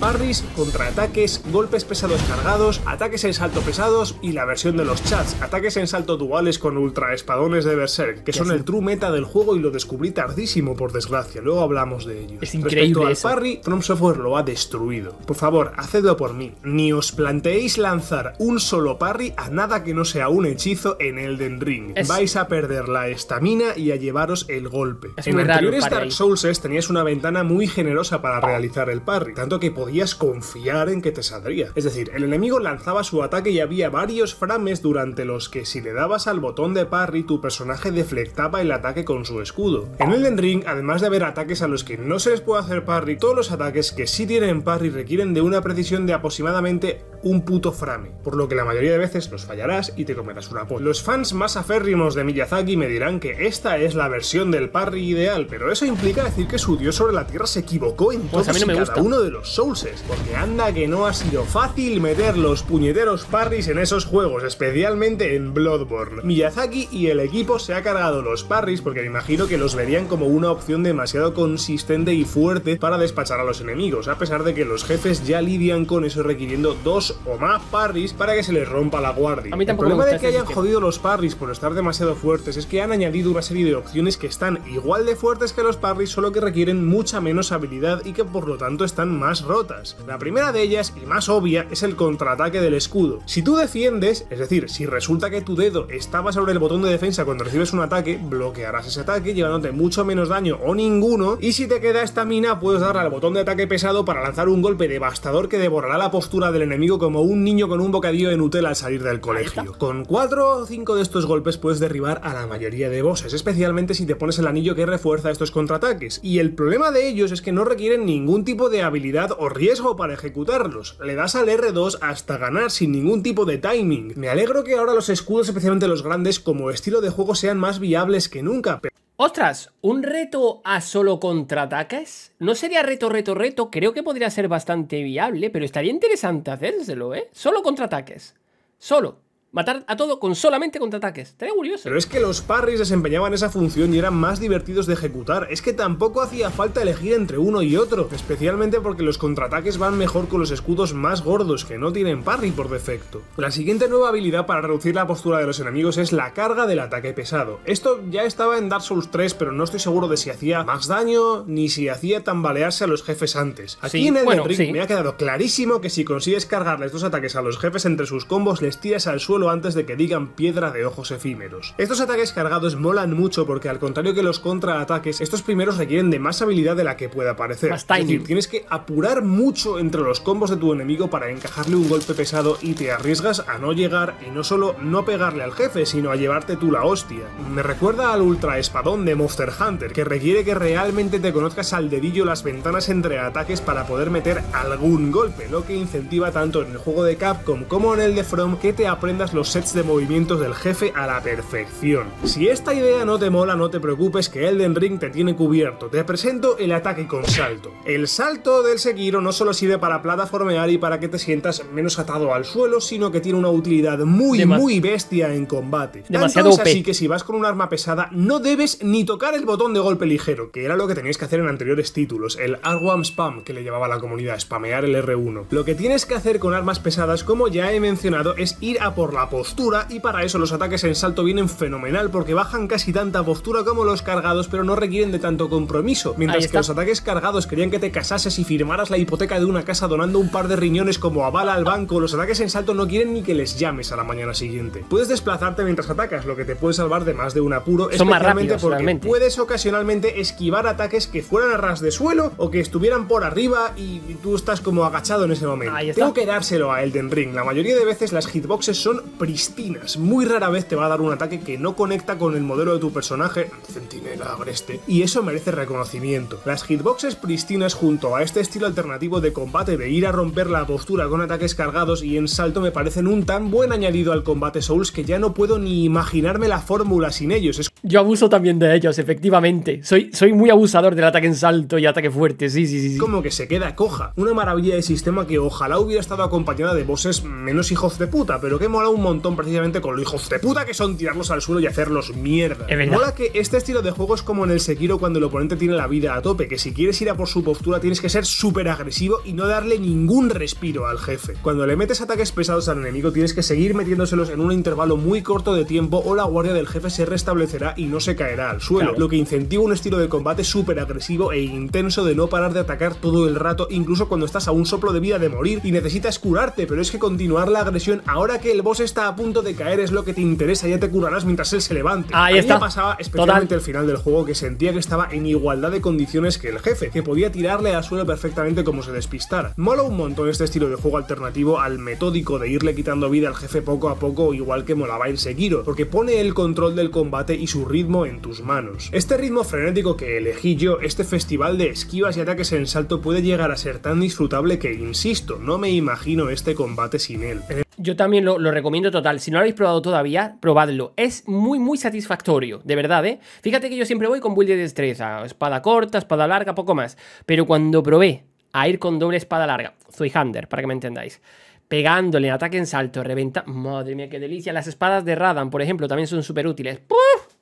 Parries, contraataques, golpes pesados cargados, ataques en salto pesados y la versión de los chats, ataques en salto duales con ultra espadones de Berserk, que son el true meta del juego y lo descubrí tardísimo por desgracia, luego hablamos de ello. increíble Respecto al parry, From Software lo ha destruido. Por favor, hacedlo por mí, ni os planteéis lanzar un solo parry a nada que no sea un hechizo en Elden Ring. Vais a perder la estamina y a llevaros el golpe. Es en anteriores Dark Souls tenías una ventana muy generosa para realizar el parry, tanto que podías confiar en que te saldría. Es decir, el enemigo lanzaba su ataque y había varios frames durante los que si le dabas al botón de parry tu personaje deflectaba el ataque con su escudo. En Elden Ring, además de haber ataques a los que no se les puede hacer parry, todos los ataques que sí tienen parry requieren de una precisión de aproximadamente un puto frame, por lo que la mayoría de veces nos fallarás y te comerás una polla. Los fans más aférrimos de Miyazaki me dirán que esta es la versión del parry ideal, pero eso implica decir que su dios sobre la tierra se equivocó en pues a mí me cada uno de los soulses, porque anda que no ha sido fácil meter los puñeteros parries en esos juegos, especialmente en Bloodborne. Miyazaki y el equipo se ha cargado los parries porque me imagino que los verían como una opción demasiado consistente y fuerte para despachar a los enemigos, a pesar de que los jefes ya lidian con eso requiriendo dos o más parries para que se les rompa la guardia. el problema de que hayan jodido los parries por estar demasiado fuertes es que han añadido una serie de opciones que están igual de fuertes que los parries, solo que requieren mucha menos habilidad y que por lo tanto están más rotas. La primera de ellas, y más obvia, es el contraataque del escudo. Si tú defiendes, es decir, si resulta que tu dedo estaba sobre el botón de defensa cuando recibes un ataque, bloquearás ese ataque llevándote mucho menos daño o ninguno, y si te queda esta mina puedes dar al botón de ataque pesado para lanzar un golpe devastador que devorará la postura del enemigo como un niño con un bocadillo de Nutella al salir del colegio. Con 4 o 5 de estos golpes puedes derribar a la mayoría de bosses, especialmente si te pones el anillo que refuerza estos contraataques. Y el problema de ellos es que no requieren ningún tipo de habilidad o riesgo para ejecutarlos. Le das al R2 hasta ganar sin ningún tipo de timing. Me alegro que ahora los escudos, especialmente los grandes, como estilo de juego sean más viables que nunca, pero Ostras, un reto a solo contraataques. No sería reto, reto, reto. Creo que podría ser bastante viable, pero estaría interesante hacérselo, ¿eh? Solo contraataques. Solo. Matar a todo con solamente contraataques. Estaría curioso. Pero es que los parries desempeñaban esa función y eran más divertidos de ejecutar. Es que tampoco hacía falta elegir entre uno y otro, especialmente porque los contraataques van mejor con los escudos más gordos, que no tienen parry por defecto. La siguiente nueva habilidad para reducir la postura de los enemigos es la carga del ataque pesado. Esto ya estaba en Dark Souls 3, pero no estoy seguro de si hacía más daño ni si hacía tambalearse a los jefes antes. Aquí en el Ring me ha quedado clarísimo que si consigues cargarles dos ataques a los jefes entre sus combos, les tiras al suelo antes de que digan piedra de ojos efímeros. Estos ataques cargados molan mucho porque al contrario que los contraataques, estos primeros requieren de más habilidad de la que pueda parecer. es decir, tienes que apurar mucho entre los combos de tu enemigo para encajarle un golpe pesado y te arriesgas a no llegar y no solo no pegarle al jefe, sino a llevarte tú la hostia. Me recuerda al ultra espadón de Monster Hunter, que requiere que realmente te conozcas al dedillo las ventanas entre ataques para poder meter algún golpe, lo que incentiva tanto en el juego de Capcom como en el de From que te aprendas los sets de movimientos del jefe a la perfección. Si esta idea no te mola, no te preocupes que Elden Ring te tiene cubierto. Te presento el ataque con salto. El salto del Seguiro no solo sirve para plataformear y para que te sientas menos atado al suelo, sino que tiene una utilidad muy, muy bestia en combate. Demasiado Tanto así que si vas con un arma pesada, no debes ni tocar el botón de golpe ligero, que era lo que tenías que hacer en anteriores títulos, el arwam Spam, que le llevaba a la comunidad, a spamear el R1. Lo que tienes que hacer con armas pesadas, como ya he mencionado, es ir a por la postura y para eso los ataques en salto vienen fenomenal porque bajan casi tanta postura como los cargados pero no requieren de tanto compromiso. Mientras que los ataques cargados querían que te casases y firmaras la hipoteca de una casa donando un par de riñones como avala al banco, los ataques en salto no quieren ni que les llames a la mañana siguiente. Puedes desplazarte mientras atacas, lo que te puede salvar de más de un apuro, Son especialmente porque puedes ocasionalmente esquivar ataques que fueran a ras de suelo o que estuvieran por arriba y tú estás como agachado en ese momento. Tengo que dárselo a Elden Ring. La mayoría de veces las hitboxes son pristinas. Muy rara vez te va a dar un ataque que no conecta con el modelo de tu personaje, centinela abreste y eso merece reconocimiento. Las hitboxes pristinas junto a este estilo alternativo de combate de ir a romper la postura con ataques cargados y en salto me parecen un tan buen añadido al combate Souls que ya no puedo ni imaginarme la fórmula sin ellos. Es... Yo abuso también de ellos, efectivamente. Soy, soy muy abusador del ataque en salto y ataque fuerte, sí, sí, sí. Como que se queda coja. Una maravilla de sistema que ojalá hubiera estado acompañada de bosses menos hijos de puta, pero que mola un montón precisamente con los hijos de puta que son tirarlos al suelo y hacerlos mierda. que este estilo de juego es como en el Sekiro cuando el oponente tiene la vida a tope, que si quieres ir a por su postura tienes que ser súper agresivo y no darle ningún respiro al jefe. Cuando le metes ataques pesados al enemigo tienes que seguir metiéndoselos en un intervalo muy corto de tiempo o la guardia del jefe se restablecerá y no se caerá al suelo, lo que incentiva un estilo de combate súper agresivo e intenso de no parar de atacar todo el rato, incluso cuando estás a un soplo de vida de morir y necesitas curarte, pero es que continuar la agresión ahora que el boss es está a punto de caer es lo que te interesa, ya te curarás mientras él se levante. Ahí está. pasaba especialmente el final del juego que sentía que estaba en igualdad de condiciones que el jefe, que podía tirarle a suelo perfectamente como se despistara. Mola un montón este estilo de juego alternativo al metódico de irle quitando vida al jefe poco a poco, igual que molaba el Sekiro, porque pone el control del combate y su ritmo en tus manos. Este ritmo frenético que elegí yo, este festival de esquivas y ataques en salto puede llegar a ser tan disfrutable que, insisto, no me imagino este combate sin él. Yo también lo recomiendo total. Si no lo habéis probado todavía, probadlo. Es muy, muy satisfactorio, de verdad, ¿eh? Fíjate que yo siempre voy con build de destreza. Espada corta, espada larga, poco más. Pero cuando probé a ir con doble espada larga, Hunter, para que me entendáis, pegándole, ataque en salto, reventa... Madre mía, qué delicia. Las espadas de Radan, por ejemplo, también son súper útiles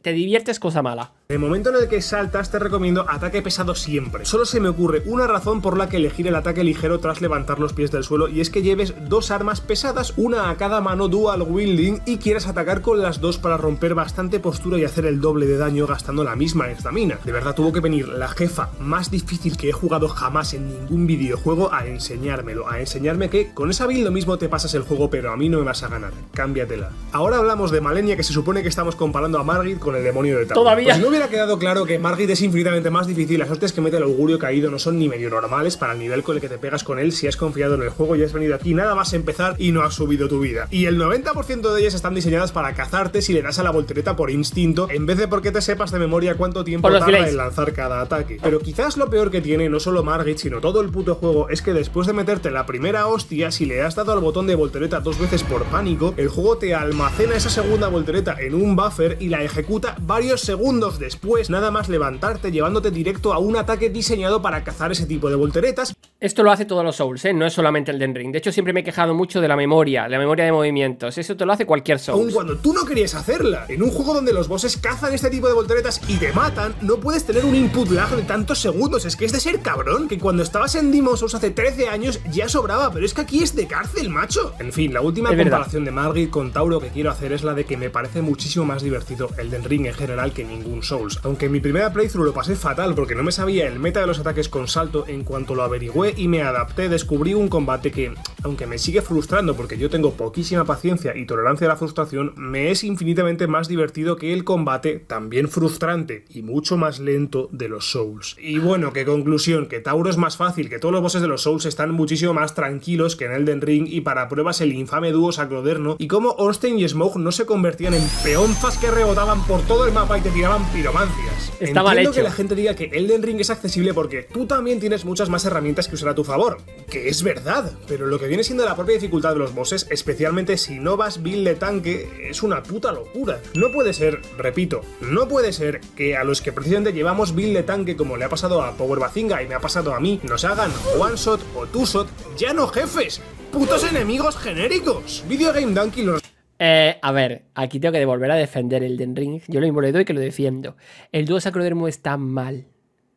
te diviertes cosa mala. En el momento en el que saltas te recomiendo ataque pesado siempre. Solo se me ocurre una razón por la que elegir el ataque ligero tras levantar los pies del suelo y es que lleves dos armas pesadas, una a cada mano dual wielding y quieras atacar con las dos para romper bastante postura y hacer el doble de daño gastando la misma estamina. De verdad tuvo que venir la jefa más difícil que he jugado jamás en ningún videojuego a enseñármelo, a enseñarme que con esa build lo mismo te pasas el juego pero a mí no me vas a ganar, cámbiatela. Ahora hablamos de Malenia que se supone que estamos comparando a Margit con el demonio de tal. Todavía. Pues no hubiera quedado claro que Margit es infinitamente más difícil. Las hostias que mete el augurio caído no son ni medio normales para el nivel con el que te pegas con él si has confiado en el juego y has venido aquí nada más empezar y no has subido tu vida. Y el 90% de ellas están diseñadas para cazarte si le das a la voltereta por instinto, en vez de porque te sepas de memoria cuánto tiempo tarda en lanzar cada ataque. Pero quizás lo peor que tiene no solo Margit, sino todo el puto juego, es que después de meterte la primera hostia, si le has dado al botón de voltereta dos veces por pánico, el juego te almacena esa segunda voltereta en un buffer y la ejecuta varios segundos después, nada más levantarte, llevándote directo a un ataque diseñado para cazar ese tipo de volteretas esto lo hace todos los Souls, ¿eh? no es solamente el Den Ring. De hecho, siempre me he quejado mucho de la memoria, la memoria de movimientos. Eso te lo hace cualquier Souls. Aun cuando tú no querías hacerla. En un juego donde los bosses cazan este tipo de volteretas y te matan, no puedes tener un input lag de tantos segundos. Es que es de ser cabrón, que cuando estabas en Demon hace 13 años ya sobraba, pero es que aquí es de cárcel, macho. En fin, la última comparación de Margit con Tauro que quiero hacer es la de que me parece muchísimo más divertido el Den Ring en general que ningún Souls. Aunque en mi primera playthrough lo pasé fatal porque no me sabía el meta de los ataques con salto en cuanto lo averigüé y me adapté, descubrí un combate que, aunque me sigue frustrando porque yo tengo poquísima paciencia y tolerancia a la frustración, me es infinitamente más divertido que el combate, también frustrante y mucho más lento de los Souls. Y bueno, qué conclusión, que Tauro es más fácil, que todos los bosses de los Souls están muchísimo más tranquilos que en Elden Ring y para pruebas el infame dúo sacroderno y cómo Orstein y Smoke no se convertían en peonfas que rebotaban por todo el mapa y te tiraban piromancias. Entiendo que la gente diga que Elden Ring es accesible porque tú también tienes muchas más herramientas que a tu favor, que es verdad, pero lo que viene siendo la propia dificultad de los bosses, especialmente si no vas build de tanque, es una puta locura. No puede ser, repito, no puede ser que a los que precisamente llevamos build de tanque como le ha pasado a Power Bazinga y me ha pasado a mí, nos hagan one shot o two shot, ya no jefes, putos enemigos genéricos. Video Game Donkey los eh, a ver, aquí tengo que devolver a defender el Den Ring. Yo lo mismo le doy que lo defiendo. El dúo sacrodermo está mal.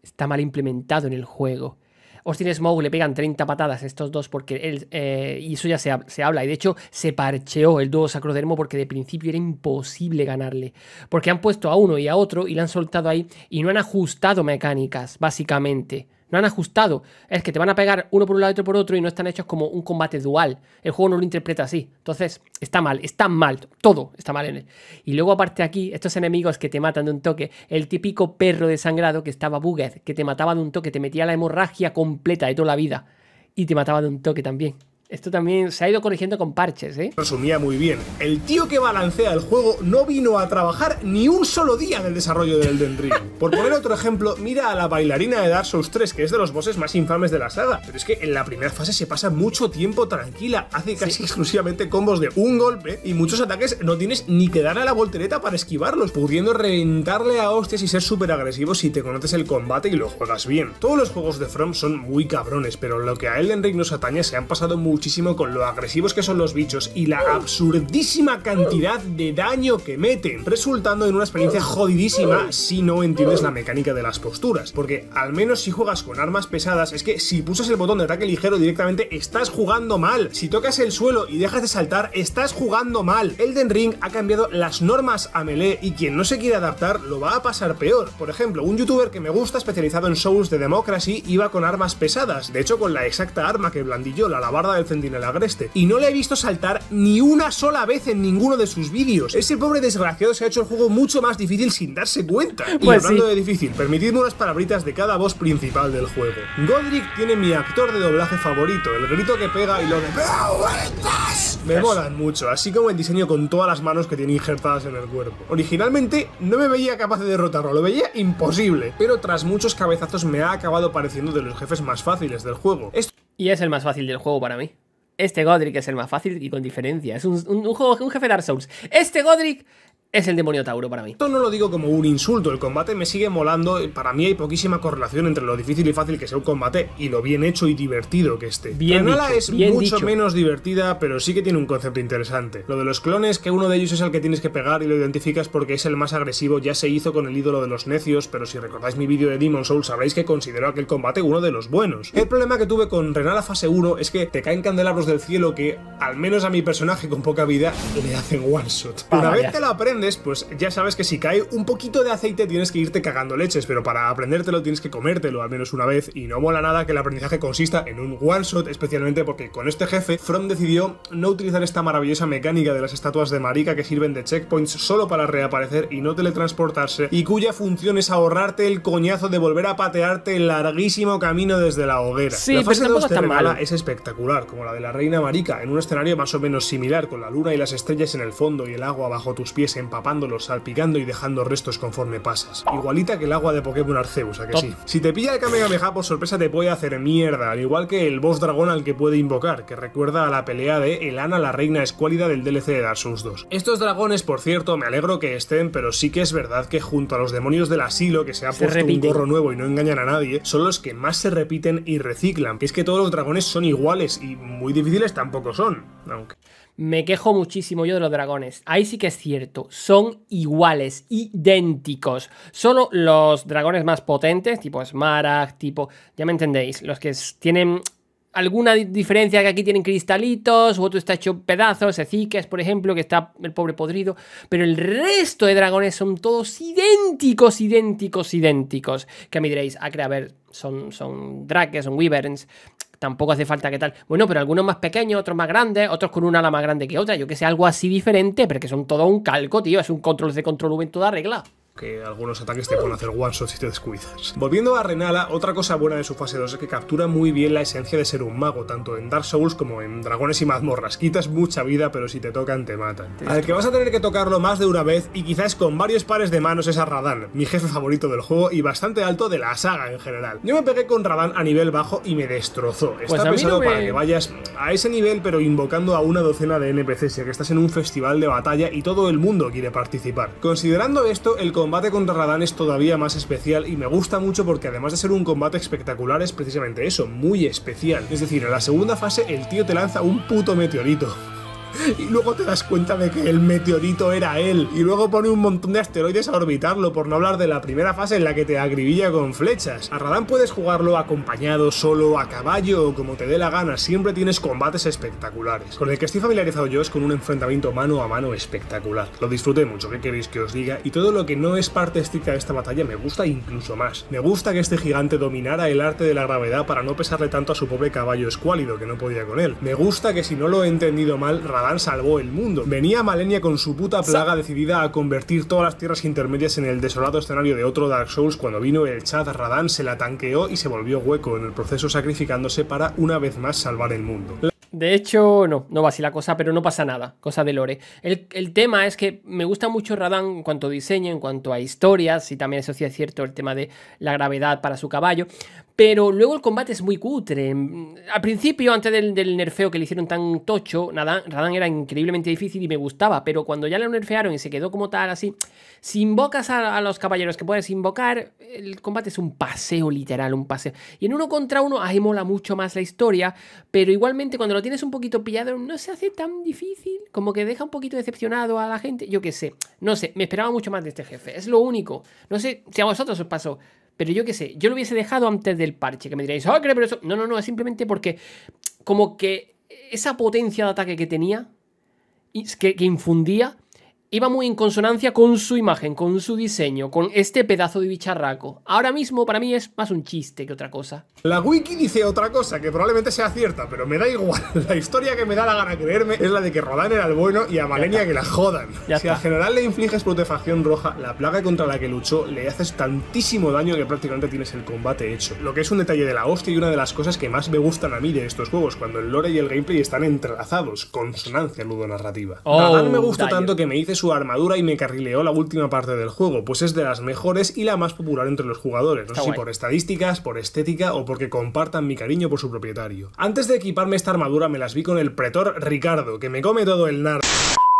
Está mal implementado en el juego. Austin Smoke le pegan 30 patadas a estos dos porque él, eh, y eso ya se, habla. Y de hecho se parcheó el dúo Sacrodermo porque de principio era imposible ganarle. Porque han puesto a uno y a otro y le han soltado ahí y no han ajustado mecánicas, básicamente no han ajustado. Es que te van a pegar uno por un lado y otro por otro y no están hechos como un combate dual. El juego no lo interpreta así. Entonces, está mal, está mal. Todo está mal en él. Y luego, aparte aquí, estos enemigos que te matan de un toque, el típico perro desangrado que estaba Bugged, que te mataba de un toque, te metía la hemorragia completa de toda la vida. Y te mataba de un toque también. Esto también se ha ido corrigiendo con parches, ¿eh? Resumía muy bien. El tío que balancea el juego no vino a trabajar ni un solo día en el desarrollo del Elden Ring. Por poner otro ejemplo, mira a la bailarina de Dark Souls 3, que es de los bosses más infames de la saga. Pero es que en la primera fase se pasa mucho tiempo tranquila, hace casi exclusivamente combos de un golpe y muchos ataques no tienes ni que dar a la voltereta para esquivarlos, pudiendo reventarle a hostias y ser súper agresivo si te conoces el combate y lo juegas bien. Todos los juegos de From son muy cabrones, pero lo que a Elden Ring nos atañe se han pasado mucho muchísimo con lo agresivos que son los bichos y la absurdísima cantidad de daño que meten, resultando en una experiencia jodidísima si no entiendes la mecánica de las posturas, porque al menos si juegas con armas pesadas, es que si pulsas el botón de ataque ligero directamente estás jugando mal, si tocas el suelo y dejas de saltar, estás jugando mal. Elden Ring ha cambiado las normas a melee y quien no se quiere adaptar lo va a pasar peor. Por ejemplo, un youtuber que me gusta especializado en shows de Democracy iba con armas pesadas, de hecho con la exacta arma que blandilló la alabarda del centinela agreste. Y no le he visto saltar ni una sola vez en ninguno de sus vídeos. Ese pobre desgraciado se ha hecho el juego mucho más difícil sin darse cuenta. y pues hablando de difícil, permitidme unas palabritas de cada voz principal del juego. Godric tiene mi actor de doblaje favorito, el grito que pega y lo de... Me molan mucho, así como el diseño con todas las manos que tiene injertadas en el cuerpo. Originalmente no me veía capaz de derrotarlo, lo veía imposible, pero tras muchos cabezazos me ha acabado pareciendo de los jefes más fáciles del juego. Esto y es el más fácil del juego para mí. Este Godric es el más fácil y con diferencia. Es un, juego, un jefe Dark Souls. Este Godric es el demonio Tauro para mí. Esto no lo digo como un insulto, el combate me sigue molando, eh, para mí hay poquísima correlación entre lo difícil y fácil que sea un combate y lo bien hecho y divertido que esté. Renala es mucho menos divertida, pero sí que tiene un concepto interesante. Lo de los clones, que uno de ellos es el que tienes que pegar y lo identificas porque es el más agresivo, ya se hizo con el ídolo de los necios, pero si recordáis mi vídeo de Demon Soul sabréis que considero aquel combate uno de los buenos. El problema que tuve con Renala fase 1 es que te caen candelabros del cielo que, al menos a mi personaje con poca vida, le hacen one shot. Ah, Una vez te la aprendes pues ya sabes que si cae un poquito de aceite tienes que irte cagando leches, pero para aprendértelo tienes que comértelo al menos una vez y no mola nada que el aprendizaje consista en un one shot, especialmente porque con este jefe From decidió no utilizar esta maravillosa mecánica de las estatuas de marica que sirven de checkpoints solo para reaparecer y no teletransportarse y cuya función es ahorrarte el coñazo de volver a patearte el larguísimo camino desde la hoguera. la fase 2 es espectacular, como la de la reina marica, en un escenario más o menos similar con la luna y las estrellas en el fondo y el agua bajo tus pies en empapándolos, salpicando y dejando restos conforme pasas. Igualita que el agua de Pokémon Arceus, ¿a que sí? Si te pilla el Kamehameha por sorpresa te puede hacer mierda, al igual que el boss dragón al que puede invocar, que recuerda a la pelea de Elana la reina escuálida del DLC de Dark Souls 2. Estos dragones, por cierto, me alegro que estén, pero sí que es verdad que junto a los demonios del asilo, que se ha puesto un gorro nuevo y no engañan a nadie, son los que más se repiten y reciclan. es que todos los dragones son iguales y muy difíciles tampoco son, aunque me quejo muchísimo yo de los dragones. Ahí sí que es cierto, son iguales, idénticos. Solo los dragones más potentes, tipo Smarag, tipo... Ya me entendéis, los que tienen alguna diferencia que aquí tienen cristalitos, u otro está hecho pedazos, es por ejemplo, que está el pobre podrido, pero el resto de dragones son todos idénticos, idénticos, idénticos. Que a diréis, ah, que a ver, son, son drakes, son wyverns, tampoco hace falta que tal. Bueno, pero algunos más pequeños, otros más grandes, otros con una ala más grande que otra, yo que sé, algo así diferente, pero que son todo un calco, tío, es un control de control V en toda regla que algunos ataques te pueden hacer one shot si te descuidas. Volviendo a Renala, otra cosa buena de su fase 2 es que captura muy bien la esencia de ser un mago, tanto en Dark Souls como en Dragones y Mazmorras. Quitas mucha vida, pero si te tocan, te matan. Al que vas a tener que tocarlo más de una vez y quizás con varios pares de manos es a Radan, mi jefe favorito del juego y bastante alto de la saga en general. Yo me pegué con Radan a nivel bajo y me destrozó. Está pues pensado para que vayas a ese nivel, pero invocando a una docena de NPCs, ya que estás en un festival de batalla y todo el mundo quiere participar. Considerando esto, el combate el combate contra Radan es todavía más especial y me gusta mucho porque además de ser un combate espectacular es precisamente eso, muy especial. Es decir, en la segunda fase el tío te lanza un puto meteorito y luego te das cuenta de que el meteorito era él, y luego pone un montón de asteroides a orbitarlo, por no hablar de la primera fase en la que te agribilla con flechas. A Radán puedes jugarlo acompañado, solo, a caballo o como te dé la gana, siempre tienes combates espectaculares. Con el que estoy familiarizado yo es con un enfrentamiento mano a mano espectacular. Lo disfruté mucho, ¿qué queréis que os diga? Y todo lo que no es parte estricta de esta batalla me gusta incluso más. Me gusta que este gigante dominara el arte de la gravedad para no pesarle tanto a su pobre caballo escuálido que no podía con él. Me gusta que si no lo he entendido mal, Radan salvó el mundo. Venía Malenia con su puta plaga decidida a convertir todas las tierras intermedias en el desolado escenario de otro Dark Souls cuando vino el Chad Radan se la tanqueó y se volvió hueco en el proceso sacrificándose para una vez más salvar el mundo. De hecho, no, no va así la cosa, pero no pasa nada, cosa de Lore. El, el tema es que me gusta mucho Radan en cuanto a diseño, en cuanto a historias, y también eso sí es cierto, el tema de la gravedad para su caballo, pero luego el combate es muy cutre. Mm, al principio, antes del, nerfeo que le hicieron tan tocho, Radán era increíblemente difícil y me gustaba, pero cuando ya le nerfearon y se quedó como tal así, si invocas a, a, los caballeros que puedes invocar, el combate es un paseo literal, un paseo. Y en uno contra uno, ahí mola mucho más la historia, pero igualmente cuando lo tienes un poquito pillado, no se hace tan difícil, como que deja un poquito decepcionado a la gente, yo qué sé, no sé, me esperaba mucho más de este jefe, es lo único. No sé si a vosotros os pasó, pero yo qué sé, yo lo hubiese dejado antes del parche, que me diréis, ah, pero eso... No, no, no, es simplemente porque como que esa potencia de ataque que tenía, que, que infundía, iba muy en consonancia con su imagen, con su diseño, con este pedazo de bicharraco. Ahora mismo para mí es más un chiste que otra cosa. La wiki dice otra cosa que probablemente sea cierta, pero me da igual. La historia que me da la gana creerme es la de que Rodan era el bueno y a Malenia que la jodan. si al general le infliges protefacción roja, la plaga contra la que luchó, le haces tantísimo daño que prácticamente tienes el combate hecho. Lo que es un detalle de la hostia y una de las cosas que más me gustan a mí de estos juegos, cuando el lore y el gameplay están entrelazados, consonancia nudo narrativa oh, me gustó tanto que me hice su armadura y me carrileó la última parte del juego, pues es de las mejores y la más popular entre los jugadores, no sé si por estadísticas, por estética o porque compartan mi cariño por su propietario. Antes de equiparme esta armadura me las vi con el pretor Ricardo, que me come todo el nar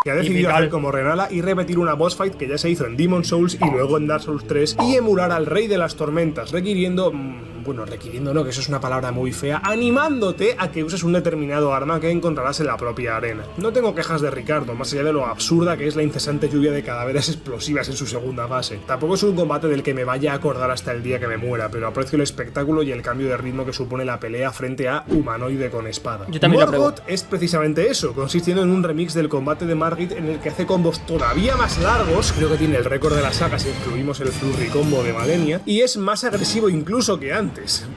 que ha decidido hacer como Renala y repetir una boss fight que ya se hizo en Demon Souls y luego en Dark Souls 3 y emular al Rey de las Tormentas, requiriendo mm, bueno, requiriendo no, que eso es una palabra muy fea, animándote a que uses un determinado arma que encontrarás en la propia arena. No tengo quejas de Ricardo, más allá de lo absurda que es la incesante lluvia de cadáveres explosivas en su segunda fase. Tampoco es un combate del que me vaya a acordar hasta el día que me muera, pero aprecio el espectáculo y el cambio de ritmo que supone la pelea frente a humanoide con espada. Yo también Morgoth es precisamente eso, consistiendo en un remix del combate de Margit en el que hace combos todavía más largos, creo que tiene el récord de la saga si incluimos el flurry combo de Malenia, y es más agresivo incluso que antes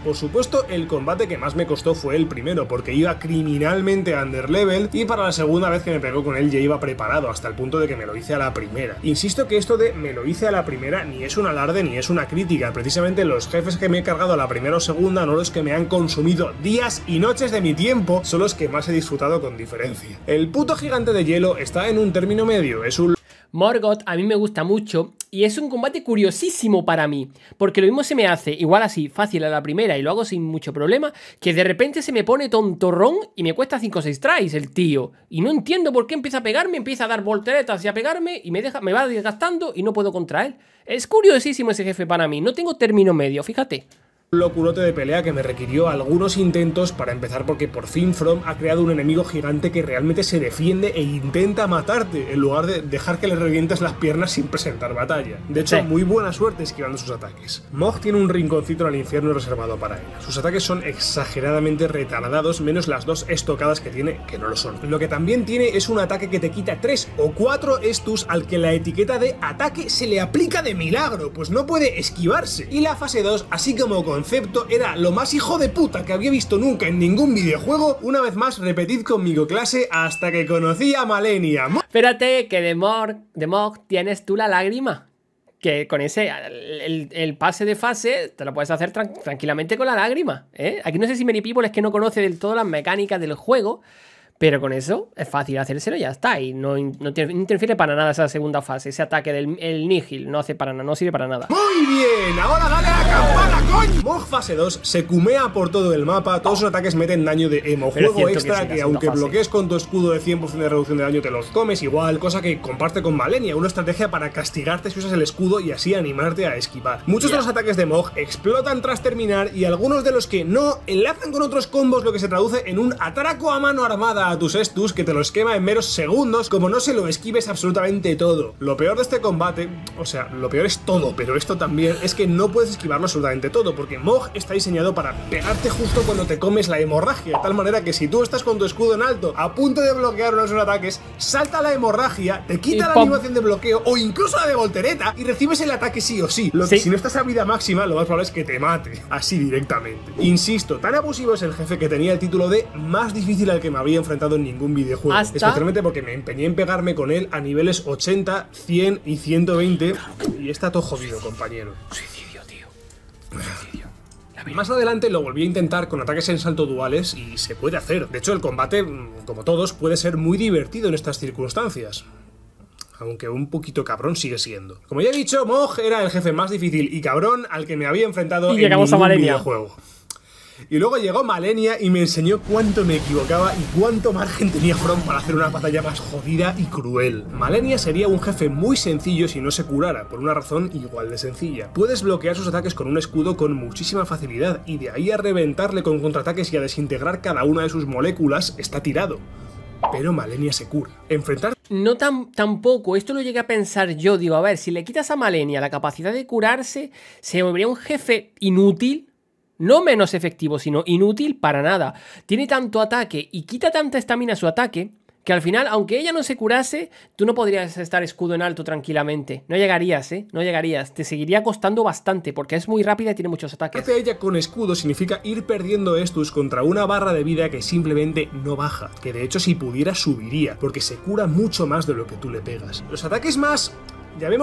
por supuesto, el combate que más me costó fue el primero, porque iba criminalmente underlevel y para la segunda vez que me pegó con él ya iba preparado, hasta el punto de que me lo hice a la primera. Insisto que esto de me lo hice a la primera ni es un alarde ni es una crítica, precisamente los jefes que me he cargado a la primera o segunda, no los que me han consumido días y noches de mi tiempo, son los que más he disfrutado con diferencia. El puto gigante de hielo está en un término medio, es un Morgoth a mí me gusta mucho y es un combate curiosísimo para mí, porque lo mismo se me hace igual así, fácil a la primera y lo hago sin mucho problema, que de repente se me pone tontorrón y me cuesta 5 o 6 tries el tío. Y no entiendo por qué empieza a pegarme, empieza a dar volteretas y a pegarme y me, deja, me va desgastando y no puedo contra él. Es curiosísimo ese jefe para mí, no tengo término medio, fíjate locurote de pelea que me requirió algunos intentos para empezar porque por fin From ha creado un enemigo gigante que realmente se defiende e intenta matarte en lugar de dejar que le revientes las piernas sin presentar batalla. De hecho, muy buena suerte esquivando sus ataques. Mog tiene un rinconcito al infierno reservado para ella. Sus ataques son exageradamente retardados menos las dos estocadas que tiene que no lo son. Lo que también tiene es un ataque que te quita 3 o 4 estus al que la etiqueta de ataque se le aplica de milagro, pues no puede esquivarse. Y la fase 2, así como con era lo más hijo de puta que había visto nunca en ningún videojuego, una vez más repetid conmigo clase hasta que conocí a Malenia. Espérate, que de Mog, de Mog tienes tú la lágrima. Que con ese, el, pase de fase, te lo puedes hacer tranquilamente con la lágrima. ¿eh? Aquí no sé si Many People es que no conoce del todo las mecánicas del juego. Pero con eso es fácil hacérselo y ya está. Y no, no, interfiere para nada esa segunda fase. Ese ataque del el no hace para nada, no sirve para nada. ¡Muy bien! ¡Ahora dale a la campana, coño! Mog fase 2 se cumea por todo el mapa. Todos sus ataques meten daño de emo. Juego extra que, aunque bloquees con tu escudo de 100% de reducción de daño, te los comes igual. Cosa que comparte con Malenia. Una estrategia para castigarte si usas el escudo y así animarte a esquivar. Muchos de los ataques de Mog explotan tras terminar y algunos de los que no enlazan con otros combos, lo que se traduce en un atraco a mano armada a tus estus que te los quema en meros segundos como no se lo esquives absolutamente todo. Lo peor de este combate, o sea, lo peor es todo, pero esto también, es que no puedes esquivarlo absolutamente todo, porque Mog está diseñado para pegarte justo cuando te comes la hemorragia, de tal manera que si tú estás con tu escudo en alto, a punto de bloquear uno de sus ataques, salta la hemorragia, te quita la animación de bloqueo o incluso la de voltereta y recibes el ataque sí o sí. Lo que si no estás a vida máxima, lo más probable es que te mate, así directamente. Insisto, tan abusivo es el jefe que tenía el título de más difícil al que me había enfrentado en ningún videojuego. ¿Ah, especialmente porque me empeñé en pegarme con él a niveles 80, 100 y 120. Y está todo jodido, compañero. Suicidio, tío. Suicidio. Más adelante lo volví a intentar con ataques en salto duales y se puede hacer. De hecho, el combate, mm, como todos, puede ser muy divertido en estas circunstancias. Aunque un poquito cabrón sigue siendo. Como ya he dicho, Moj era el jefe más difícil y cabrón al que me había enfrentado en llegamos ningún videojuego. Y luego llegó Malenia y me enseñó cuánto me equivocaba y cuánto margen tenía From para hacer una batalla más jodida y cruel. Malenia sería un jefe muy sencillo si no se curara, por una razón igual de sencilla. Puedes bloquear sus ataques con un escudo con muchísima facilidad y de ahí a reventarle con contraataques y a desintegrar cada una de sus moléculas está tirado. Pero Malenia se cura. Enfrentar no tan, tampoco, esto lo llegué a pensar yo, digo, a ver, si le quitas a Malenia la capacidad de curarse, se volvería un jefe inútil no menos efectivo, sino inútil para nada. Tiene tanto ataque y quita tanta estamina su ataque que al final, aunque ella no se curase, tú no podrías estar escudo en alto tranquilamente. No llegarías, ¿eh? No llegarías. Te seguiría costando bastante porque es muy rápida y tiene muchos ataques. Hace ella con escudo significa ir perdiendo estus contra una barra de vida que simplemente no baja. Que de hecho si pudiera subiría porque se cura mucho más de lo que tú le pegas. Los ataques más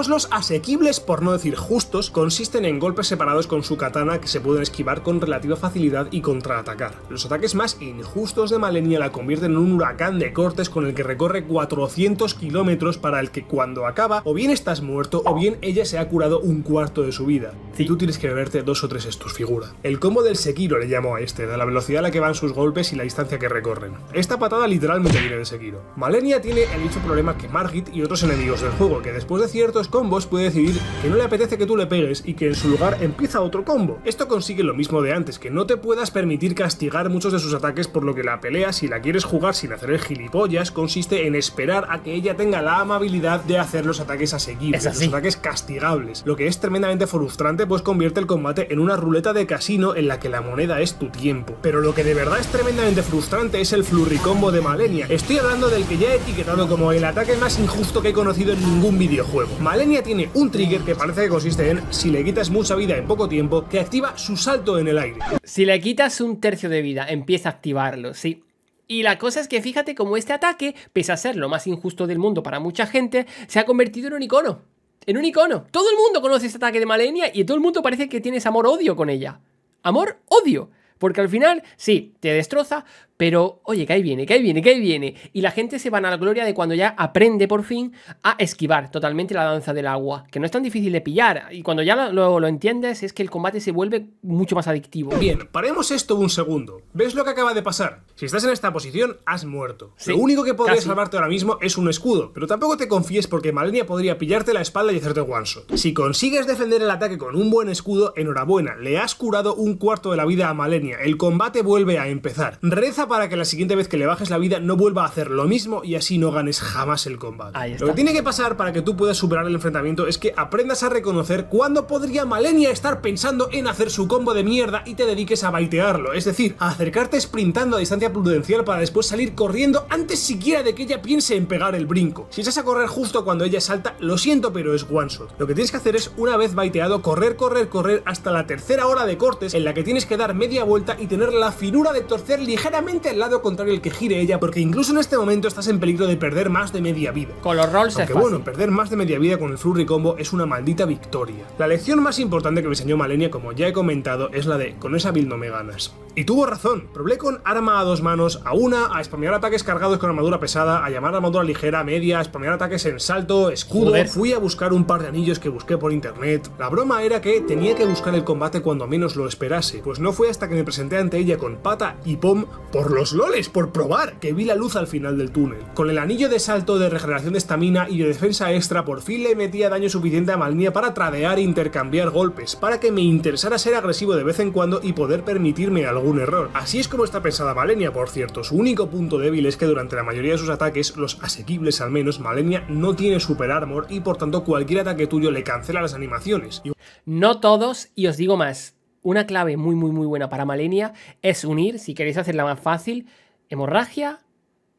los asequibles por no decir justos, consisten en golpes separados con su katana que se pueden esquivar con relativa facilidad y contraatacar. Los ataques más injustos de Malenia la convierten en un huracán de cortes con el que recorre 400 kilómetros para el que cuando acaba o bien estás muerto o bien ella se ha curado un cuarto de su vida. Y tú tienes que beberte dos o tres estos figuras. El combo del Sekiro le llamo a este, de la velocidad a la que van sus golpes y la distancia que recorren. Esta patada literalmente viene de Sekiro. Malenia tiene el mismo problema que Margit y otros enemigos del juego, que después de ciertos combos puede decidir que no le apetece que tú le pegues y que en su lugar empieza otro combo. Esto consigue lo mismo de antes, que no te puedas permitir castigar muchos de sus ataques por lo que la pelea, si la quieres jugar sin hacer el gilipollas, consiste en esperar a que ella tenga la amabilidad de hacer los ataques a seguir, los ataques castigables, lo que es tremendamente frustrante pues convierte el combate en una ruleta de casino en la que la moneda es tu tiempo. Pero lo que de verdad es tremendamente frustrante es el flurricombo de Malenia. Estoy hablando del que ya he etiquetado como el ataque más injusto que he conocido en ningún videojuego. Malenia tiene un trigger que parece que consiste en, si le quitas mucha vida en poco tiempo, que activa su salto en el aire. Si le quitas un tercio de vida, empieza a activarlo, sí. Y la cosa es que fíjate cómo este ataque, pese a ser lo más injusto del mundo para mucha gente, se ha convertido en un icono. En un icono. Todo el mundo conoce este ataque de Malenia y todo el mundo parece que tienes amor-odio con ella. Amor-odio. Porque al final, sí, te destroza, pero, oye, que ahí viene, que ahí viene, que ahí viene. Y la gente se van a la gloria de cuando ya aprende por fin a esquivar totalmente la danza del agua, que no es tan difícil de pillar. Y cuando ya lo, lo, entiendes, es que el combate se vuelve mucho más adictivo. Bien, paremos esto un segundo. ¿Ves lo que acaba de pasar? Si estás en esta posición, has muerto. lo único que podrías salvarte ahora mismo es un escudo, pero tampoco te confíes porque Malenia podría pillarte la espalda y hacerte one Si consigues defender el ataque con un buen escudo, enhorabuena, le has curado un cuarto de la vida a Malenia. El combate vuelve a empezar. Reza para que la siguiente vez que le bajes la vida no vuelva a hacer lo mismo y así no ganes jamás el combate. Lo que tiene que pasar para que tú puedas superar el enfrentamiento es que aprendas a reconocer cuándo podría Malenia estar pensando en hacer su combo de mierda y te dediques a baitearlo, es decir, a acercarte sprintando a distancia prudencial para después salir corriendo antes siquiera de que ella piense en pegar el brinco. Si estás a correr justo cuando ella salta, lo siento pero es one shot. Lo que tienes que hacer es, una vez baiteado, correr, correr, correr hasta la tercera hora de cortes en la que tienes que dar media vuelta y tener la finura de torcer ligeramente al lado contrario el que gire ella, porque incluso en este momento estás en peligro de perder más de media vida. Con los rolls Aunque bueno, perder más de media vida con el flurry combo es una maldita victoria. La lección más importante que me enseñó Malenia, como ya he comentado, es la de con esa build no me ganas. Y tuvo razón, probé con arma a dos manos, a una, a spamear ataques cargados con armadura pesada, a llamar armadura ligera, media, a spamear ataques en salto, escudo, fui a buscar un par de anillos que busqué por internet. La broma era que tenía que buscar el combate cuando menos lo esperase, pues no fue hasta que me presenté ante ella con pata y pom por los loles, por probar, que vi la luz al final del túnel. Con el anillo de salto de regeneración de estamina y de defensa extra por fin le metía daño suficiente a Malenia para tradear e intercambiar golpes, para que me interesara ser agresivo de vez en cuando y poder permitirme algún error. Así es como está pensada Malenia, por cierto, su único punto débil es que durante la mayoría de sus ataques, los asequibles al menos, Malenia no tiene super armor y por tanto cualquier ataque tuyo le cancela las animaciones. No todos, y os digo más, una clave muy, muy, muy buena para Malenia es unir, si queréis hacerla más fácil, hemorragia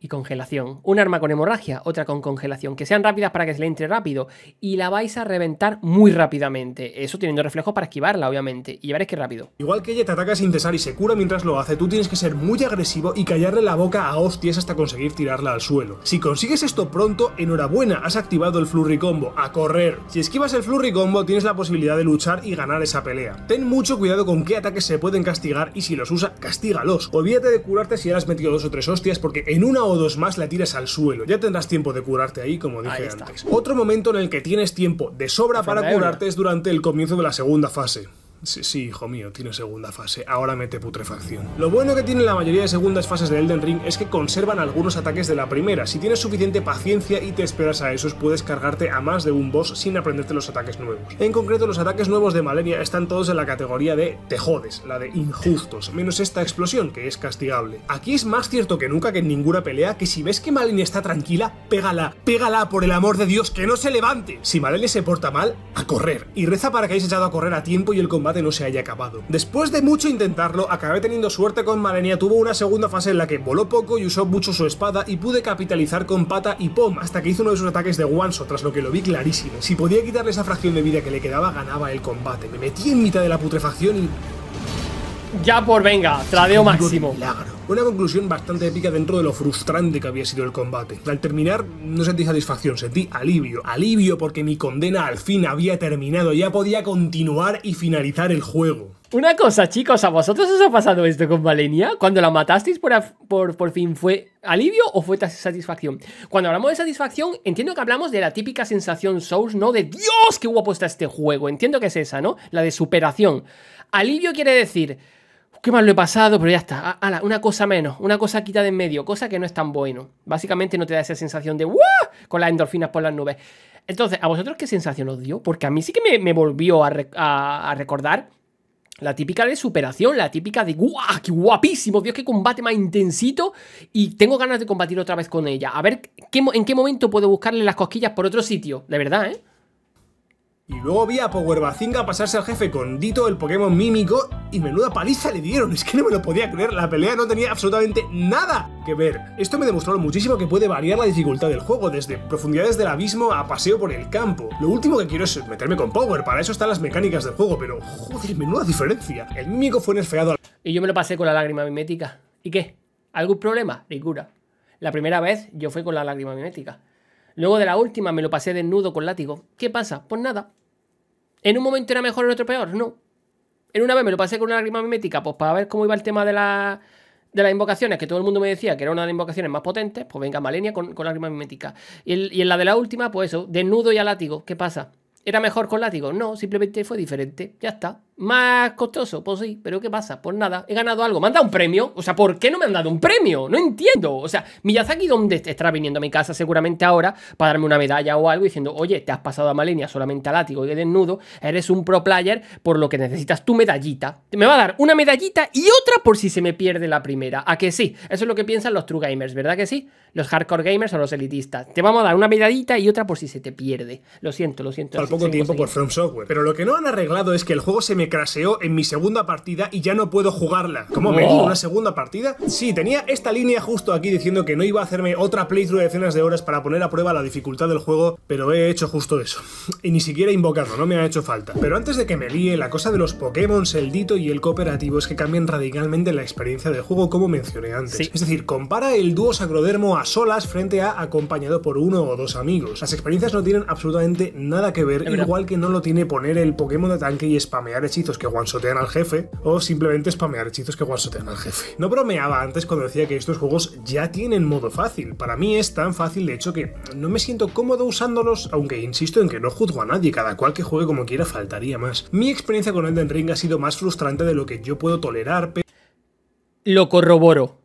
y congelación. Un arma con hemorragia, otra con congelación. Que sean rápidas para que se le entre rápido. Y la vais a reventar muy rápidamente. Eso teniendo reflejo para esquivarla, obviamente. Y veréis que rápido. Igual que ella te ataca sin cesar y se cura mientras lo hace, tú tienes que ser muy agresivo y callarle la boca a hostias hasta conseguir tirarla al suelo. Si consigues esto pronto, enhorabuena, has activado el flurry combo. A correr. Si esquivas el flurry combo, tienes la posibilidad de luchar y ganar esa pelea. Ten mucho cuidado con qué ataques se pueden castigar y si los usa, castígalos. Olvídate de curarte si ya has metido dos o tres hostias porque en una o dos más la tiras al suelo. Ya tendrás tiempo de curarte ahí, como dije antes. Otro momento en el que tienes tiempo de sobra para curarte es durante el comienzo de la segunda fase. Sí, sí, hijo mío, tiene segunda fase. Ahora mete putrefacción. Lo bueno que tiene la mayoría de segundas fases de Elden Ring es que conservan algunos ataques de la primera. Si tienes suficiente paciencia y te esperas a esos, puedes cargarte a más de un boss sin aprenderte los ataques nuevos. En concreto, los ataques nuevos de Malenia están todos en la categoría de te jodes, la de injustos, menos esta explosión, que es castigable. Aquí es más cierto que nunca que en ninguna pelea que si ves que Malenia está tranquila, pégala, pégala, por el amor de Dios, que no se levante. Si Malenia se porta mal, a correr. Y reza para que hayáis echado a correr a tiempo y el combate no se haya acabado. Después de mucho intentarlo, acabé teniendo suerte con Malenia, tuvo una segunda fase en la que voló poco y usó mucho su espada y pude capitalizar con pata y pom, hasta que hizo uno de sus ataques de guanso tras lo que lo vi clarísimo. Si podía quitarle esa fracción de vida que le quedaba, ganaba el combate. Me metí en mitad de la putrefacción y... Ya por venga, tradeo máximo. Milagro. Una conclusión bastante épica dentro de lo frustrante que había sido el combate. Al terminar, no sentí satisfacción, sentí alivio. Alivio porque mi condena al fin había terminado, ya podía continuar y finalizar el juego. Una cosa, chicos, ¿a vosotros os ha pasado esto con Valenia? ¿Cuando la matasteis por, por, por, fin fue alivio o fue satisfacción? Cuando hablamos de satisfacción, entiendo que hablamos de la típica sensación Souls, ¿no? De Dios, qué guapo está este juego. Entiendo que es esa, ¿no? La de superación. Alivio quiere decir qué mal lo he pasado, pero ya está. Ah, ala, una cosa menos, una cosa quita de en medio, cosa que no es tan bueno. Básicamente no te da esa sensación de ¡Wah! con las endorfinas por las nubes. Entonces, ¿a vosotros qué sensación os dio? Porque a mí sí que me, volvió a, recordar la típica de superación, la típica de ¡guau! ¡Qué guapísimo! Dios, qué combate más intensito y tengo ganas de combatir otra vez con ella. A ver qué, en qué momento puedo buscarle las cosquillas por otro sitio. De verdad, ¿eh? Y luego vi a Power Bazinga pasarse al jefe con Dito, el Pokémon mímico, y menuda paliza le dieron. Es que no me lo podía creer, la pelea no tenía absolutamente nada que ver. Esto me demostró muchísimo que puede variar la dificultad del juego, desde profundidades del abismo a paseo por el campo. Lo último que quiero es meterme con Power, para eso están las mecánicas del juego, pero joder, menuda diferencia. El mímico fue nerfeado. Y yo me lo pasé con la lágrima mimética. ¿Y qué? ¿Algún problema? Ricura. La primera vez yo fui con la lágrima mimética. Luego de la última me lo pasé desnudo con látigo. ¿Qué pasa? Pues nada, ¿En un momento era mejor, en otro peor? No. En una vez me lo pasé con una lágrima mimética, pues para ver cómo iba el tema de, la, las invocaciones, que todo el mundo me decía que era una de las invocaciones más potentes, pues venga, Malenia con, con lágrima mimética. Y, en la de la última, pues eso, desnudo y a látigo, ¿qué pasa? ¿Era mejor con látigo? No, simplemente fue diferente. Ya está. ¿Más costoso? Pues sí. ¿Pero qué pasa? Pues nada. He ganado algo. ¿Me han dado un premio? O sea, ¿por qué no me han dado un premio? No entiendo. O sea, Miyazaki ¿dónde estará viniendo a mi casa seguramente ahora para darme una medalla o algo diciendo, oye, te has pasado a Malenia solamente a látigo y de desnudo. Eres un pro player por lo que necesitas tu medallita. Me va a dar una medallita y otra por si se me pierde la primera. ¿A que sí? Eso es lo que piensan los true gamers, ¿verdad que sí? los hardcore gamers o los elitistas. Te vamos a dar una miradita y otra por si se te pierde. Lo siento, lo siento. Al poco tiempo por From Software. Pero lo que no han arreglado es que el juego se me craseó en mi segunda partida y ya no puedo jugarla. ¿Cómo me di una segunda partida? Sí, tenía esta línea justo aquí diciendo que no iba a hacerme otra playthrough de decenas de horas para poner a prueba la dificultad del juego, pero he hecho justo eso. Y ni siquiera invocarlo, no me ha hecho falta. Pero antes de que me líe, la cosa de los Pokémon, el Dito y el cooperativo es que cambian radicalmente la experiencia del juego, como mencioné antes. Es decir, compara el dúo Sacrodermo a a solas frente a acompañado por uno o dos amigos. Las experiencias no tienen absolutamente nada que ver, igual que no lo tiene poner el Pokémon de tanque y spamear hechizos que guansotean al jefe, o simplemente spamear hechizos que guansotean al jefe. No bromeaba antes cuando decía que estos juegos ya tienen modo fácil. Para mí es tan fácil, de hecho, que no me siento cómodo usándolos, aunque insisto en que no juzgo a nadie, cada cual que juegue como quiera faltaría más. Mi experiencia con Elden Ring ha sido más frustrante de lo que yo puedo tolerar, pero... Lo corroboro.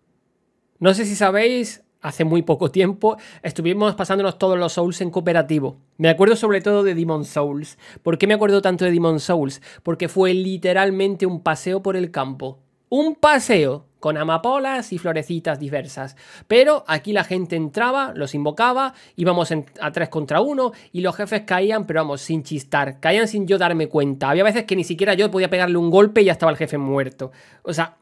No sé si sabéis, hace muy poco tiempo, estuvimos pasándonos todos los Souls en cooperativo. Me acuerdo sobre todo de Demon Souls. ¿Por qué me acuerdo tanto de Demon Souls? Porque fue literalmente un paseo por el campo. Un paseo con amapolas y florecitas diversas. Pero aquí la gente entraba, los invocaba, íbamos a tres contra uno y los jefes caían, pero vamos, sin chistar, caían sin yo darme cuenta. Había veces que ni siquiera yo podía pegarle un golpe y ya estaba el jefe muerto. O sea,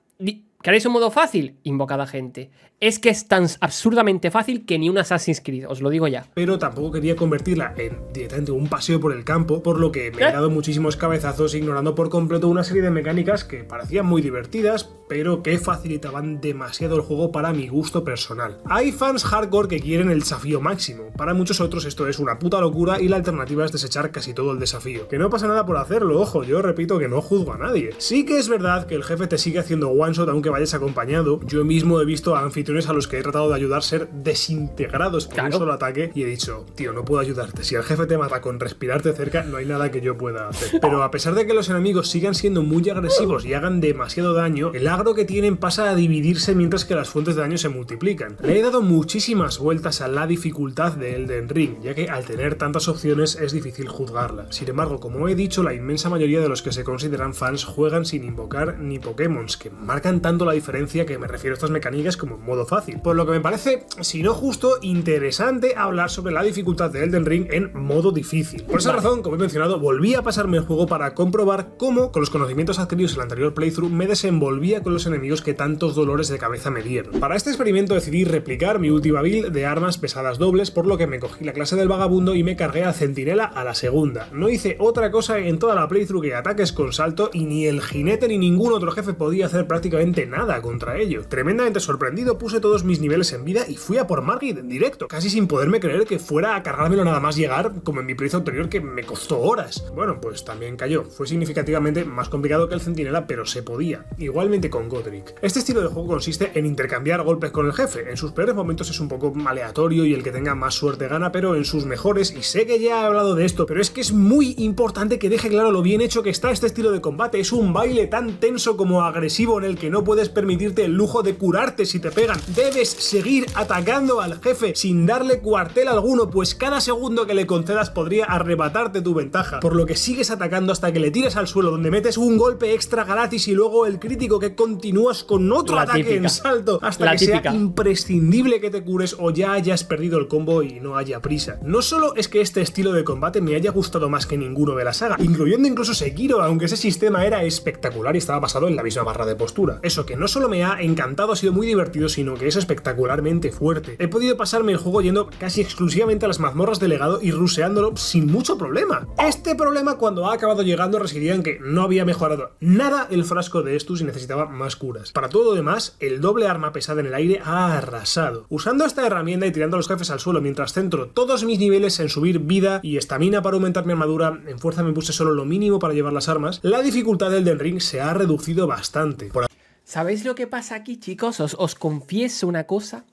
¿Queréis un modo fácil? invocada gente. Es que es tan absurdamente fácil que ni un Assassin's Creed, os lo digo ya. Pero tampoco quería convertirla en directamente un paseo por el campo, por lo que me he ¿Eh? dado muchísimos cabezazos ignorando por completo una serie de mecánicas que parecían muy divertidas, pero que facilitaban demasiado el juego para mi gusto personal. Hay fans hardcore que quieren el desafío máximo. Para muchos otros esto es una puta locura y la alternativa es desechar casi todo el desafío. Que no pasa nada por hacerlo, ojo, yo repito que no juzgo a nadie. Sí que es verdad que el jefe te sigue haciendo one shot aunque vayas acompañado. Yo mismo he visto a anfitriones a los que he tratado de ayudar ser desintegrados por un solo ataque y he dicho, tío, no puedo ayudarte. Si el jefe te mata con respirarte cerca, no hay nada que yo pueda hacer. Pero a pesar de que los enemigos sigan siendo muy agresivos y hagan demasiado daño, el agro que tienen pasa a dividirse mientras que las fuentes de daño se multiplican. Le he dado muchísimas vueltas a la dificultad de Elden Ring, ya que al tener tantas opciones es difícil juzgarla. Sin embargo, como he dicho, la inmensa mayoría de los que se consideran fans juegan sin invocar ni pokémons que marcan tanto la diferencia que me refiero a estas mecánicas como modo fácil. Por lo que me parece, si no justo, interesante hablar sobre la dificultad de Elden Ring en modo difícil. Por esa razón, como he mencionado, volví a pasarme el juego para comprobar cómo, con los conocimientos adquiridos en el anterior playthrough, me desenvolvía con los enemigos que tantos dolores de cabeza me dieron. Para este experimento decidí replicar mi última build de armas pesadas dobles, por lo que me cogí la clase del vagabundo y me cargué a centinela a la segunda. No hice otra cosa en toda la playthrough que ataques con salto y ni el jinete ni ningún otro jefe podía hacer prácticamente nada contra ello. Tremendamente sorprendido, puse todos mis niveles en vida y fui a por Margit en directo, casi sin poderme creer que fuera a cargármelo nada más llegar, como en mi proyecto anterior que me costó horas. Bueno, pues también cayó. Fue significativamente más complicado que el centinela, pero se podía. Igualmente con Godric. Este estilo de juego consiste en intercambiar golpes con el jefe. En sus peores momentos es un poco aleatorio y el que tenga más suerte gana, pero en sus mejores, y sé que ya he hablado de esto, pero es que es muy importante que deje claro lo bien hecho que está este estilo de combate. Es un baile tan tenso como agresivo en el que no puede puedes permitirte el lujo de curarte si te pegan. Debes seguir atacando al jefe sin darle cuartel alguno, pues cada segundo que le concedas podría arrebatarte tu ventaja. Por lo que sigues atacando hasta que le tires al suelo, donde metes un golpe extra gratis y luego el crítico que continúas con otro ataque en salto hasta que sea imprescindible que te cures o ya hayas perdido el combo y no haya prisa. No solo es que este estilo de combate me haya gustado más que ninguno de la saga, incluyendo incluso Sekiro, aunque ese sistema era espectacular y estaba basado en la misma barra de postura. Eso que no solo me ha encantado, ha sido muy divertido, sino que es espectacularmente fuerte. He podido pasarme el juego yendo casi exclusivamente a las mazmorras de legado y ruseándolo sin mucho problema. Este problema cuando ha acabado llegando residía en que no había mejorado nada el frasco de Estus y necesitaba más curas. Para todo lo demás, el doble arma pesada en el aire ha arrasado. Usando esta herramienta y tirando a los jefes al suelo mientras centro todos mis niveles en subir vida y estamina para aumentar mi armadura, en fuerza me puse solo lo mínimo para llevar las armas, la dificultad del Den Ring se ha reducido bastante. Por ¿Sabéis lo que pasa aquí, chicos? Os, confieso una cosa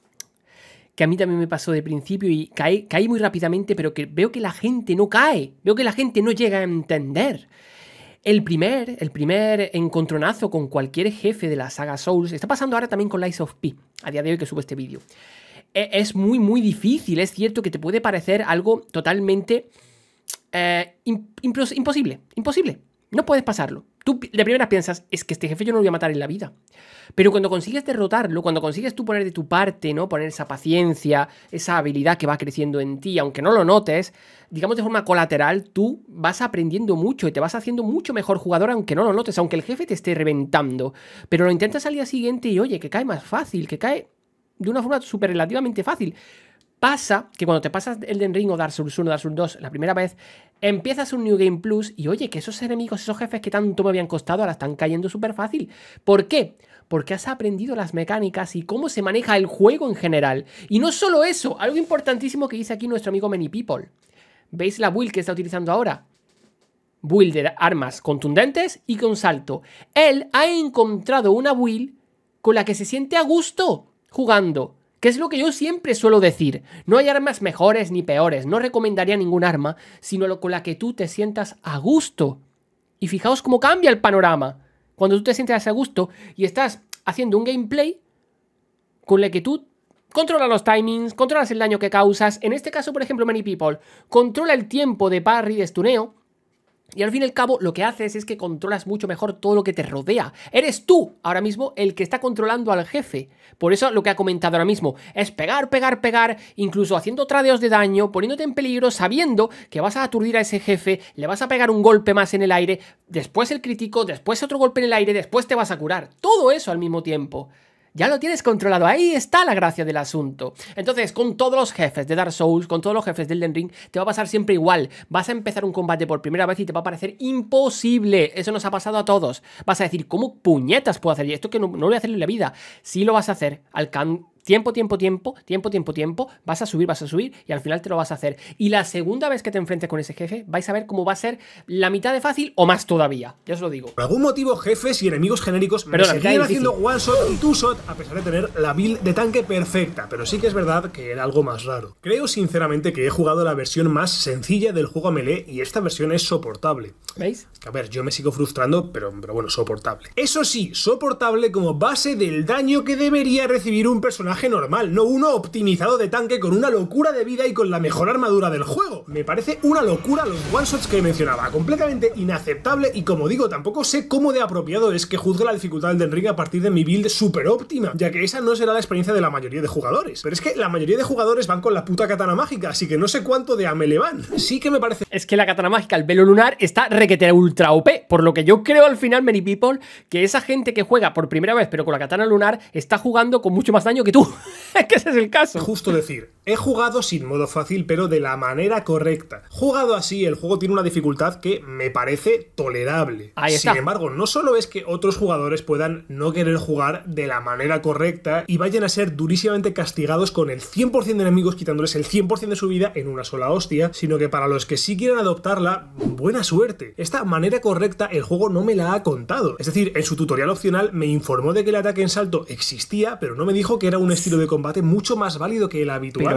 que a mí también me pasó de principio y caí, muy rápidamente, pero que veo que la gente no cae, veo que la gente no llega a entender. El primer, el primer encontronazo con cualquier jefe de la saga Souls, está pasando ahora también con Lies of P, a día de hoy que subo este vídeo. E, es muy, muy difícil, es cierto que te puede parecer algo totalmente eh, imposible, imposible. No puedes pasarlo tú de primeras piensas, es que este jefe yo no lo voy a matar en la vida. Pero cuando consigues derrotarlo, cuando consigues tú poner de tu parte, ¿no? Poner esa paciencia, esa habilidad que va creciendo en ti, aunque no lo notes, digamos de forma colateral, tú vas aprendiendo mucho y te vas haciendo mucho mejor jugador, aunque no lo notes, aunque el jefe te esté reventando. Pero lo intentas al día siguiente y oye, que cae más fácil, que cae de una forma súper relativamente fácil. Pasa que cuando te pasas el Ring o Dark Souls 1, Dark Souls 2 la primera vez, Empiezas un New Game Plus y oye, que esos enemigos, esos jefes que tanto me habían costado, ahora están cayendo súper fácil. ¿Por qué? Porque has aprendido las mecánicas y cómo se maneja el juego en general. Y no solo eso, algo importantísimo que dice aquí nuestro amigo Many People. ¿Veis la build que está utilizando ahora? Build de armas contundentes y con salto. Él ha encontrado una build con la que se siente a gusto jugando que es lo que yo siempre suelo decir. No hay armas mejores ni peores, no recomendaría ningún arma, sino lo con la que tú te sientas a gusto. Y fijaos cómo cambia el panorama. Cuando tú te sientas a gusto y estás haciendo un gameplay con la que tú controlas los timings, controlas el daño que causas. En este caso, por ejemplo, Many People, controla el tiempo de parry, de estuneo y al fin y al cabo, lo que haces es que controlas mucho mejor todo lo que te rodea. Eres tú ahora mismo el que está controlando al jefe. Por eso lo que ha comentado ahora mismo es pegar, pegar, pegar, incluso haciendo tradeos de daño, poniéndote en peligro, sabiendo que vas a aturdir a ese jefe, le vas a pegar un golpe más en el aire, después el crítico, después otro golpe en el aire, después te vas a curar. Todo eso al mismo tiempo ya lo tienes controlado. Ahí está la gracia del asunto. Entonces, con todos los jefes de Dark Souls, con todos los jefes del Den Ring, te va a pasar siempre igual. Vas a empezar un combate por primera vez y te va a parecer imposible. Eso nos ha pasado a todos. Vas a decir, ¿cómo puñetas puedo hacer? Y esto que no, no lo voy a hacer en la vida. Si lo vas a hacer al can tiempo, tiempo, tiempo, tiempo, tiempo, tiempo, vas a subir, vas a subir y al final te lo vas a hacer. Y la segunda vez que te enfrentes con ese jefe, vais a ver cómo va a ser la mitad de fácil o más todavía. Ya os lo digo. Por algún motivo, jefes y enemigos genéricos pero me seguían haciendo one shot y two shot a pesar de tener la build de tanque perfecta, pero sí que es verdad que era algo más raro. Creo sinceramente que he jugado la versión más sencilla del juego a melee y esta versión es soportable. ¿Veis? a ver, yo me sigo frustrando, pero, pero bueno, soportable. Eso sí, soportable como base del daño que debería recibir un personaje normal, no uno optimizado de tanque con una locura de vida y con la mejor armadura del juego. Me parece una locura los one-shots que mencionaba, completamente inaceptable y como digo, tampoco sé cómo de apropiado es que juzgue la dificultad del Ring a partir de mi build super óptima, ya que esa no será la experiencia de la mayoría de jugadores. Pero es que la mayoría de jugadores van con la puta katana mágica, así que no sé cuánto de ame le van. Sí que me parece... Es que la katana mágica, el velo lunar, está requete ultra OP, por lo que yo creo al final, many people, que esa gente que juega por primera vez pero con la katana lunar está jugando con mucho más daño que tú. es que ese es el caso. Justo decir, He jugado sin modo fácil, pero de la manera correcta. Jugado así, el juego tiene una dificultad que me parece tolerable. Sin embargo, no solo es que otros jugadores puedan no querer jugar de la manera correcta y vayan a ser durísimamente castigados con el 100% de enemigos quitándoles el 100% de su vida en una sola hostia, sino que para los que sí quieran adoptarla, buena suerte. Esta manera correcta el juego no me la ha contado. Es decir, en su tutorial opcional me informó de que el ataque en salto existía, pero no me dijo que era un estilo de combate mucho más válido que el habitual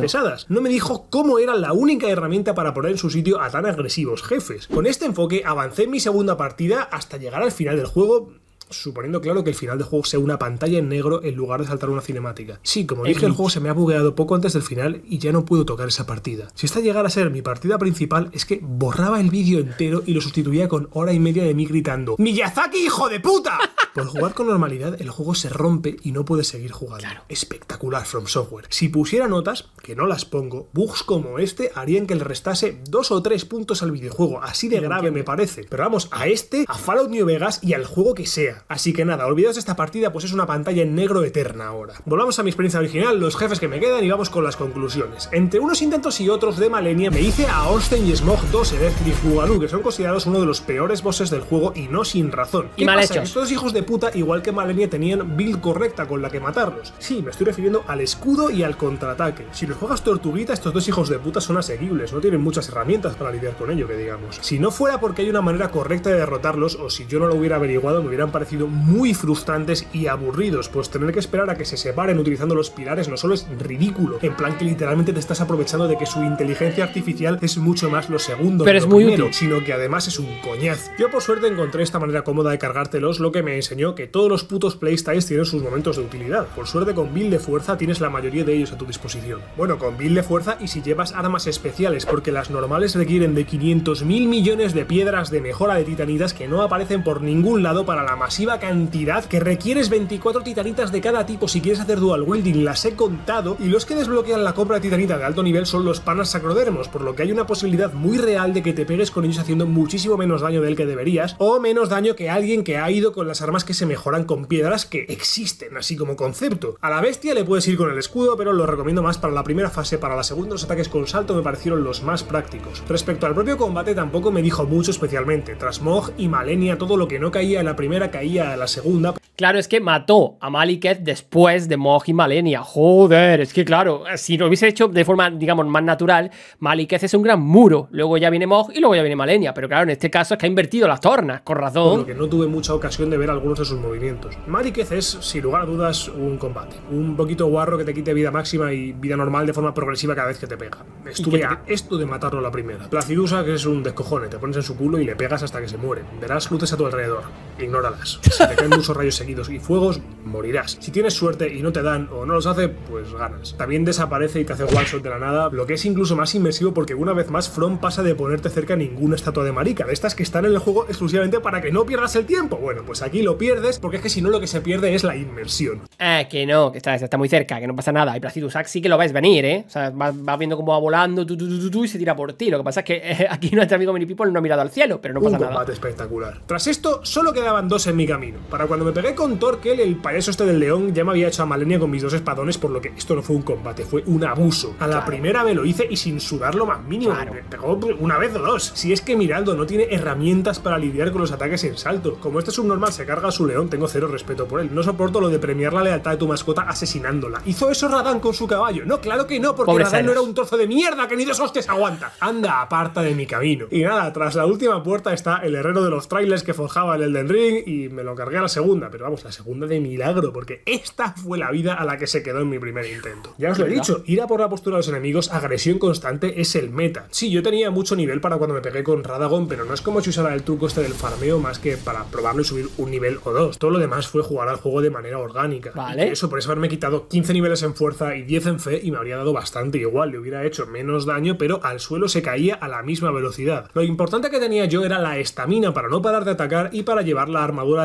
pesadas. No me dijo cómo era la única herramienta para poner en su sitio a tan agresivos jefes. Con este enfoque avancé en mi segunda partida hasta llegar al final del juego suponiendo claro que el final del juego sea una pantalla en negro en lugar de saltar una cinemática. Sí, como dije, el juego se me ha bugueado poco antes del final y ya no puedo tocar esa partida. Si esta llegara a ser mi partida principal, es que borraba el vídeo entero y lo sustituía con hora y media de mí gritando ¡Miyazaki, hijo de puta! Por jugar con normalidad, el juego se rompe y no puede seguir jugando. Espectacular From Software. Si pusiera notas, que no las pongo, bugs como este harían que le restase dos o tres puntos al videojuego. Así de grave me parece. Pero vamos, a este, a Fallout New Vegas y al juego que sea. Así que nada, olvidaos de esta partida, pues es una pantalla en negro eterna ahora. Volvamos a mi experiencia original, los jefes que me quedan y vamos con las conclusiones. Entre unos intentos y otros de Malenia me hice a Ornstein y Smog 2 y Earthgrif que son considerados uno de los peores bosses del juego y no sin razón. ¿Qué y pasa? Estos hijos de puta, igual que Malenia, tenían build correcta con la que matarlos. Sí, me estoy refiriendo al escudo y al contraataque. Si los juegas tortuguita, estos dos hijos de puta son asequibles, no tienen muchas herramientas para lidiar con ello, que digamos. Si no fuera porque hay una manera correcta de derrotarlos, o si yo no lo hubiera averiguado, me hubieran parecido sido muy frustrantes y aburridos, pues tener que esperar a que se separen utilizando los pilares no solo es ridículo, en plan que literalmente te estás aprovechando de que su inteligencia artificial es mucho más lo segundo, pero es muy sino que además es un coñaz. Yo por suerte encontré esta manera cómoda de cargártelos, lo que me enseñó que todos los putos playstyles tienen sus momentos de utilidad. Por suerte con build de fuerza tienes la mayoría de ellos a tu disposición. Bueno, con build de fuerza y si llevas armas especiales, porque las normales requieren de 500 mil millones de piedras de mejora de titanidas que no aparecen por ningún lado para la masiva cantidad que requieres 24 titanitas de cada tipo si quieres hacer dual wielding, las he contado, y los que desbloquean la compra de titanita de alto nivel son los panas sacrodermos, por lo que hay una posibilidad muy real de que te pegues con ellos haciendo muchísimo menos daño del que deberías, o menos daño que alguien que ha ido con las armas que se mejoran con piedras que existen, así como concepto. A la bestia le puedes ir con el escudo, pero lo recomiendo más para la primera fase, para la segunda los ataques con salto me parecieron los más prácticos. Respecto al propio combate tampoco me dijo mucho especialmente, Trasmog y Malenia, todo lo que no caía en la primera caída a la segunda. Claro, es que mató a Maliketh después de Mog y Malenia. Joder, es que claro, si lo hubiese hecho de forma, digamos, más natural, Maliketh es un gran muro. Luego ya viene Mog y luego ya viene Malenia. Pero claro, en este caso es que ha invertido las tornas, con razón. Porque no tuve mucha ocasión de ver algunos de sus movimientos. Maliketh es, sin lugar a dudas, un combate. Un poquito guarro que te quite vida máxima y vida normal de forma progresiva cada vez que te pega. Estuve a esto de matarlo la primera. Placidusa, que es un descojone, te pones en su culo y le pegas hasta que se muere. Verás luces a tu alrededor. Ignóralas. Pues si te caen muchos rayos seguidos y fuegos, morirás. Si tienes suerte y no te dan o no los hace, pues ganas. También desaparece y te hace one shot de la nada, lo que es incluso más inmersivo porque una vez más From pasa de ponerte cerca a ninguna estatua de marica, de estas que están en el juego exclusivamente para que no pierdas el tiempo. Bueno, pues aquí lo pierdes porque es que si no lo que se pierde es la inmersión. Ah, que no, que está, muy cerca, que no pasa nada. Y Placidus sí que lo vais a venir, ¿eh? O sea, vas, viendo cómo va volando tu, y se tira por ti. Lo que pasa es que eh, aquí nuestro amigo Mini People no ha mirado al cielo, pero no pasa nada Un nada. espectacular. Tras esto, solo quedaban dos enemigos mi camino. Para cuando me pegué con Torquel, el payaso este del león ya me había hecho a Malenia con mis dos espadones, por lo que esto no fue un combate, fue un abuso. A la primera me lo hice y sin sudar lo más mínimo. Me pegó una vez o dos. Si es que Miraldo no tiene herramientas para lidiar con los ataques en salto. Como este subnormal se carga a su león, tengo cero respeto por él. No soporto lo de premiar la lealtad de tu mascota asesinándola. ¿Hizo eso Radán con su caballo? No, claro que no, porque Radan no era un trozo de mierda que ni dos aguanta. Anda, aparta de mi camino. Y nada, tras la última puerta está el herrero de los trailers que forjaba el Elden Ring y me lo cargué a la segunda, pero vamos, la segunda de milagro, porque esta fue la vida a la que se quedó en mi primer intento. Ya os lo he dicho, ir a por la postura de los enemigos, agresión constante, es el meta. Sí, yo tenía mucho nivel para cuando me pegué con Radagon, pero no es como si usara el truco este del farmeo más que para probarlo y subir un nivel o dos. Todo lo demás fue jugar al juego de manera orgánica. Vale. eso, por eso haberme quitado 15 niveles en fuerza y 10 en fe y me habría dado bastante igual, le hubiera hecho menos daño, pero al suelo se caía a la misma velocidad. Lo importante que tenía yo era la estamina para no parar de atacar y para llevar la armadura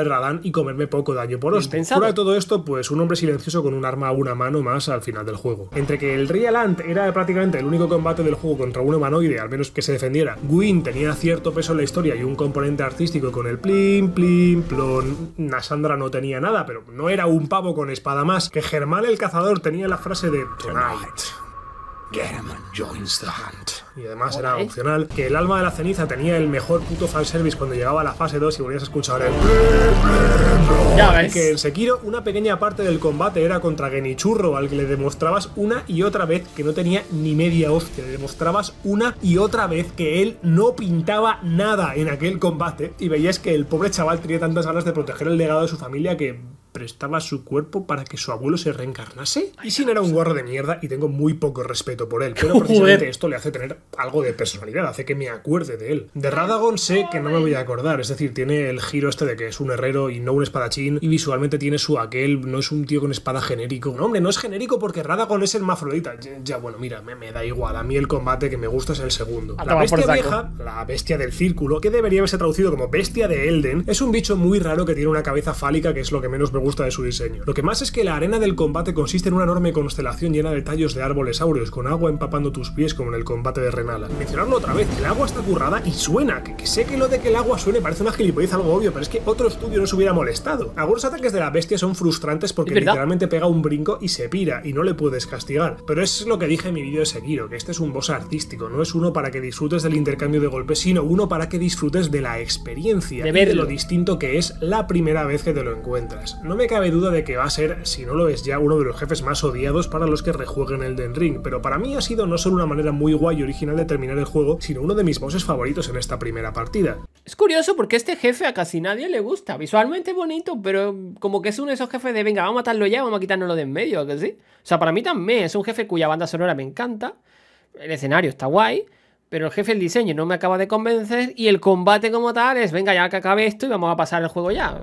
y comerme poco daño por os. Fuera todo esto, pues un hombre silencioso con un arma a una mano más al final del juego. Entre que el Real era prácticamente el único combate del juego contra un humanoide, al menos que se defendiera, Gwyn tenía cierto peso en la historia y un componente artístico con el plim, plim, plon. Nasandra no tenía nada, pero no era un pavo con espada más. Que Germán el cazador tenía la frase de Tonight. Y además era opcional. Que el alma de la ceniza tenía el mejor puto fanservice cuando llegaba a la fase 2 y volvías a escuchar el. Ya ves. Que en Sekiro, una pequeña parte del combate era contra Genichurro, al que le demostrabas una y otra vez que no tenía ni media hostia. Le demostrabas una y otra vez que él no pintaba nada en aquel combate. Y veías que el pobre chaval tenía tantas ganas de proteger el legado de su familia que prestaba su cuerpo para que su abuelo se reencarnase? y sin era un guarro de mierda y tengo muy poco respeto por él, pero precisamente esto le hace tener algo de personalidad, hace que me acuerde de él. De Radagon sé que no me voy a acordar, es decir, tiene el giro este de que es un herrero y no un espadachín y visualmente tiene su aquel, no es un tío con espada genérico. un hombre, no es genérico porque Radagon es el mafrodita. Ya, bueno, mira, me, da igual, a mí el combate que me gusta es el segundo. La bestia vieja, la bestia del círculo, que debería haberse traducido como bestia de Elden, es un bicho muy raro que tiene una cabeza fálica que es lo que menos me gusta de su diseño. Lo que más es que la arena del combate consiste en una enorme constelación llena de tallos de árboles áureos, con agua empapando tus pies como en el combate de Renala. Mencionarlo otra vez, el agua está currada y suena, que, sé que lo de que el agua suene parece una gilipollez algo obvio, pero es que otro estudio no se hubiera molestado. Algunos ataques de la bestia son frustrantes porque literalmente pega un brinco y se pira, y no le puedes castigar. Pero es lo que dije en mi vídeo de seguido, que este es un boss artístico, no es uno para que disfrutes del intercambio de golpes, sino uno para que disfrutes de la experiencia, de, lo distinto que es la primera vez que te lo encuentras no me cabe duda de que va a ser, si no lo es ya, uno de los jefes más odiados para los que rejueguen el Den Ring, pero para mí ha sido no solo una manera muy guay y original de terminar el juego, sino uno de mis bosses favoritos en esta primera partida. Es curioso porque este jefe a casi nadie le gusta, visualmente bonito, pero como que es uno de esos jefes de venga, vamos a matarlo ya, vamos a quitárnoslo de en medio, que sí? O sea, para mí también es un jefe cuya banda sonora me encanta, el escenario está guay, pero el jefe, el diseño no me acaba de convencer y el combate como tal es, venga, ya que acabe esto y vamos a pasar el juego ya.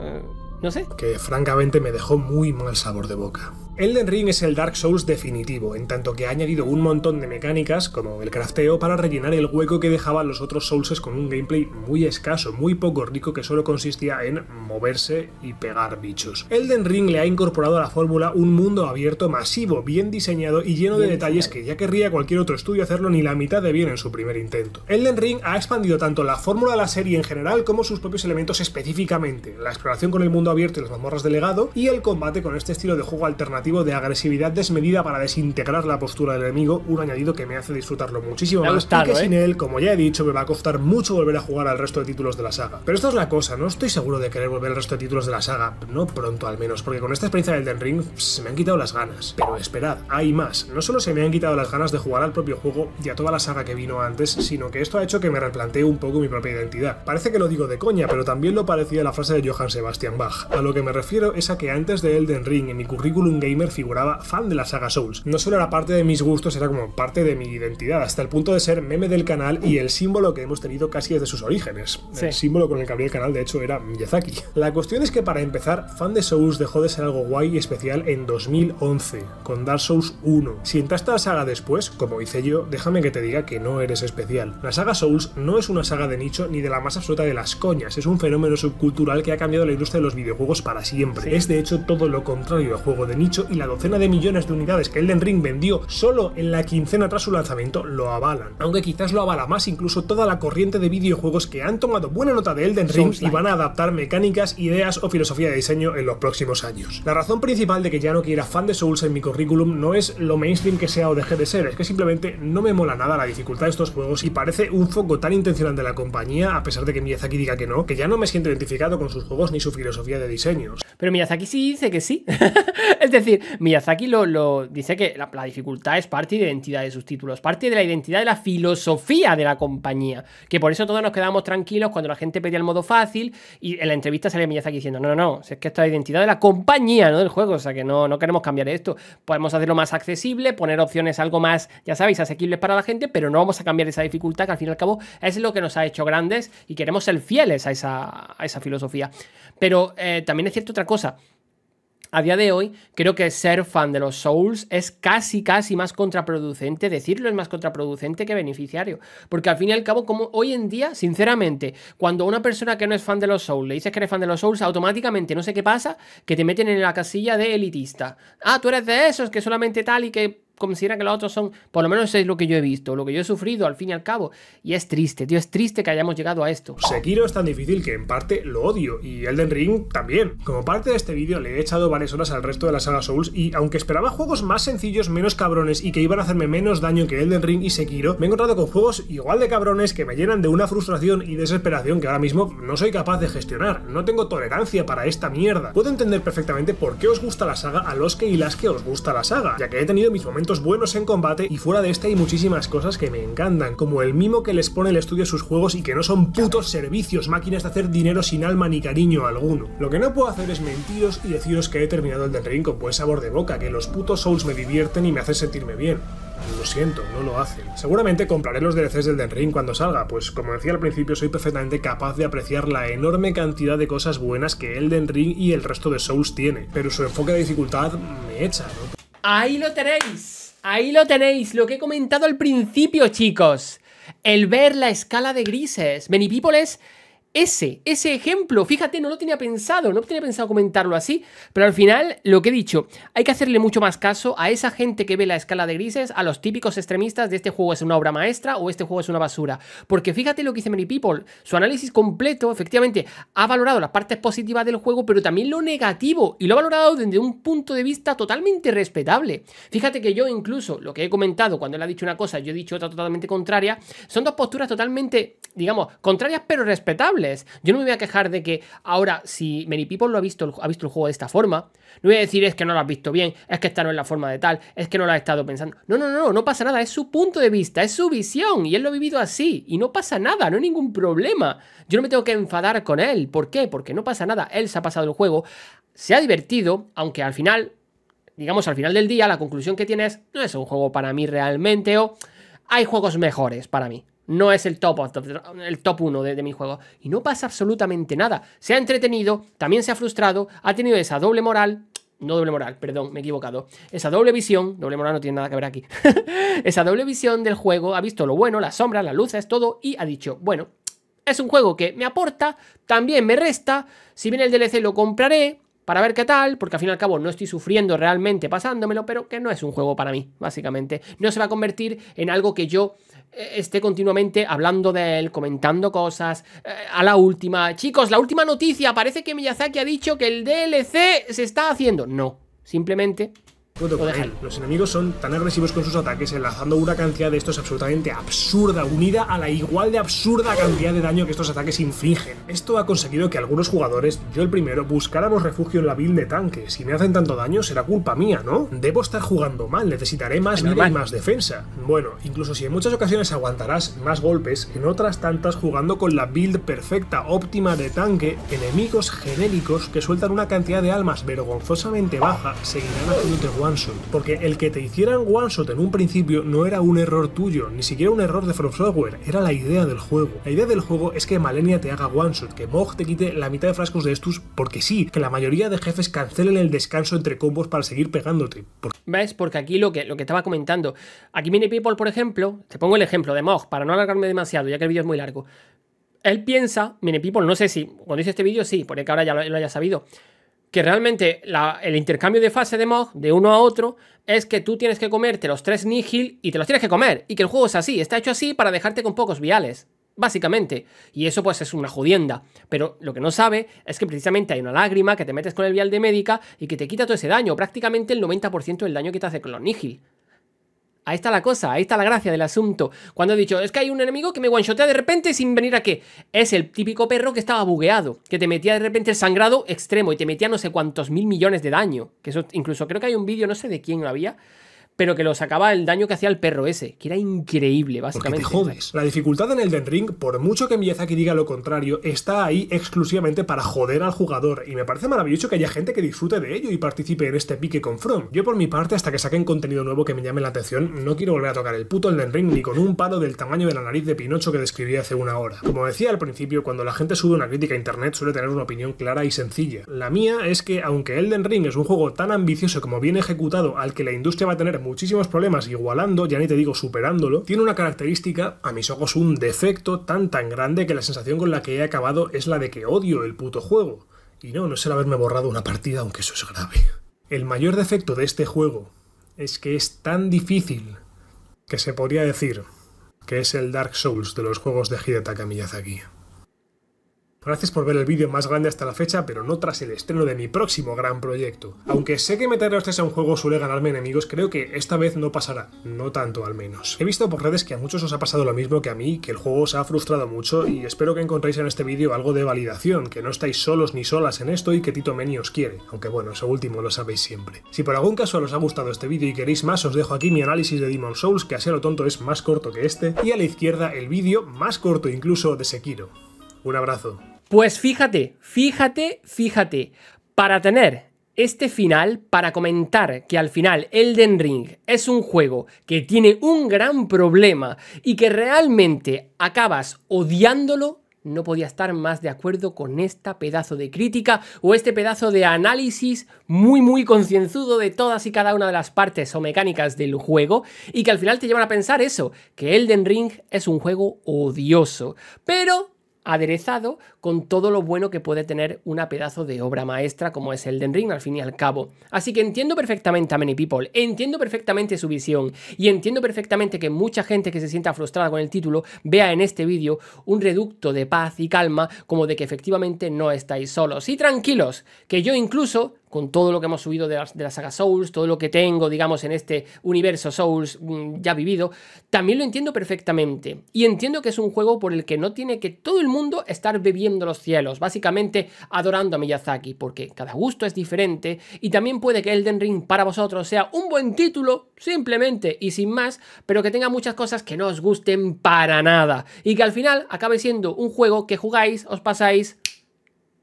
No sé. Que francamente me dejó muy mal sabor de boca. Elden Ring es el Dark Souls definitivo, en tanto que ha añadido un montón de mecánicas, como el crafteo, para rellenar el hueco que dejaban los otros Souls con un gameplay muy escaso, muy poco rico, que solo consistía en moverse y pegar bichos. Elden Ring le ha incorporado a la fórmula un mundo abierto masivo, bien diseñado y lleno de detalles que ya querría cualquier otro estudio hacerlo ni la mitad de bien en su primer intento. Elden Ring ha expandido tanto la fórmula de la serie en general como sus propios elementos específicamente, la exploración con el mundo abierto y las mazmorras de legado, y el combate con este estilo de juego alternativo de agresividad desmedida para desintegrar la postura del enemigo, un añadido que me hace disfrutarlo muchísimo más y que ¿eh? sin él, como ya he dicho, me va a costar mucho volver a jugar al resto de títulos de la saga. Pero esta es la cosa, no estoy seguro de querer volver al resto de títulos de la saga, no pronto al menos, porque con esta experiencia del Den Ring se me han quitado las ganas. Pero esperad, hay más. No solo se me han quitado las ganas de jugar al propio juego y a toda la saga que vino antes, sino que esto ha hecho que me replantee un poco mi propia identidad. Parece que lo digo de coña, pero también lo parecía la frase de Johann Sebastian Bach. A lo que me refiero es a que antes de Elden Ring en mi currículum game figuraba fan de la saga Souls. No solo era parte de mis gustos, era como parte de mi identidad, hasta el punto de ser meme del canal y el símbolo que hemos tenido casi desde sus orígenes. El símbolo con el que abrí el canal, de hecho, era Miyazaki. La cuestión es que, para empezar, fan de Souls dejó de ser algo guay y especial en 2011, con Dark Souls 1. Si entraste a la saga después, como hice yo, déjame que te diga que no eres especial. La saga Souls no es una saga de nicho ni de la masa absoluta de las coñas, es un fenómeno subcultural que ha cambiado la industria de los videojuegos para siempre. Es de hecho todo lo contrario al juego de nicho y la docena de millones de unidades que Elden Ring vendió solo en la quincena tras su lanzamiento lo avalan. Aunque quizás lo avala más incluso toda la corriente de videojuegos que han tomado buena nota de Elden Ring y van a adaptar mecánicas, ideas o filosofía de diseño en los próximos años. La razón principal de que ya no quiera fan de Souls en mi currículum no es lo mainstream que sea o deje de ser, es que simplemente no me mola nada la dificultad de estos juegos y parece un foco tan intencional de la compañía, a pesar de que Miyazaki diga que no, que ya no me siento identificado con sus juegos ni su filosofía de diseños. Pero Miyazaki sí dice que sí. es decir, Miyazaki lo, dice que la, dificultad es parte de la identidad de sus títulos, parte de la identidad de la filosofía de la compañía. Que por eso todos nos quedamos tranquilos cuando la gente pedía el modo fácil y en la entrevista sale Miyazaki diciendo, no, no, no, es que esto es la identidad de la compañía, no del juego, o sea que no, no queremos cambiar esto. Podemos hacerlo más accesible, poner opciones algo más, ya sabéis, asequibles para la gente, pero no vamos a cambiar esa dificultad que al fin y al cabo es lo que nos ha hecho grandes y queremos ser fieles a esa, a esa filosofía. Pero eh, también es cierto otra cosa a día de hoy, creo que ser fan de los Souls es casi, casi más contraproducente, decirlo es más contraproducente que beneficiario. Porque al fin y al cabo, como hoy en día, sinceramente, cuando a una persona que no es fan de los Souls le dices que eres fan de los Souls, automáticamente no sé qué pasa, que te meten en la casilla de elitista. Ah, tú eres de esos que solamente tal y que considera que los otros son, por lo menos es lo que yo he visto, lo que yo he sufrido al fin y al cabo. Y es triste, tío, es triste que hayamos llegado a esto. Sekiro es tan difícil que en parte lo odio y Elden Ring también. Como parte de este vídeo le he echado varias horas al resto de la saga Souls y aunque esperaba juegos más sencillos, menos cabrones y que iban a hacerme menos daño que Elden Ring y Sekiro, me he encontrado con juegos igual de cabrones que me llenan de una frustración y desesperación que ahora mismo no soy capaz de gestionar. No tengo tolerancia para esta mierda. Puedo entender perfectamente por qué os gusta la saga a los que y las que os gusta la saga, ya que he tenido mis momentos buenos en combate y fuera de este hay muchísimas cosas que me encantan, como el mimo que les pone el estudio a sus juegos y que no son putos servicios, máquinas de hacer dinero sin alma ni cariño alguno. Lo que no puedo hacer es mentiros y deciros que he terminado el del Ring con buen sabor de boca, que los putos Souls me divierten y me hacen sentirme bien. Lo siento, no lo hacen. Seguramente compraré los DLCs del Den Ring cuando salga, pues como decía al principio, soy perfectamente capaz de apreciar la enorme cantidad de cosas buenas que Elden Ring y el resto de Souls tiene, pero su enfoque de dificultad me echa, ¿no? Ahí lo tenéis. Ahí lo tenéis, lo que he comentado al principio, chicos. El ver la escala de grises. Many ese, ese ejemplo, fíjate, no lo tenía pensado, no tenía pensado comentarlo así, pero al final lo que he dicho, hay que hacerle mucho más caso a esa gente que ve la escala de grises, a los típicos extremistas de este juego es una obra maestra o este juego es una basura, porque fíjate lo que dice Mary People, su análisis completo efectivamente ha valorado las partes positivas del juego, pero también lo negativo y lo ha valorado desde un punto de vista totalmente respetable. Fíjate que yo incluso lo que he comentado cuando él ha dicho una cosa, yo he dicho otra totalmente contraria, son dos posturas totalmente, digamos, contrarias pero respetables. Yo no me voy a quejar de que ahora, si Many People lo ha visto, ha visto el juego de esta forma, no voy a decir es que no lo has visto bien, es que esta no es la forma de tal, es que no lo has estado pensando. No, no, no, no pasa nada, es su punto de vista, es su visión y él lo ha vivido así y no pasa nada, no hay ningún problema. Yo no me tengo que enfadar con él, ¿por qué? Porque no pasa nada, él se ha pasado el juego, se ha divertido, aunque al final, digamos al final del día, la conclusión que tiene es, no es un juego para mí realmente o hay juegos mejores para mí no es el top, el top 1 de, de mi juego. Y no pasa absolutamente nada. Se ha entretenido, también se ha frustrado, ha tenido esa doble moral. No doble moral, perdón, me he equivocado. Esa doble visión, doble moral no tiene nada que ver aquí. esa doble visión del juego ha visto lo bueno, las sombras, las luces, todo, y ha dicho, bueno, es un juego que me aporta, también me resta. Si viene el DLC lo compraré, para ver qué tal, porque al fin y al cabo no estoy sufriendo realmente pasándomelo, pero que no es un juego para mí, básicamente. No se va a convertir en algo que yo eh, esté continuamente hablando de él, comentando cosas. Eh, a la última, chicos, la última noticia, parece que Miyazaki ha dicho que el DLC se está haciendo. No, simplemente eh, los enemigos son tan agresivos con sus ataques, enlazando una cantidad de estos absolutamente absurda, unida a la igual de absurda cantidad de daño que estos ataques infligen. Esto ha conseguido que algunos jugadores, yo el primero, buscáramos refugio en la build de tanque. Si me hacen tanto daño, será culpa mía, ¿no? Debo estar jugando mal, necesitaré más vida y más defensa. Bueno, incluso si en muchas ocasiones aguantarás más golpes, en otras tantas jugando con la build perfecta, óptima de tanque, enemigos genéricos que sueltan una cantidad de almas vergonzosamente baja seguirán haciéndote porque el que te hicieran one shot en un principio no era un error tuyo, ni siquiera un error de From Software, era la idea del juego. La idea del juego es que Malenia te haga one shot, que Mog te quite la mitad de frascos de estos porque sí, que la mayoría de jefes cancelen el descanso entre combos para seguir pegándote. ¿Ves? Porque aquí lo que, lo que estaba comentando, aquí Mini People, por ejemplo, te pongo el ejemplo de Mog, para no alargarme demasiado, ya que el vídeo es muy largo. Él piensa, Mini People, no sé si, cuando hice este vídeo sí, por que ahora ya lo haya sabido que realmente el intercambio de fase de MOG, de uno a otro es que tú tienes que comerte los tres Nihil y te los tienes que comer. Y que el juego es así, está hecho así para dejarte con pocos viales, básicamente. Y eso pues es una jodienda. Pero lo que no sabe es que precisamente hay una lágrima que te metes con el vial de médica y que te quita todo ese daño, prácticamente el 90% del daño que te hace con los Nihil. Ahí está la cosa, ahí está la gracia del asunto. Cuando he dicho, es que hay un enemigo que me guanchotea de repente sin venir a qué. Es el típico perro que estaba bugueado, que te metía de repente el sangrado extremo y te metía no sé cuántos mil millones de daño. Que eso incluso creo que hay un vídeo, no sé de quién lo había, pero que lo sacaba el daño que hacía el perro ese, que era increíble, básicamente. Porque La dificultad en Elden Ring, por mucho que que diga lo contrario, está ahí exclusivamente para joder al jugador, y me parece maravilloso que haya gente que disfrute de ello y participe en este pique con From. Yo, por mi parte, hasta que saquen contenido nuevo que me llame la atención, no quiero volver a tocar el puto Elden Ring ni con un palo del tamaño de la nariz de Pinocho que describí hace una hora. Como decía al principio, cuando la gente sube una crítica a internet suele tener una opinión clara y sencilla. La mía es que, aunque Elden Ring es un juego tan ambicioso como bien ejecutado al que la industria va a tener muchísimos problemas igualando, ya ni te digo superándolo, tiene una característica, a mis ojos un defecto tan tan grande que la sensación con la que he acabado es la de que odio el puto juego. Y no, no es el haberme borrado una partida, aunque eso es grave. El mayor defecto de este juego es que es tan difícil que se podría decir que es el Dark Souls de los juegos de Hidetaka Miyazaki. Gracias por ver el vídeo más grande hasta la fecha, pero no tras el estreno de mi próximo gran proyecto. Aunque sé que meter ustedes a un juego suele ganarme enemigos, creo que esta vez no pasará, no tanto al menos. He visto por redes que a muchos os ha pasado lo mismo que a mí, que el juego os ha frustrado mucho y espero que encontréis en este vídeo algo de validación, que no estáis solos ni solas en esto y que Tito Meni os quiere, aunque bueno, eso último lo sabéis siempre. Si por algún caso os ha gustado este vídeo y queréis más, os dejo aquí mi análisis de Demon Souls, que a ser lo tonto es más corto que este, y a la izquierda el vídeo más corto incluso de Sekiro. Un abrazo. Pues fíjate, fíjate, fíjate, para tener este final para comentar que al final Elden Ring es un juego que tiene un gran problema y que realmente acabas odiándolo, no podía estar más de acuerdo con esta pedazo de crítica o este pedazo de análisis muy muy concienzudo de todas y cada una de las partes o mecánicas del juego y que al final te llevan a pensar eso, que Elden Ring es un juego odioso. Pero aderezado con todo lo bueno que puede tener una pedazo de obra maestra como es Elden Ring al fin y al cabo. Así que entiendo perfectamente a Many People, entiendo perfectamente su visión y entiendo perfectamente que mucha gente que se sienta frustrada con el título vea en este vídeo un reducto de paz y calma como de que efectivamente no estáis solos y tranquilos, que yo incluso con todo lo que hemos subido de la, saga Souls, todo lo que tengo, digamos, en este universo Souls mm, ya vivido, también lo entiendo perfectamente. Y entiendo que es un juego por el que no tiene que todo el mundo estar bebiendo los cielos, básicamente adorando a Miyazaki, porque cada gusto es diferente y también puede que Elden Ring para vosotros sea un buen título, simplemente y sin más, pero que tenga muchas cosas que no os gusten para nada y que al final acabe siendo un juego que jugáis, os pasáis,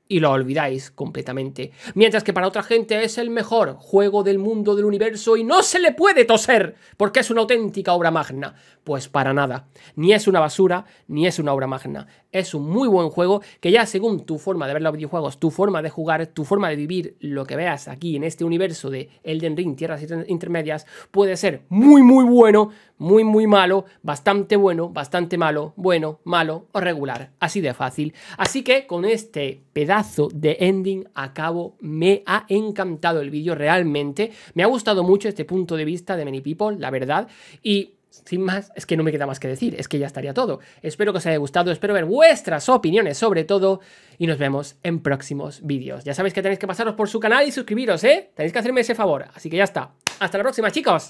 y lo olvidáis completamente. Mientras que para otra gente es el mejor juego del mundo del universo y no se le puede toser, porque es una auténtica obra magna. Pues para nada, ni es una basura, ni es una obra magna. Es un muy buen juego que ya según tu forma de ver los videojuegos, tu forma de jugar, tu forma de vivir lo que veas aquí en este universo de Elden Ring, Tierras Intermedias, puede ser muy muy bueno, muy, muy malo, bastante bueno, bastante malo, bueno, malo o regular. Así de fácil. Así que con este pedazo de ending acabo. Me ha encantado el vídeo realmente. Me ha gustado mucho este punto de vista de Many People, la verdad. Y sin más, es que no me queda más que decir, es que ya estaría todo. Espero que os haya gustado, espero ver vuestras opiniones sobre todo y nos vemos en próximos vídeos. Ya sabéis que tenéis que pasaros por su canal y suscribiros, ¿eh? Tenéis que hacerme ese favor. Así que ya está. Hasta la próxima, chicos.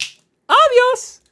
¡Adiós!